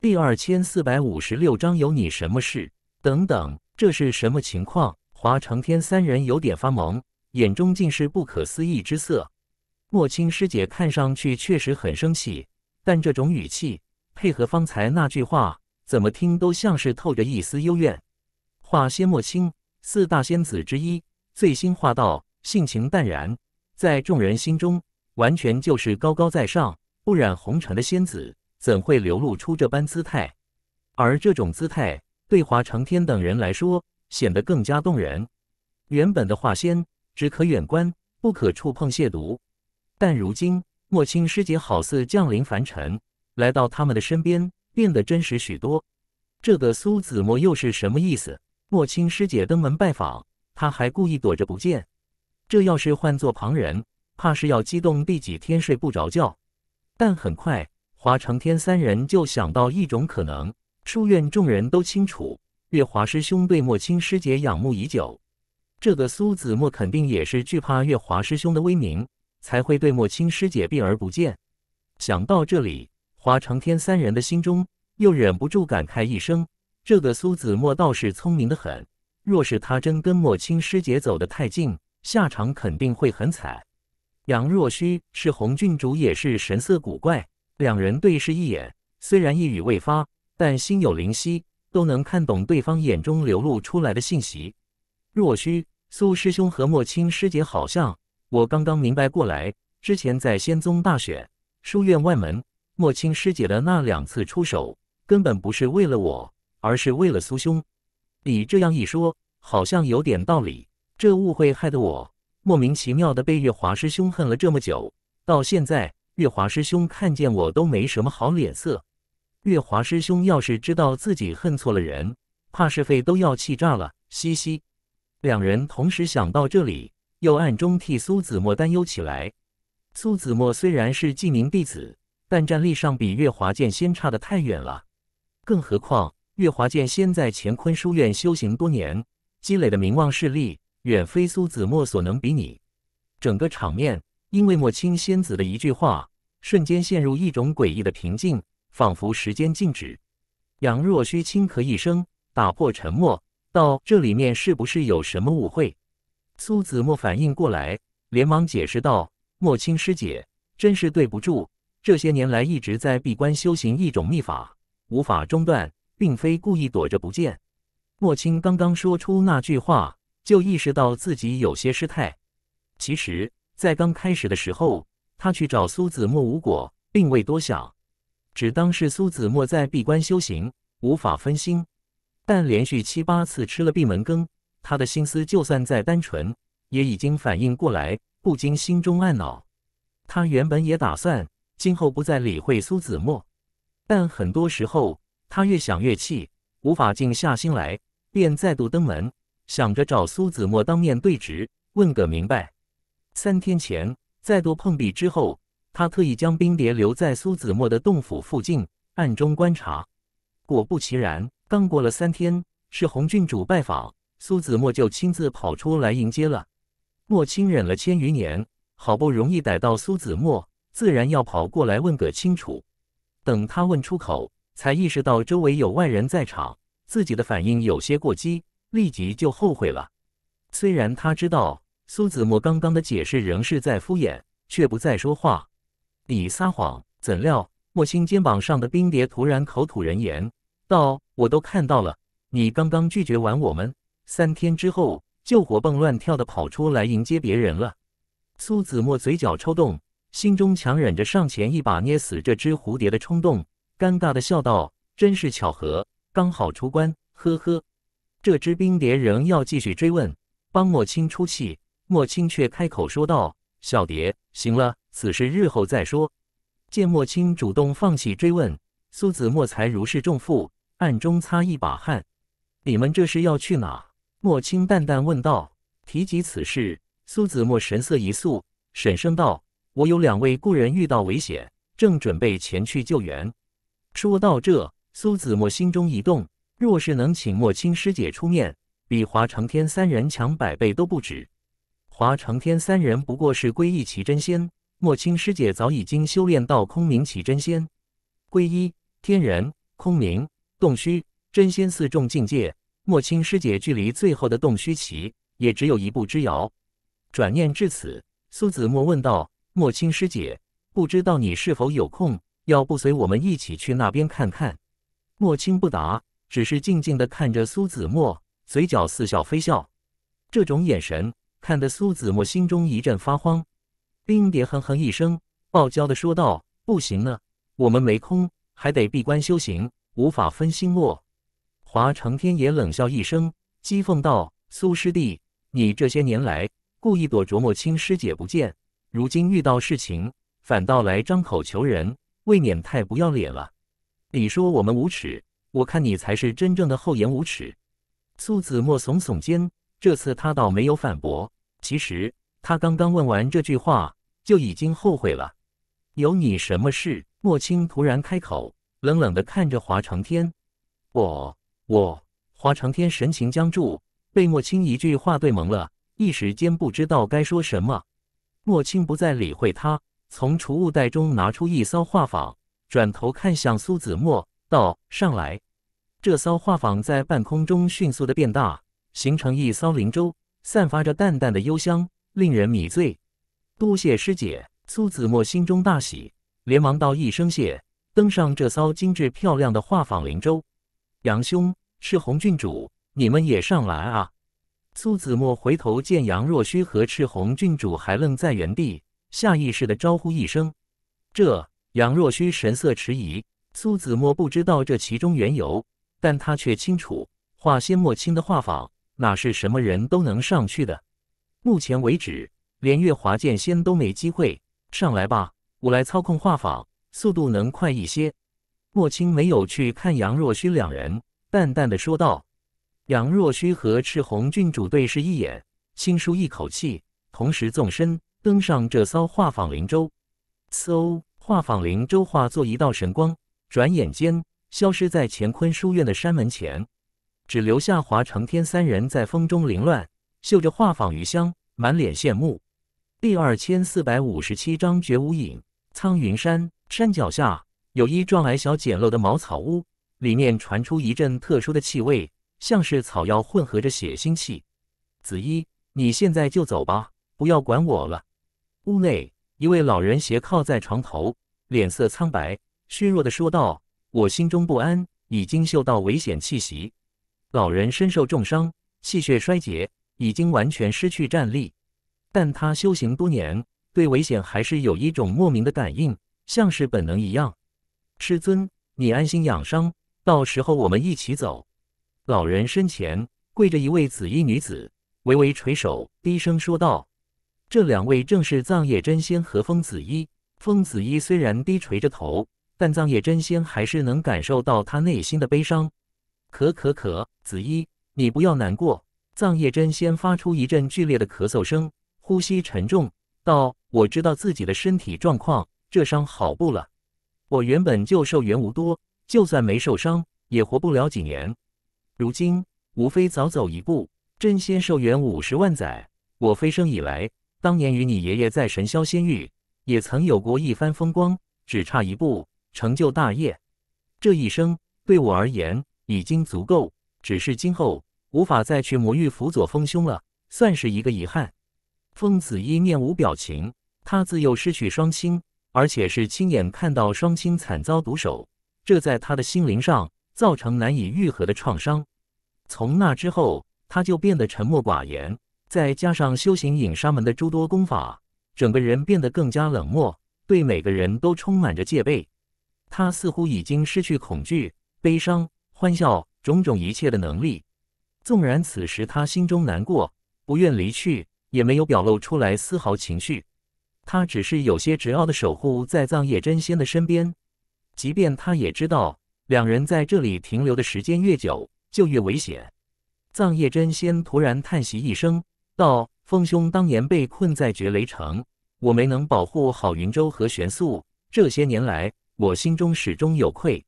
第二千四百五十六章有你什么事？等等，这是什么情况？华承天三人有点发懵，眼中尽是不可思议之色。莫青师姐看上去确实很生气，但这种语气……配合方才那句话，怎么听都像是透着一丝幽怨。化仙莫青，四大仙子之一，醉心画道，性情淡然，在众人心中完全就是高高在上、不染红尘的仙子，怎会流露出这般姿态？而这种姿态对华成天等人来说，显得更加动人。原本的化仙只可远观，不可触碰亵渎，但如今莫青师姐好似降临凡尘。来到他们的身边，变得真实许多。这个苏子墨又是什么意思？莫青师姐登门拜访，他还故意躲着不见。这要是换做旁人，怕是要激动第几天睡不着觉。但很快，华承天三人就想到一种可能：书院众人都清楚，月华师兄对莫青师姐仰慕已久。这个苏子墨肯定也是惧怕月华师兄的威名，才会对莫青师姐避而不见。想到这里。华长天三人的心中又忍不住感慨一声：“这个苏子墨倒是聪明的很，若是他真跟莫青师姐走得太近，下场肯定会很惨。”杨若虚是红郡主，也是神色古怪。两人对视一眼，虽然一语未发，但心有灵犀，都能看懂对方眼中流露出来的信息。若虚，苏师兄和莫青师姐好像……我刚刚明白过来，之前在仙宗大选书院外门。莫青师姐的那两次出手，根本不是为了我，而是为了苏兄。你这样一说，好像有点道理。这误会害得我莫名其妙的被月华师兄恨了这么久，到现在月华师兄看见我都没什么好脸色。月华师兄要是知道自己恨错了人，怕是肺都要气炸了。嘻嘻，两人同时想到这里，又暗中替苏子墨担忧起来。苏子墨虽然是纪宁弟子，但战力上比月华剑仙差的太远了，更何况月华剑仙在乾坤书院修行多年，积累的名望势力远非苏子墨所能比拟。整个场面因为莫清仙子的一句话，瞬间陷入一种诡异的平静，仿佛时间静止。杨若虚轻咳一声，打破沉默，道：“这里面是不是有什么误会？”苏子墨反应过来，连忙解释道：“莫清师姐，真是对不住。”这些年来一直在闭关修行一种秘法，无法中断，并非故意躲着不见。莫青刚刚说出那句话，就意识到自己有些失态。其实，在刚开始的时候，他去找苏子墨无果，并未多想，只当是苏子墨在闭关修行，无法分心。但连续七八次吃了闭门羹，他的心思就算再单纯，也已经反应过来，不禁心中暗恼。他原本也打算。今后不再理会苏子墨，但很多时候他越想越气，无法静下心来，便再度登门，想着找苏子墨当面对质，问个明白。三天前再度碰壁之后，他特意将冰蝶留在苏子墨的洞府附近，暗中观察。果不其然，刚过了三天，是红郡主拜访苏子墨，就亲自跑出来迎接了。莫青忍了千余年，好不容易逮到苏子墨。自然要跑过来问个清楚，等他问出口，才意识到周围有外人在场，自己的反应有些过激，立即就后悔了。虽然他知道苏子墨刚刚的解释仍是在敷衍，却不再说话。你撒谎？怎料莫心肩膀上的冰蝶突然口吐人言道：“我都看到了，你刚刚拒绝完我们，三天之后就活蹦乱跳的跑出来迎接别人了。”苏子墨嘴角抽动。心中强忍着上前一把捏死这只蝴蝶的冲动，尴尬的笑道：“真是巧合，刚好出关。”呵呵，这只冰蝶仍要继续追问，帮莫青出气。莫青却开口说道：“小蝶，行了，此事日后再说。”见莫青主动放弃追问，苏子墨才如释重负，暗中擦一把汗。“你们这是要去哪？”莫青淡淡问道。提及此事，苏子墨神色一肃，沈声道。我有两位故人遇到危险，正准备前去救援。说到这，苏子墨心中一动，若是能请莫青师姐出面，比华承天三人强百倍都不止。华承天三人不过是归一奇真仙，莫青师姐早已经修炼到空明奇真仙。归一天人、空明、洞虚真仙四重境界，莫青师姐距离最后的洞虚奇也只有一步之遥。转念至此，苏子墨问道。莫青师姐，不知道你是否有空？要不随我们一起去那边看看？莫青不答，只是静静地看着苏子墨，嘴角似笑非笑。这种眼神看得苏子墨心中一阵发慌。冰蝶哼哼一声，傲娇的说道：“不行呢，我们没空，还得闭关修行，无法分心。”莫华成天也冷笑一声，讥讽道：“苏师弟，你这些年来故意躲着莫青师姐不见。”如今遇到事情，反倒来张口求人，未免太不要脸了。你说我们无耻，我看你才是真正的厚颜无耻。苏子墨耸耸肩，这次他倒没有反驳。其实他刚刚问完这句话，就已经后悔了。有你什么事？莫青突然开口，冷冷地看着华长天。我……我……华长天神情僵住，被莫青一句话对蒙了，一时间不知道该说什么。莫青不再理会他，从储物袋中拿出一艘画舫，转头看向苏子墨，道：“上来。”这艘画舫在半空中迅速的变大，形成一艘灵舟，散发着淡淡的幽香，令人迷醉。多谢师姐！苏子墨心中大喜，连忙道一声谢，登上这艘精致漂亮的画舫灵舟。杨兄，赤红郡主，你们也上来啊！苏子墨回头见杨若虚和赤红郡主还愣在原地，下意识的招呼一声。这杨若虚神色迟疑，苏子墨不知道这其中缘由，但他却清楚，画仙莫清的画舫哪是什么人都能上去的。目前为止，连月华剑仙都没机会上来吧？我来操控画舫，速度能快一些。莫青没有去看杨若虚两人，淡淡的说道。杨若虚和赤红郡主对视一眼，轻舒一口气，同时纵身登上这艘画舫灵舟。嗖！画舫灵舟化作一道神光，转眼间消失在乾坤书院的山门前，只留下华成天三人在风中凌乱，嗅着画舫余香，满脸羡慕。第二千四百五十七章绝无影。苍云山山脚下有一幢矮小简陋的茅草屋，里面传出一阵特殊的气味。像是草药混合着血腥气。紫衣，你现在就走吧，不要管我了。屋内，一位老人斜靠在床头，脸色苍白，虚弱的说道：“我心中不安，已经嗅到危险气息。”老人身受重伤，气血衰竭，已经完全失去战力。但他修行多年，对危险还是有一种莫名的感应，像是本能一样。师尊，你安心养伤，到时候我们一起走。老人身前跪着一位紫衣女子，微微垂首，低声说道：“这两位正是藏叶真仙和风紫衣。”风紫衣虽然低垂着头，但藏叶真仙还是能感受到她内心的悲伤。咳咳咳，紫衣，你不要难过。藏叶真仙发出一阵剧烈的咳嗽声，呼吸沉重，道：“我知道自己的身体状况，这伤好不了。我原本就寿元无多，就算没受伤，也活不了几年。”如今无非早走一步，真仙寿元五十万载。我飞升以来，当年与你爷爷在神霄仙域，也曾有过一番风光，只差一步成就大业。这一生对我而言已经足够，只是今后无法再去魔域辅佐丰兄了，算是一个遗憾。风子一面无表情，他自幼失去双亲，而且是亲眼看到双亲惨遭毒手，这在他的心灵上。造成难以愈合的创伤。从那之后，他就变得沉默寡言，再加上修行隐沙门的诸多功法，整个人变得更加冷漠，对每个人都充满着戒备。他似乎已经失去恐惧、悲伤、欢笑种种一切的能力。纵然此时他心中难过，不愿离去，也没有表露出来丝毫情绪。他只是有些执拗的守护在藏野真仙的身边，即便他也知道。两人在这里停留的时间越久，就越危险。藏叶真仙突然叹息一声，道：“风兄当年被困在绝雷城，我没能保护好云州和玄素，这些年来，我心中始终有愧。”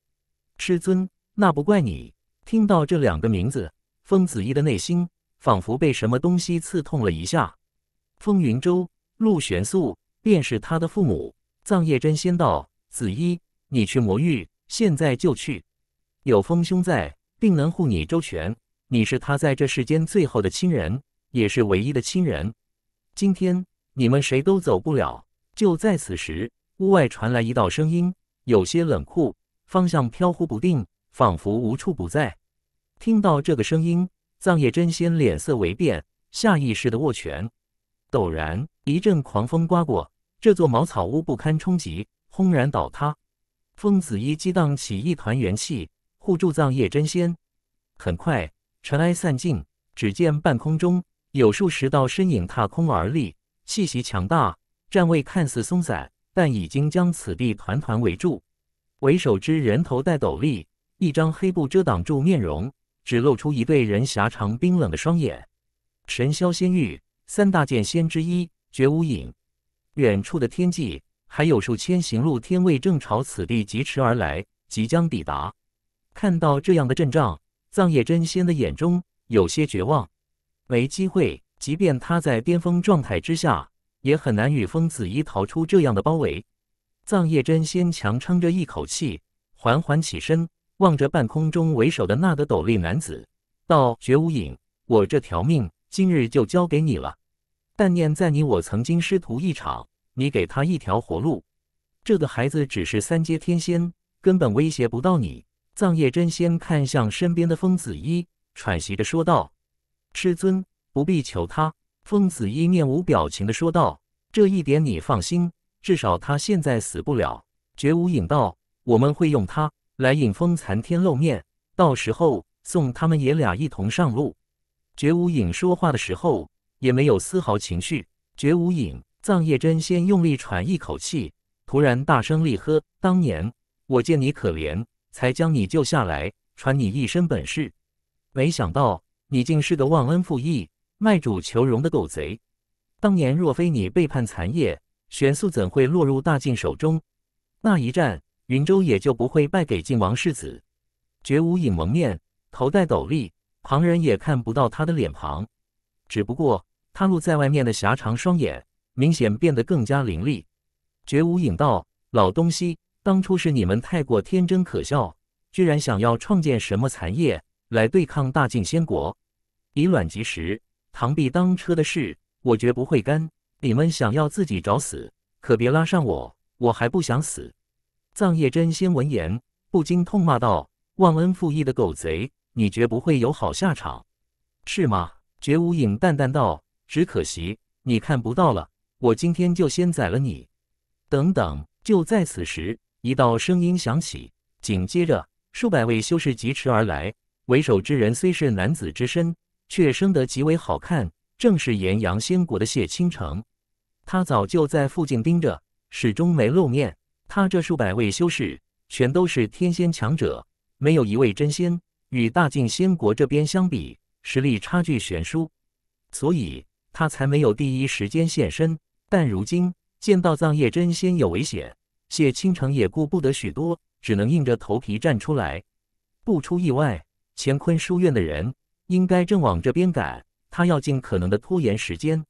师尊，那不怪你。听到这两个名字，风子衣的内心仿佛被什么东西刺痛了一下。风云州、陆玄素，便是他的父母。藏叶真仙道：“子衣，你去魔域。”现在就去，有风兄在，定能护你周全。你是他在这世间最后的亲人，也是唯一的亲人。今天你们谁都走不了。就在此时，屋外传来一道声音，有些冷酷，方向飘忽不定，仿佛无处不在。听到这个声音，藏叶真仙脸色微变，下意识的握拳。陡然，一阵狂风刮过，这座茅草屋不堪冲击，轰然倒塌。风子衣激荡起一团元气，护住藏叶真仙。很快，尘埃散尽，只见半空中有数十道身影踏空而立，气息强大，站位看似松散，但已经将此地团团围住。为首之人头戴斗笠，一张黑布遮挡住面容，只露出一对人狭长冰冷的双眼。神霄仙域三大剑仙之一，绝无影。远处的天际。还有数千行路天卫正朝此地疾驰而来，即将抵达。看到这样的阵仗，藏叶真仙的眼中有些绝望，没机会。即便他在巅峰状态之下，也很难与风子一逃出这样的包围。藏叶真仙强撑着一口气，缓缓起身，望着半空中为首的那个斗笠男子，道：“绝无影，我这条命今日就交给你了。但念在你我曾经师徒一场。”你给他一条活路，这个孩子只是三阶天仙，根本威胁不到你。藏叶真仙看向身边的疯子一，喘息着说道：“师尊，不必求他。”疯子一面无表情的说道：“这一点你放心，至少他现在死不了。”绝无影道：“我们会用他来引风残天露面，到时候送他们爷俩一同上路。”绝无影说话的时候也没有丝毫情绪。绝无影。藏叶真先用力喘一口气，突然大声厉喝：“当年我见你可怜，才将你救下来，传你一身本事。没想到你竟是个忘恩负义、卖主求荣的狗贼！当年若非你背叛残叶，玄素怎会落入大晋手中？那一战，云州也就不会败给晋王世子。”绝无影蒙面，头戴斗笠，旁人也看不到他的脸庞，只不过他露在外面的狭长双眼。明显变得更加凌厉。绝无影道：“老东西，当初是你们太过天真可笑，居然想要创建什么残业来对抗大晋仙国，以卵击石、螳臂当车的事，我绝不会干。你们想要自己找死，可别拉上我，我还不想死。”藏叶真仙闻言不禁痛骂道：“忘恩负义的狗贼，你绝不会有好下场，是吗？”绝无影淡淡道：“只可惜你看不到了。”我今天就先宰了你！等等，就在此时，一道声音响起，紧接着数百位修士疾驰而来。为首之人虽是男子之身，却生得极为好看，正是炎阳仙国的谢倾城。他早就在附近盯着，始终没露面。他这数百位修士全都是天仙强者，没有一位真仙。与大晋仙国这边相比，实力差距悬殊，所以他才没有第一时间现身。但如今见到藏叶真仙有危险，谢倾城也顾不得许多，只能硬着头皮站出来。不出意外，乾坤书院的人应该正往这边赶，他要尽可能的拖延时间。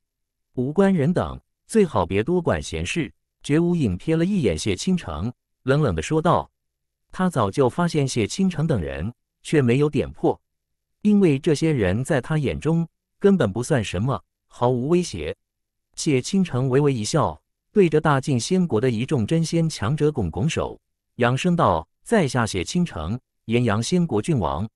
无关人等，最好别多管闲事。绝无影瞥了一眼谢倾城，冷冷的说道：“他早就发现谢倾城等人，却没有点破，因为这些人在他眼中根本不算什么，毫无威胁。”谢倾城微微一笑，对着大晋仙国的一众真仙强者拱拱手，扬声道：“在下谢倾城，炎阳仙国郡王。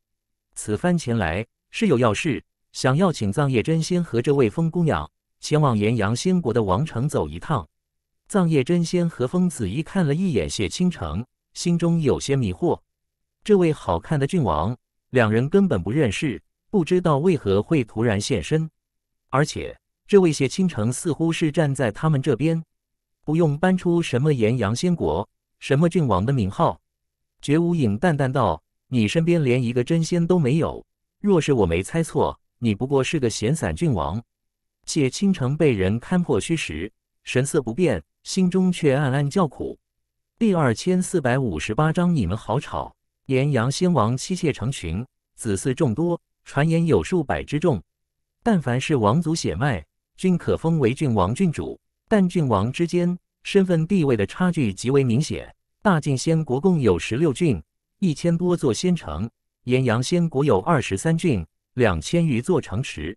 此番前来是有要事，想要请藏叶真仙和这位风姑娘前往炎阳仙国的王城走一趟。”藏叶真仙和风子怡看了一眼谢倾城，心中有些迷惑。这位好看的郡王，两人根本不认识，不知道为何会突然现身，而且。这位谢倾城似乎是站在他们这边，不用搬出什么炎阳仙国、什么郡王的名号。绝无影淡淡道：“你身边连一个真仙都没有，若是我没猜错，你不过是个闲散郡王。”谢倾城被人看破虚实，神色不变，心中却暗暗叫苦。第二千四百五十八章你们好吵！炎阳仙王妻妾成群，子嗣众多，传言有数百之众，但凡是王族血脉。均可封为郡王、郡主，但郡王之间身份地位的差距极为明显。大晋先国共有十六郡，一千多座仙城；炎阳先国有二十三郡，两千余座城池。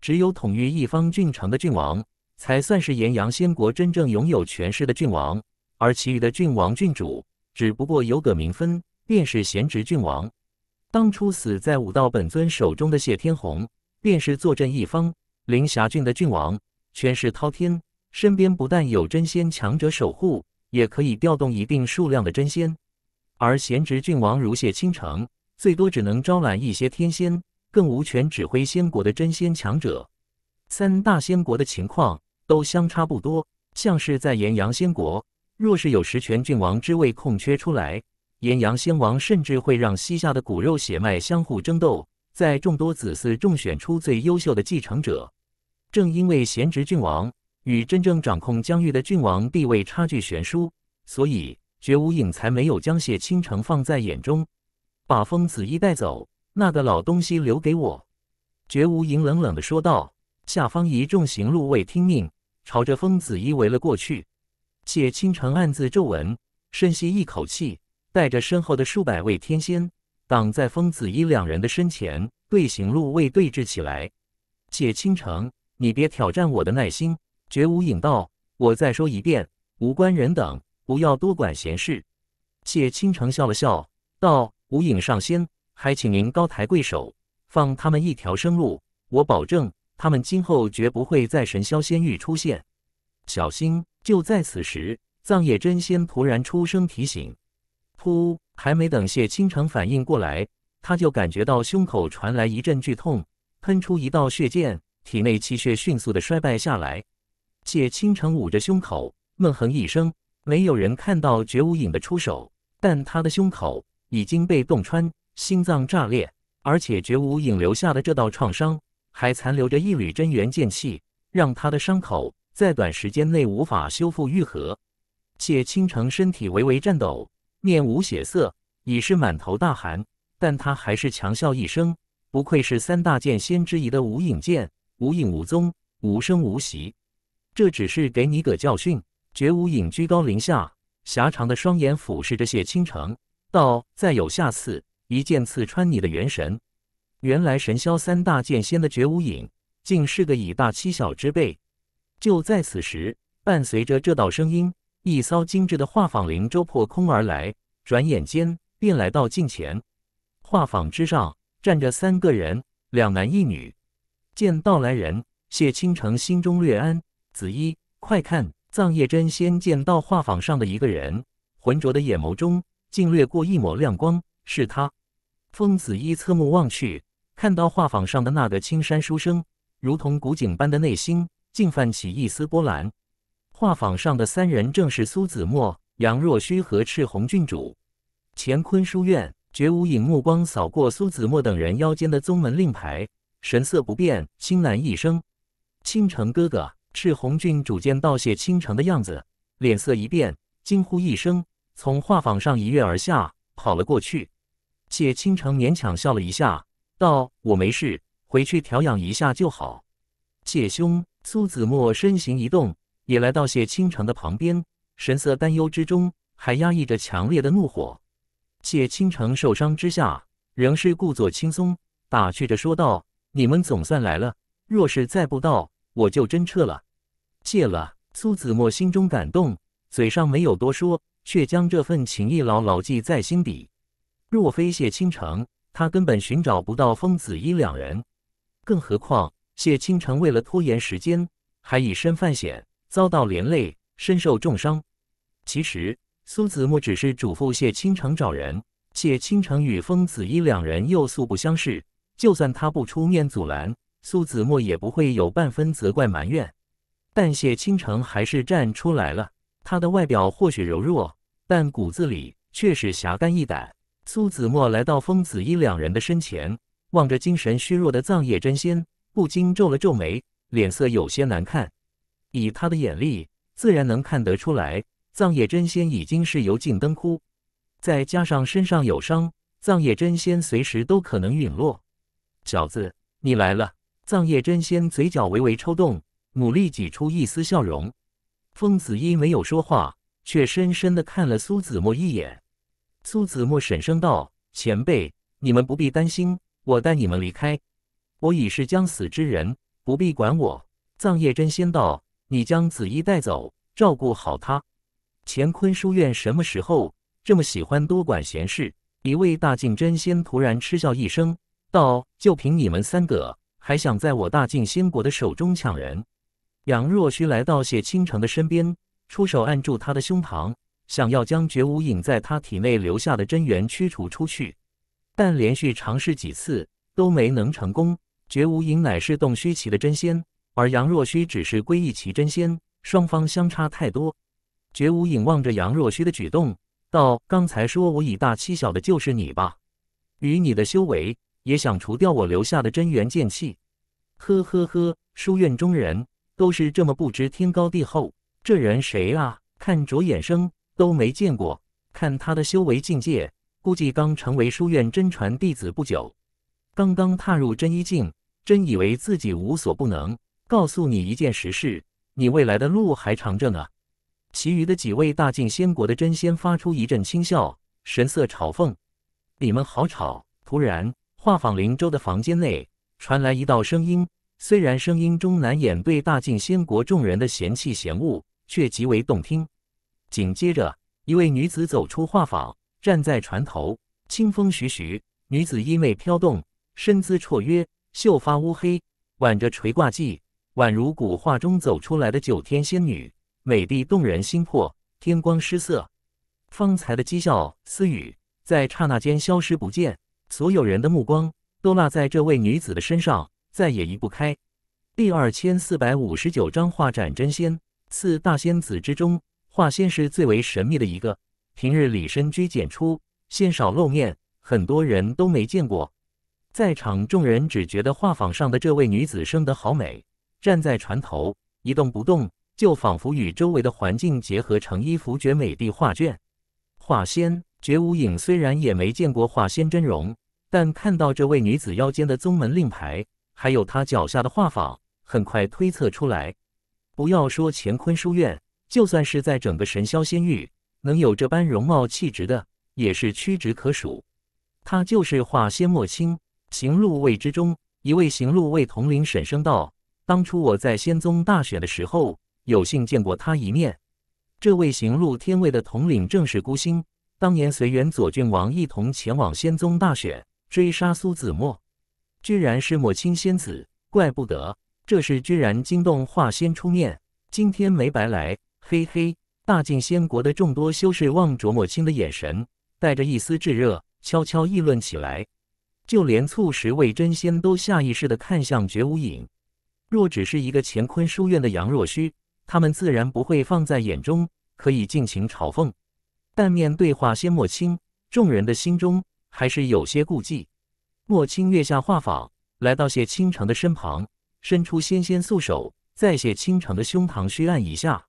只有统御一方郡城的郡王，才算是炎阳先国真正拥有权势的郡王，而其余的郡王、郡主，只不过有个名分，便是闲职郡王。当初死在武道本尊手中的谢天鸿，便是坐镇一方。灵霞郡的郡王权势滔天，身边不但有真仙强者守护，也可以调动一定数量的真仙；而贤侄郡王如谢倾城，最多只能招揽一些天仙，更无权指挥仙国的真仙强者。三大仙国的情况都相差不多，像是在炎阳仙国，若是有实权郡王之位空缺出来，炎阳仙王甚至会让西夏的骨肉血脉相互争斗。在众多子嗣中选出最优秀的继承者。正因为贤侄郡王与真正掌控疆域的郡王地位差距悬殊，所以绝无影才没有将谢倾城放在眼中。把风子衣带走，那个老东西留给我。绝无影冷冷的说道。下方一众行路卫听命，朝着风子衣围了过去。谢倾城暗自皱纹，深吸一口气，带着身后的数百位天仙。挡在疯子一两人的身前，对行路未对峙起来。谢倾城，你别挑战我的耐心。绝无影道，我再说一遍，无关人等不要多管闲事。谢倾城笑了笑，道：“无影上仙，还请您高抬贵手，放他们一条生路。我保证，他们今后绝不会在神霄仙域出现。”小心！就在此时，藏野真仙突然出声提醒：“噗！”还没等谢青城反应过来，他就感觉到胸口传来一阵剧痛，喷出一道血剑，体内气血迅速的衰败下来。谢青城捂着胸口，闷哼一声。没有人看到绝无影的出手，但他的胸口已经被洞穿，心脏炸裂，而且绝无影留下的这道创伤还残留着一缕真元剑气，让他的伤口在短时间内无法修复愈合。谢青城身体微微颤抖。面无血色，已是满头大汗，但他还是强笑一声：“不愧是三大剑仙之一的无影剑，无影无踪，无声无息。这只是给你个教训。”绝无影居高临下，狭长的双眼俯视着谢倾城，道：“再有下次，一剑刺穿你的元神。”原来神霄三大剑仙的绝无影竟是个以大欺小之辈。就在此时，伴随着这道声音。一艘精致的画舫灵舟破空而来，转眼间便来到近前。画舫之上站着三个人，两男一女。见到来人，谢倾城心中略安。紫衣，快看！藏叶真仙见到画舫上的一个人，浑浊的眼眸中竟掠过一抹亮光。是他。风紫衣侧目望去，看到画舫上的那个青山书生，如同古井般的内心竟泛起一丝波澜。画舫上的三人正是苏子墨、杨若虚和赤红郡主。乾坤书院绝无影目光扫过苏子墨等人腰间的宗门令牌，神色不变，轻喃一声：“倾城哥哥。”赤红郡主见道谢倾城的样子，脸色一变，惊呼一声，从画舫上一跃而下，跑了过去。谢倾城勉强笑了一下，道：“我没事，回去调养一下就好。”谢兄，苏子墨身形一动。也来到谢倾城的旁边，神色担忧之中，还压抑着强烈的怒火。谢倾城受伤之下，仍是故作轻松，打趣着说道：“你们总算来了，若是再不到，我就真撤了。”谢了，苏子墨心中感动，嘴上没有多说，却将这份情谊牢牢记在心底。若非谢倾城，他根本寻找不到封子衣两人，更何况谢倾城为了拖延时间，还以身犯险。遭到连累，身受重伤。其实苏子墨只是嘱咐谢倾城找人，谢倾城与风子衣两人又素不相识，就算他不出面阻拦，苏子墨也不会有半分责怪埋怨。但谢倾城还是站出来了。他的外表或许柔弱，但骨子里却是侠肝义胆。苏子墨来到风子衣两人的身前，望着精神虚弱的藏叶真仙，不禁皱了皱眉，脸色有些难看。以他的眼力，自然能看得出来，藏野真仙已经是油尽灯枯，再加上身上有伤，藏野真仙随时都可能陨落。小子，你来了。藏野真仙嘴角微微抽动，努力挤出一丝笑容。风子衣没有说话，却深深的看了苏子墨一眼。苏子墨沈声道：“前辈，你们不必担心，我带你们离开。我已是将死之人，不必管我。”藏叶真仙道。你将紫衣带走，照顾好她。乾坤书院什么时候这么喜欢多管闲事？一位大境真仙突然嗤笑一声道：“就凭你们三个，还想在我大境仙国的手中抢人？”杨若虚来到谢倾城的身边，出手按住他的胸膛，想要将绝无影在他体内留下的真元驱除出去，但连续尝试几次都没能成功。绝无影乃是洞虚奇的真仙。而杨若虚只是归一奇真仙，双方相差太多，绝无影望着杨若虚的举动，道：“刚才说‘我以大欺小’的就是你吧？与你的修为，也想除掉我留下的真元剑气？”呵呵呵，书院中人都是这么不知天高地厚。这人谁啊？看着眼生都没见过。看他的修为境界，估计刚成为书院真传弟子不久，刚刚踏入真一境，真以为自己无所不能。告诉你一件实事，你未来的路还长着呢。其余的几位大晋仙国的真仙发出一阵轻笑，神色嘲讽：“你们好吵！”突然，画舫灵州的房间内传来一道声音，虽然声音中难掩对大晋仙国众人的嫌弃嫌恶，却极为动听。紧接着，一位女子走出画舫，站在船头。清风徐徐，女子衣袂飘动，身姿绰约，秀发乌黑，挽着垂挂髻。宛如古画中走出来的九天仙女，美丽动人心魄，天光失色。方才的讥笑私语在刹那间消失不见，所有人的目光都落在这位女子的身上，再也移不开。第二千四百五十九章画展真仙四大仙子之中，画仙是最为神秘的一个，平日里深居简出，鲜少露面，很多人都没见过。在场众人只觉得画舫上的这位女子生得好美。站在船头一动不动，就仿佛与周围的环境结合成一幅绝美的画卷。画仙绝无影虽然也没见过画仙真容，但看到这位女子腰间的宗门令牌，还有她脚下的画舫，很快推测出来。不要说乾坤书院，就算是在整个神霄仙域，能有这般容貌气质的，也是屈指可数。她就是化仙莫青。行路未知中，一位行路未同龄沈声道。当初我在仙宗大选的时候，有幸见过他一面。这位行路天位的统领正是孤星，当年随元左郡王一同前往仙宗大选追杀苏子墨，居然是墨清仙子，怪不得这事居然惊动化仙出面，今天没白来，嘿嘿。大晋仙国的众多修士望着墨清的眼神，带着一丝炙热，悄悄议论起来，就连促十魏真仙都下意识地看向绝无影。若只是一个乾坤书院的杨若虚，他们自然不会放在眼中，可以尽情嘲讽。但面对画仙莫青，众人的心中还是有些顾忌。莫青跃下画舫，来到谢倾城的身旁，伸出纤纤素手，在谢倾城的胸膛虚按一下，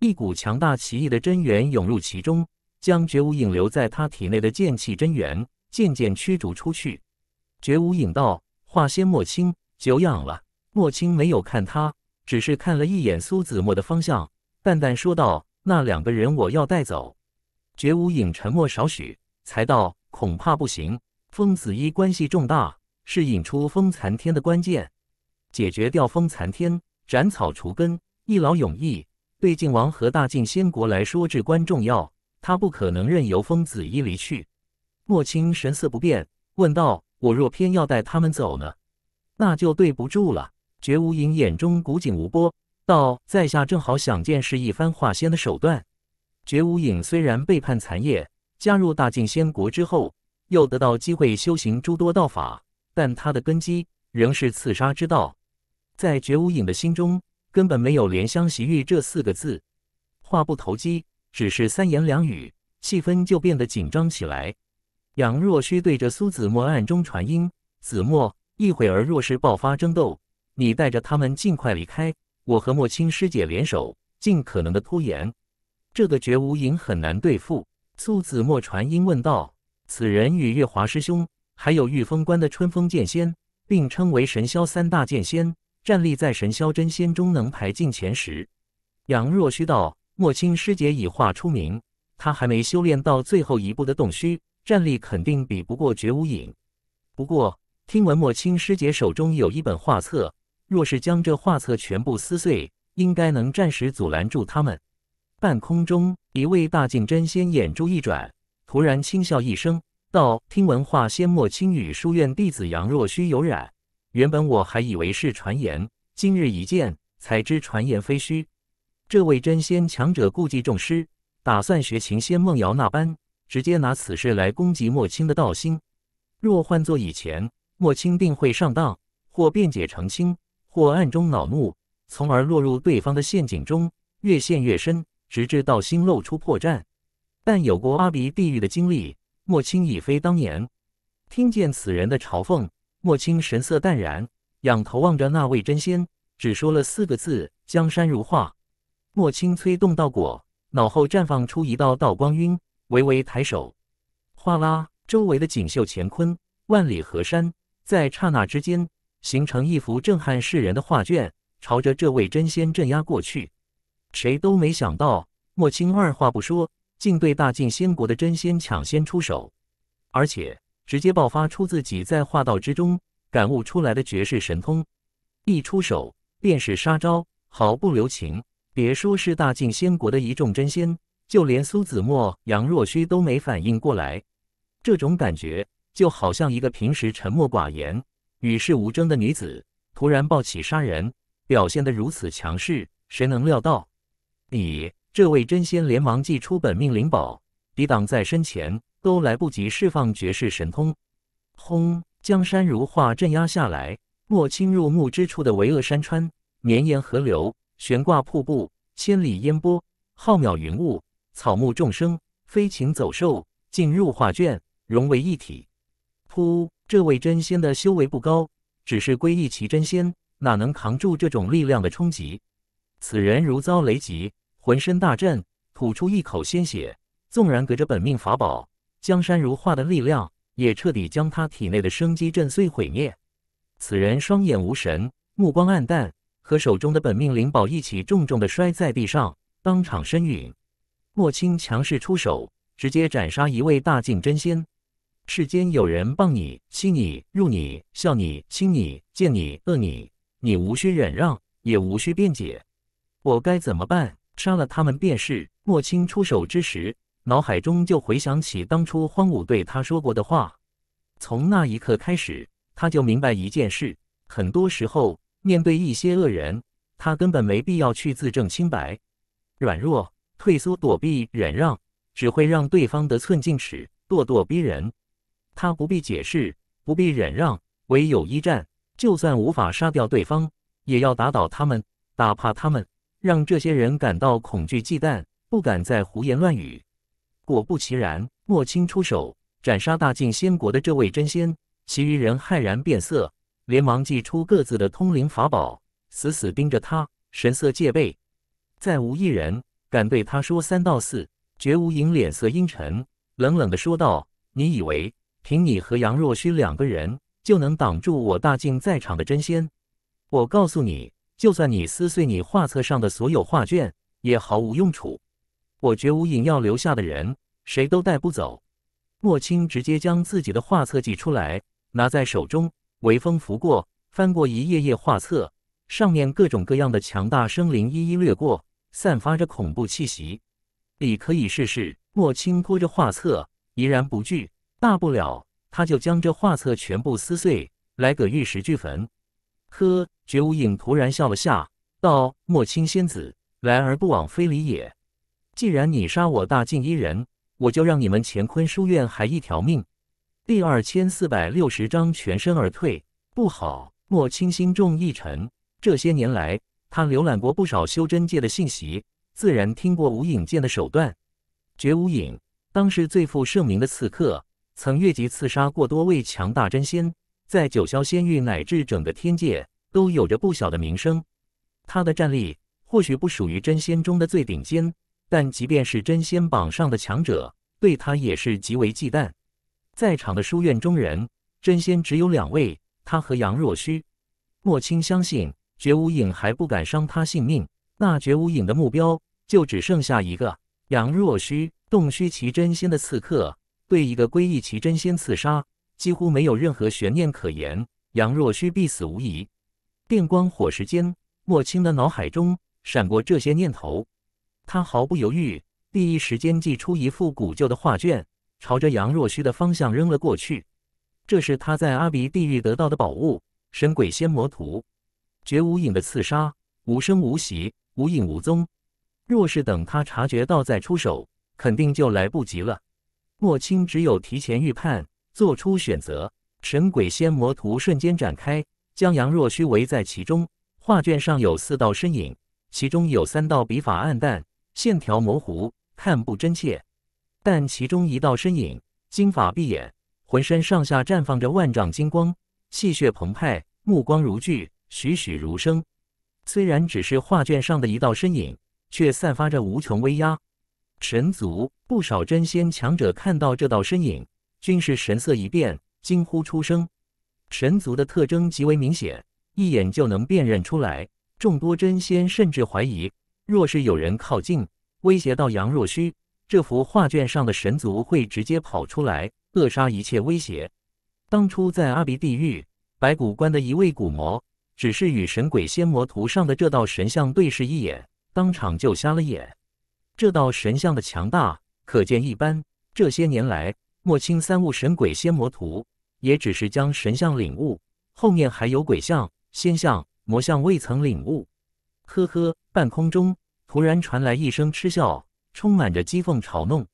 一股强大奇异的真元涌入其中，将绝无影留在他体内的剑气真元渐渐驱逐出去。绝无影道：“画仙莫青，久仰了。”莫青没有看他，只是看了一眼苏子墨的方向，淡淡说道：“那两个人我要带走。”绝无影沉默少许，才道：“恐怕不行。风子衣关系重大，是引出风残天的关键。解决掉风残天，斩草除根，一劳永逸，对晋王和大晋仙国来说至关重要。他不可能任由风子衣离去。”莫青神色不变，问道：“我若偏要带他们走呢？那就对不住了。”绝无影眼中古井无波，道：“在下正好想见识一番化仙的手段。”绝无影虽然背叛残业，加入大晋仙国之后，又得到机会修行诸多道法，但他的根基仍是刺杀之道。在绝无影的心中，根本没有怜香惜玉这四个字。话不投机，只是三言两语，气氛就变得紧张起来。杨若虚对着苏子墨暗中传音：“子墨，一会儿若是爆发争斗。”你带着他们尽快离开，我和莫青师姐联手，尽可能的拖延。这个绝无影很难对付。苏子墨传音问道：“此人与月华师兄，还有御风关的春风剑仙，并称为神霄三大剑仙，战力在神霄真仙中能排进前十。”杨若虚道：“莫青师姐以画出名，他还没修炼到最后一步的洞虚，战力肯定比不过绝无影。不过，听闻莫青师姐手中有一本画册。”若是将这画册全部撕碎，应该能暂时阻拦住他们。半空中，一位大境真仙眼珠一转，突然轻笑一声，道：“听闻画仙莫青与书院弟子杨若虚有染，原本我还以为是传言，今日一见，才知传言非虚。”这位真仙强者顾忌重师，打算学琴仙梦瑶那般，直接拿此事来攻击莫青的道心。若换做以前，莫青定会上当，或辩解澄清。或暗中恼怒，从而落入对方的陷阱中，越陷越深，直至道心露出破绽。但有过阿鼻地狱的经历，莫青已非当年。听见此人的嘲讽，莫青神色淡然，仰头望着那位真仙，只说了四个字：“江山如画。”莫青催动道果，脑后绽放出一道道光晕，微微抬手，哗啦，周围的锦绣乾坤、万里河山，在刹那之间。形成一幅震撼世人的画卷，朝着这位真仙镇压过去。谁都没想到，莫青二话不说，竟对大晋仙国的真仙抢先出手，而且直接爆发出自己在画道之中感悟出来的绝世神通。一出手便是杀招，毫不留情。别说是大晋仙国的一众真仙，就连苏子墨、杨若虚都没反应过来。这种感觉就好像一个平时沉默寡言。与世无争的女子突然抱起杀人，表现得如此强势，谁能料到？你这位真仙连忙祭出本命灵宝，抵挡在身前，都来不及释放绝世神通。轰！江山如画，镇压下来。莫清入目之处的巍峨山川、绵延河流、悬挂瀑布、千里烟波、浩渺云雾、草木众生、飞禽走兽，尽入画卷，融为一体。噗！这位真仙的修为不高，只是归一奇真仙，哪能扛住这种力量的冲击？此人如遭雷击，浑身大震，吐出一口鲜血。纵然隔着本命法宝，江山如画的力量，也彻底将他体内的生机震碎毁灭。此人双眼无神，目光暗淡，和手中的本命灵宝一起重重的摔在地上，当场身陨。莫青强势出手，直接斩杀一位大境真仙。世间有人谤你、欺你、辱你、笑你、亲你、见你、恶你，你无需忍让，也无需辩解。我该怎么办？杀了他们便是。莫青出手之时，脑海中就回想起当初荒芜对他说过的话。从那一刻开始，他就明白一件事：很多时候，面对一些恶人，他根本没必要去自证清白。软弱、退缩、躲避、忍让，只会让对方得寸进尺，咄咄逼人。他不必解释，不必忍让，唯有一战。就算无法杀掉对方，也要打倒他们，打怕他们，让这些人感到恐惧忌惮，不敢再胡言乱语。果不其然，莫青出手斩杀大晋仙国的这位真仙，其余人骇然变色，连忙祭出各自的通灵法宝，死死盯着他，神色戒备，再无一人敢对他说三道四。绝无影脸色阴沉，冷冷地说道：“你以为？”凭你和杨若虚两个人就能挡住我大晋在场的真仙？我告诉你，就算你撕碎你画册上的所有画卷，也毫无用处。我绝无隐要留下的人，谁都带不走。莫青直接将自己的画册挤出来，拿在手中，微风拂过，翻过一页页画册，上面各种各样的强大生灵一一掠过，散发着恐怖气息。你可以试试。莫青拖着画册，怡然不惧。大不了，他就将这画册全部撕碎，来个玉石俱焚。呵，绝无影突然笑了下，道：“莫清仙子，来而不往非礼也。既然你杀我大晋一人，我就让你们乾坤书院还一条命。”第二千四百六十章全身而退。不好，莫清心中一沉。这些年来，他浏览过不少修真界的信息，自然听过无影剑的手段。绝无影，当是最负盛名的刺客。曾越级刺杀过多位强大真仙，在九霄仙域乃至整个天界都有着不小的名声。他的战力或许不属于真仙中的最顶尖，但即便是真仙榜上的强者，对他也是极为忌惮。在场的书院中人，真仙只有两位，他和杨若虚。莫青相信，绝无影还不敢伤他性命，那绝无影的目标就只剩下一个杨若虚，洞虚其真仙的刺客。对一个归一奇真仙刺杀，几乎没有任何悬念可言，杨若虚必死无疑。电光火石间，莫青的脑海中闪过这些念头，他毫不犹豫，第一时间祭出一幅古旧的画卷，朝着杨若虚的方向扔了过去。这是他在阿鼻地狱得到的宝物——神鬼仙魔图。绝无影的刺杀，无声无息，无影无踪。若是等他察觉到再出手，肯定就来不及了。莫青只有提前预判，做出选择。神鬼仙魔图瞬间展开，将杨若虚围在其中。画卷上有四道身影，其中有三道笔法暗淡，线条模糊，看不真切。但其中一道身影，金发碧眼，浑身上下绽放着万丈金光，气血澎湃，目光如炬，栩栩如生。虽然只是画卷上的一道身影，却散发着无穷威压。神族不少真仙强者看到这道身影，均是神色一变，惊呼出声。神族的特征极为明显，一眼就能辨认出来。众多真仙甚至怀疑，若是有人靠近，威胁到杨若虚这幅画卷上的神族，会直接跑出来扼杀一切威胁。当初在阿鼻地狱白骨关的一位骨魔，只是与神鬼仙魔图上的这道神像对视一眼，当场就瞎了眼。这道神像的强大可见一斑。这些年来，莫清三悟神鬼仙魔图也只是将神像领悟，后面还有鬼像、仙像、魔像未曾领悟。呵呵，半空中突然传来一声嗤笑，充满着讥讽嘲弄。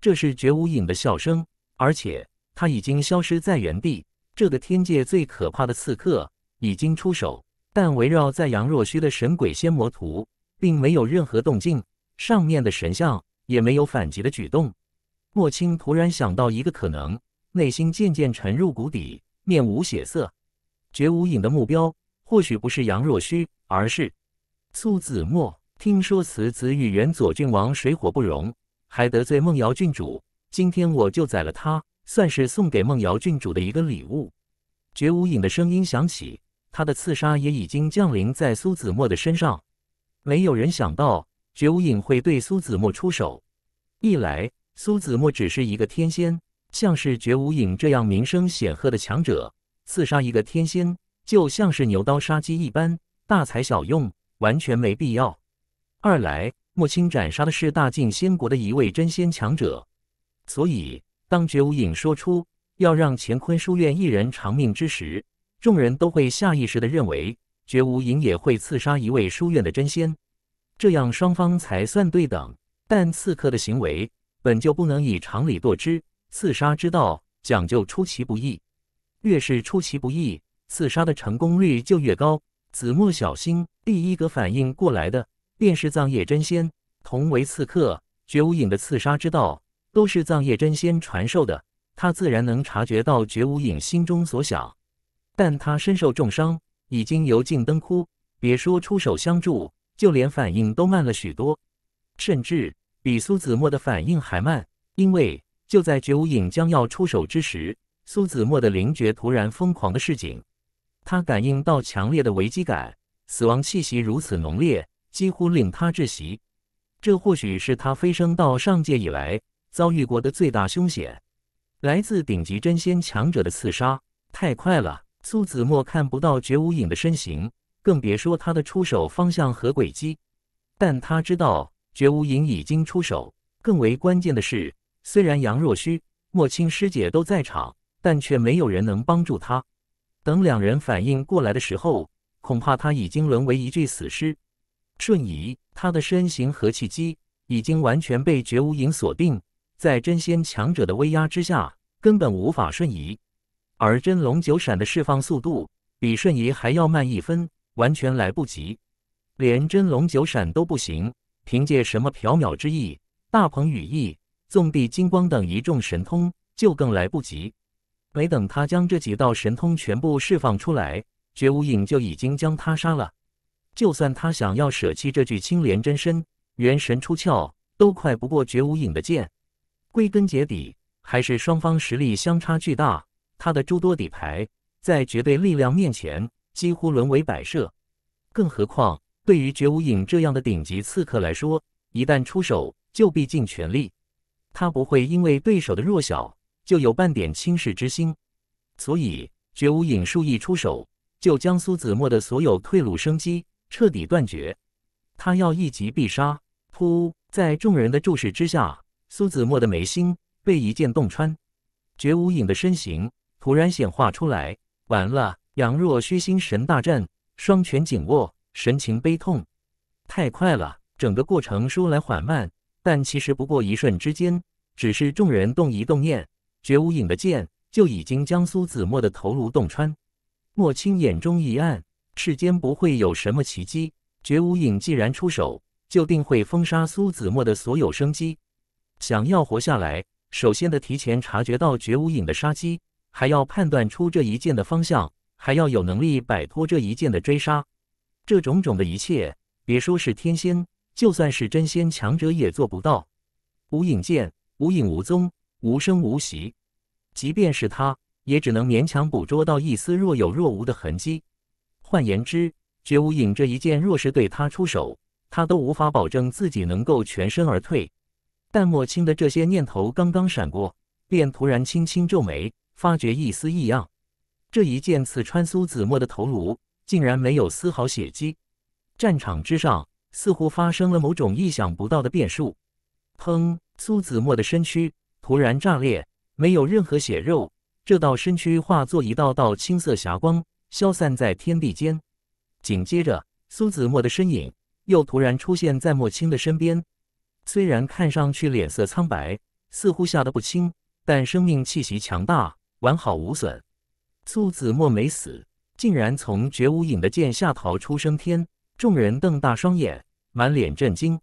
这是绝无影的笑声，而且他已经消失在原地。这个天界最可怕的刺客已经出手，但围绕在杨若虚的神鬼仙魔图，并没有任何动静。上面的神像也没有反击的举动。莫青突然想到一个可能，内心渐渐沉入谷底，面无血色。绝无影的目标或许不是杨若虚，而是苏子墨。听说此子与原左郡王水火不容，还得罪梦瑶郡主。今天我就宰了他，算是送给梦瑶郡主的一个礼物。绝无影的声音响起，他的刺杀也已经降临在苏子墨的身上。没有人想到。绝无影会对苏子墨出手？一来，苏子墨只是一个天仙，像是绝无影这样名声显赫的强者，刺杀一个天仙，就像是牛刀杀鸡一般，大材小用，完全没必要。二来，莫青斩杀的是大晋仙国的一位真仙强者，所以当绝无影说出要让乾坤书院一人偿命之时，众人都会下意识的认为，绝无影也会刺杀一位书院的真仙。这样双方才算对等，但刺客的行为本就不能以常理度之。刺杀之道讲究出其不意，越是出其不意，刺杀的成功率就越高。子墨，小心！第一个反应过来的便是藏叶真仙。同为刺客，绝无影的刺杀之道都是藏叶真仙传授的，他自然能察觉到绝无影心中所想。但他身受重伤，已经油尽灯枯，别说出手相助。就连反应都慢了许多，甚至比苏子墨的反应还慢。因为就在绝无影将要出手之时，苏子墨的灵觉突然疯狂的示警，他感应到强烈的危机感，死亡气息如此浓烈，几乎令他窒息。这或许是他飞升到上界以来遭遇过的最大凶险——来自顶级真仙强者的刺杀。太快了，苏子墨看不到绝无影的身形。更别说他的出手方向和轨迹，但他知道绝无影已经出手。更为关键的是，虽然杨若虚、莫青师姐都在场，但却没有人能帮助他。等两人反应过来的时候，恐怕他已经沦为一具死尸。瞬移，他的身形和气机已经完全被绝无影锁定，在真仙强者的威压之下，根本无法瞬移。而真龙九闪的释放速度比瞬移还要慢一分。完全来不及，连真龙九闪都不行。凭借什么缥缈之翼、大鹏羽翼、纵地金光等一众神通，就更来不及。没等他将这几道神通全部释放出来，绝无影就已经将他杀了。就算他想要舍弃这具青莲真身，元神出窍，都快不过绝无影的剑。归根结底，还是双方实力相差巨大，他的诸多底牌，在绝对力量面前。几乎沦为摆设，更何况对于绝无影这样的顶级刺客来说，一旦出手就必尽全力，他不会因为对手的弱小就有半点轻视之心。所以绝无影术一出手，就将苏子墨的所有退路生机彻底断绝，他要一击必杀。噗，在众人的注视之下，苏子墨的眉心被一剑洞穿，绝无影的身形突然显化出来。完了。杨若虚心神大战，双拳紧握，神情悲痛。太快了，整个过程说来缓慢，但其实不过一瞬之间。只是众人动一动念，绝无影的剑就已经将苏子墨的头颅洞穿。莫青眼中一暗，世间不会有什么奇迹。绝无影既然出手，就定会封杀苏子墨的所有生机。想要活下来，首先得提前察觉到绝无影的杀机，还要判断出这一剑的方向。还要有能力摆脱这一剑的追杀，这种种的一切，别说是天仙，就算是真仙强者也做不到。无影剑，无影无踪，无声无息，即便是他，也只能勉强捕捉到一丝若有若无的痕迹。换言之，绝无影这一剑，若是对他出手，他都无法保证自己能够全身而退。但莫青的这些念头刚刚闪过，便突然轻轻皱眉，发觉一丝异样。这一剑刺穿苏子墨的头颅，竟然没有丝毫血迹。战场之上，似乎发生了某种意想不到的变数。砰！苏子墨的身躯突然炸裂，没有任何血肉。这道身躯化作一道道青色霞光，消散在天地间。紧接着，苏子墨的身影又突然出现在莫青的身边。虽然看上去脸色苍白，似乎吓得不轻，但生命气息强大，完好无损。苏子墨没死，竟然从绝无影的剑下逃出升天，众人瞪大双眼，满脸震惊。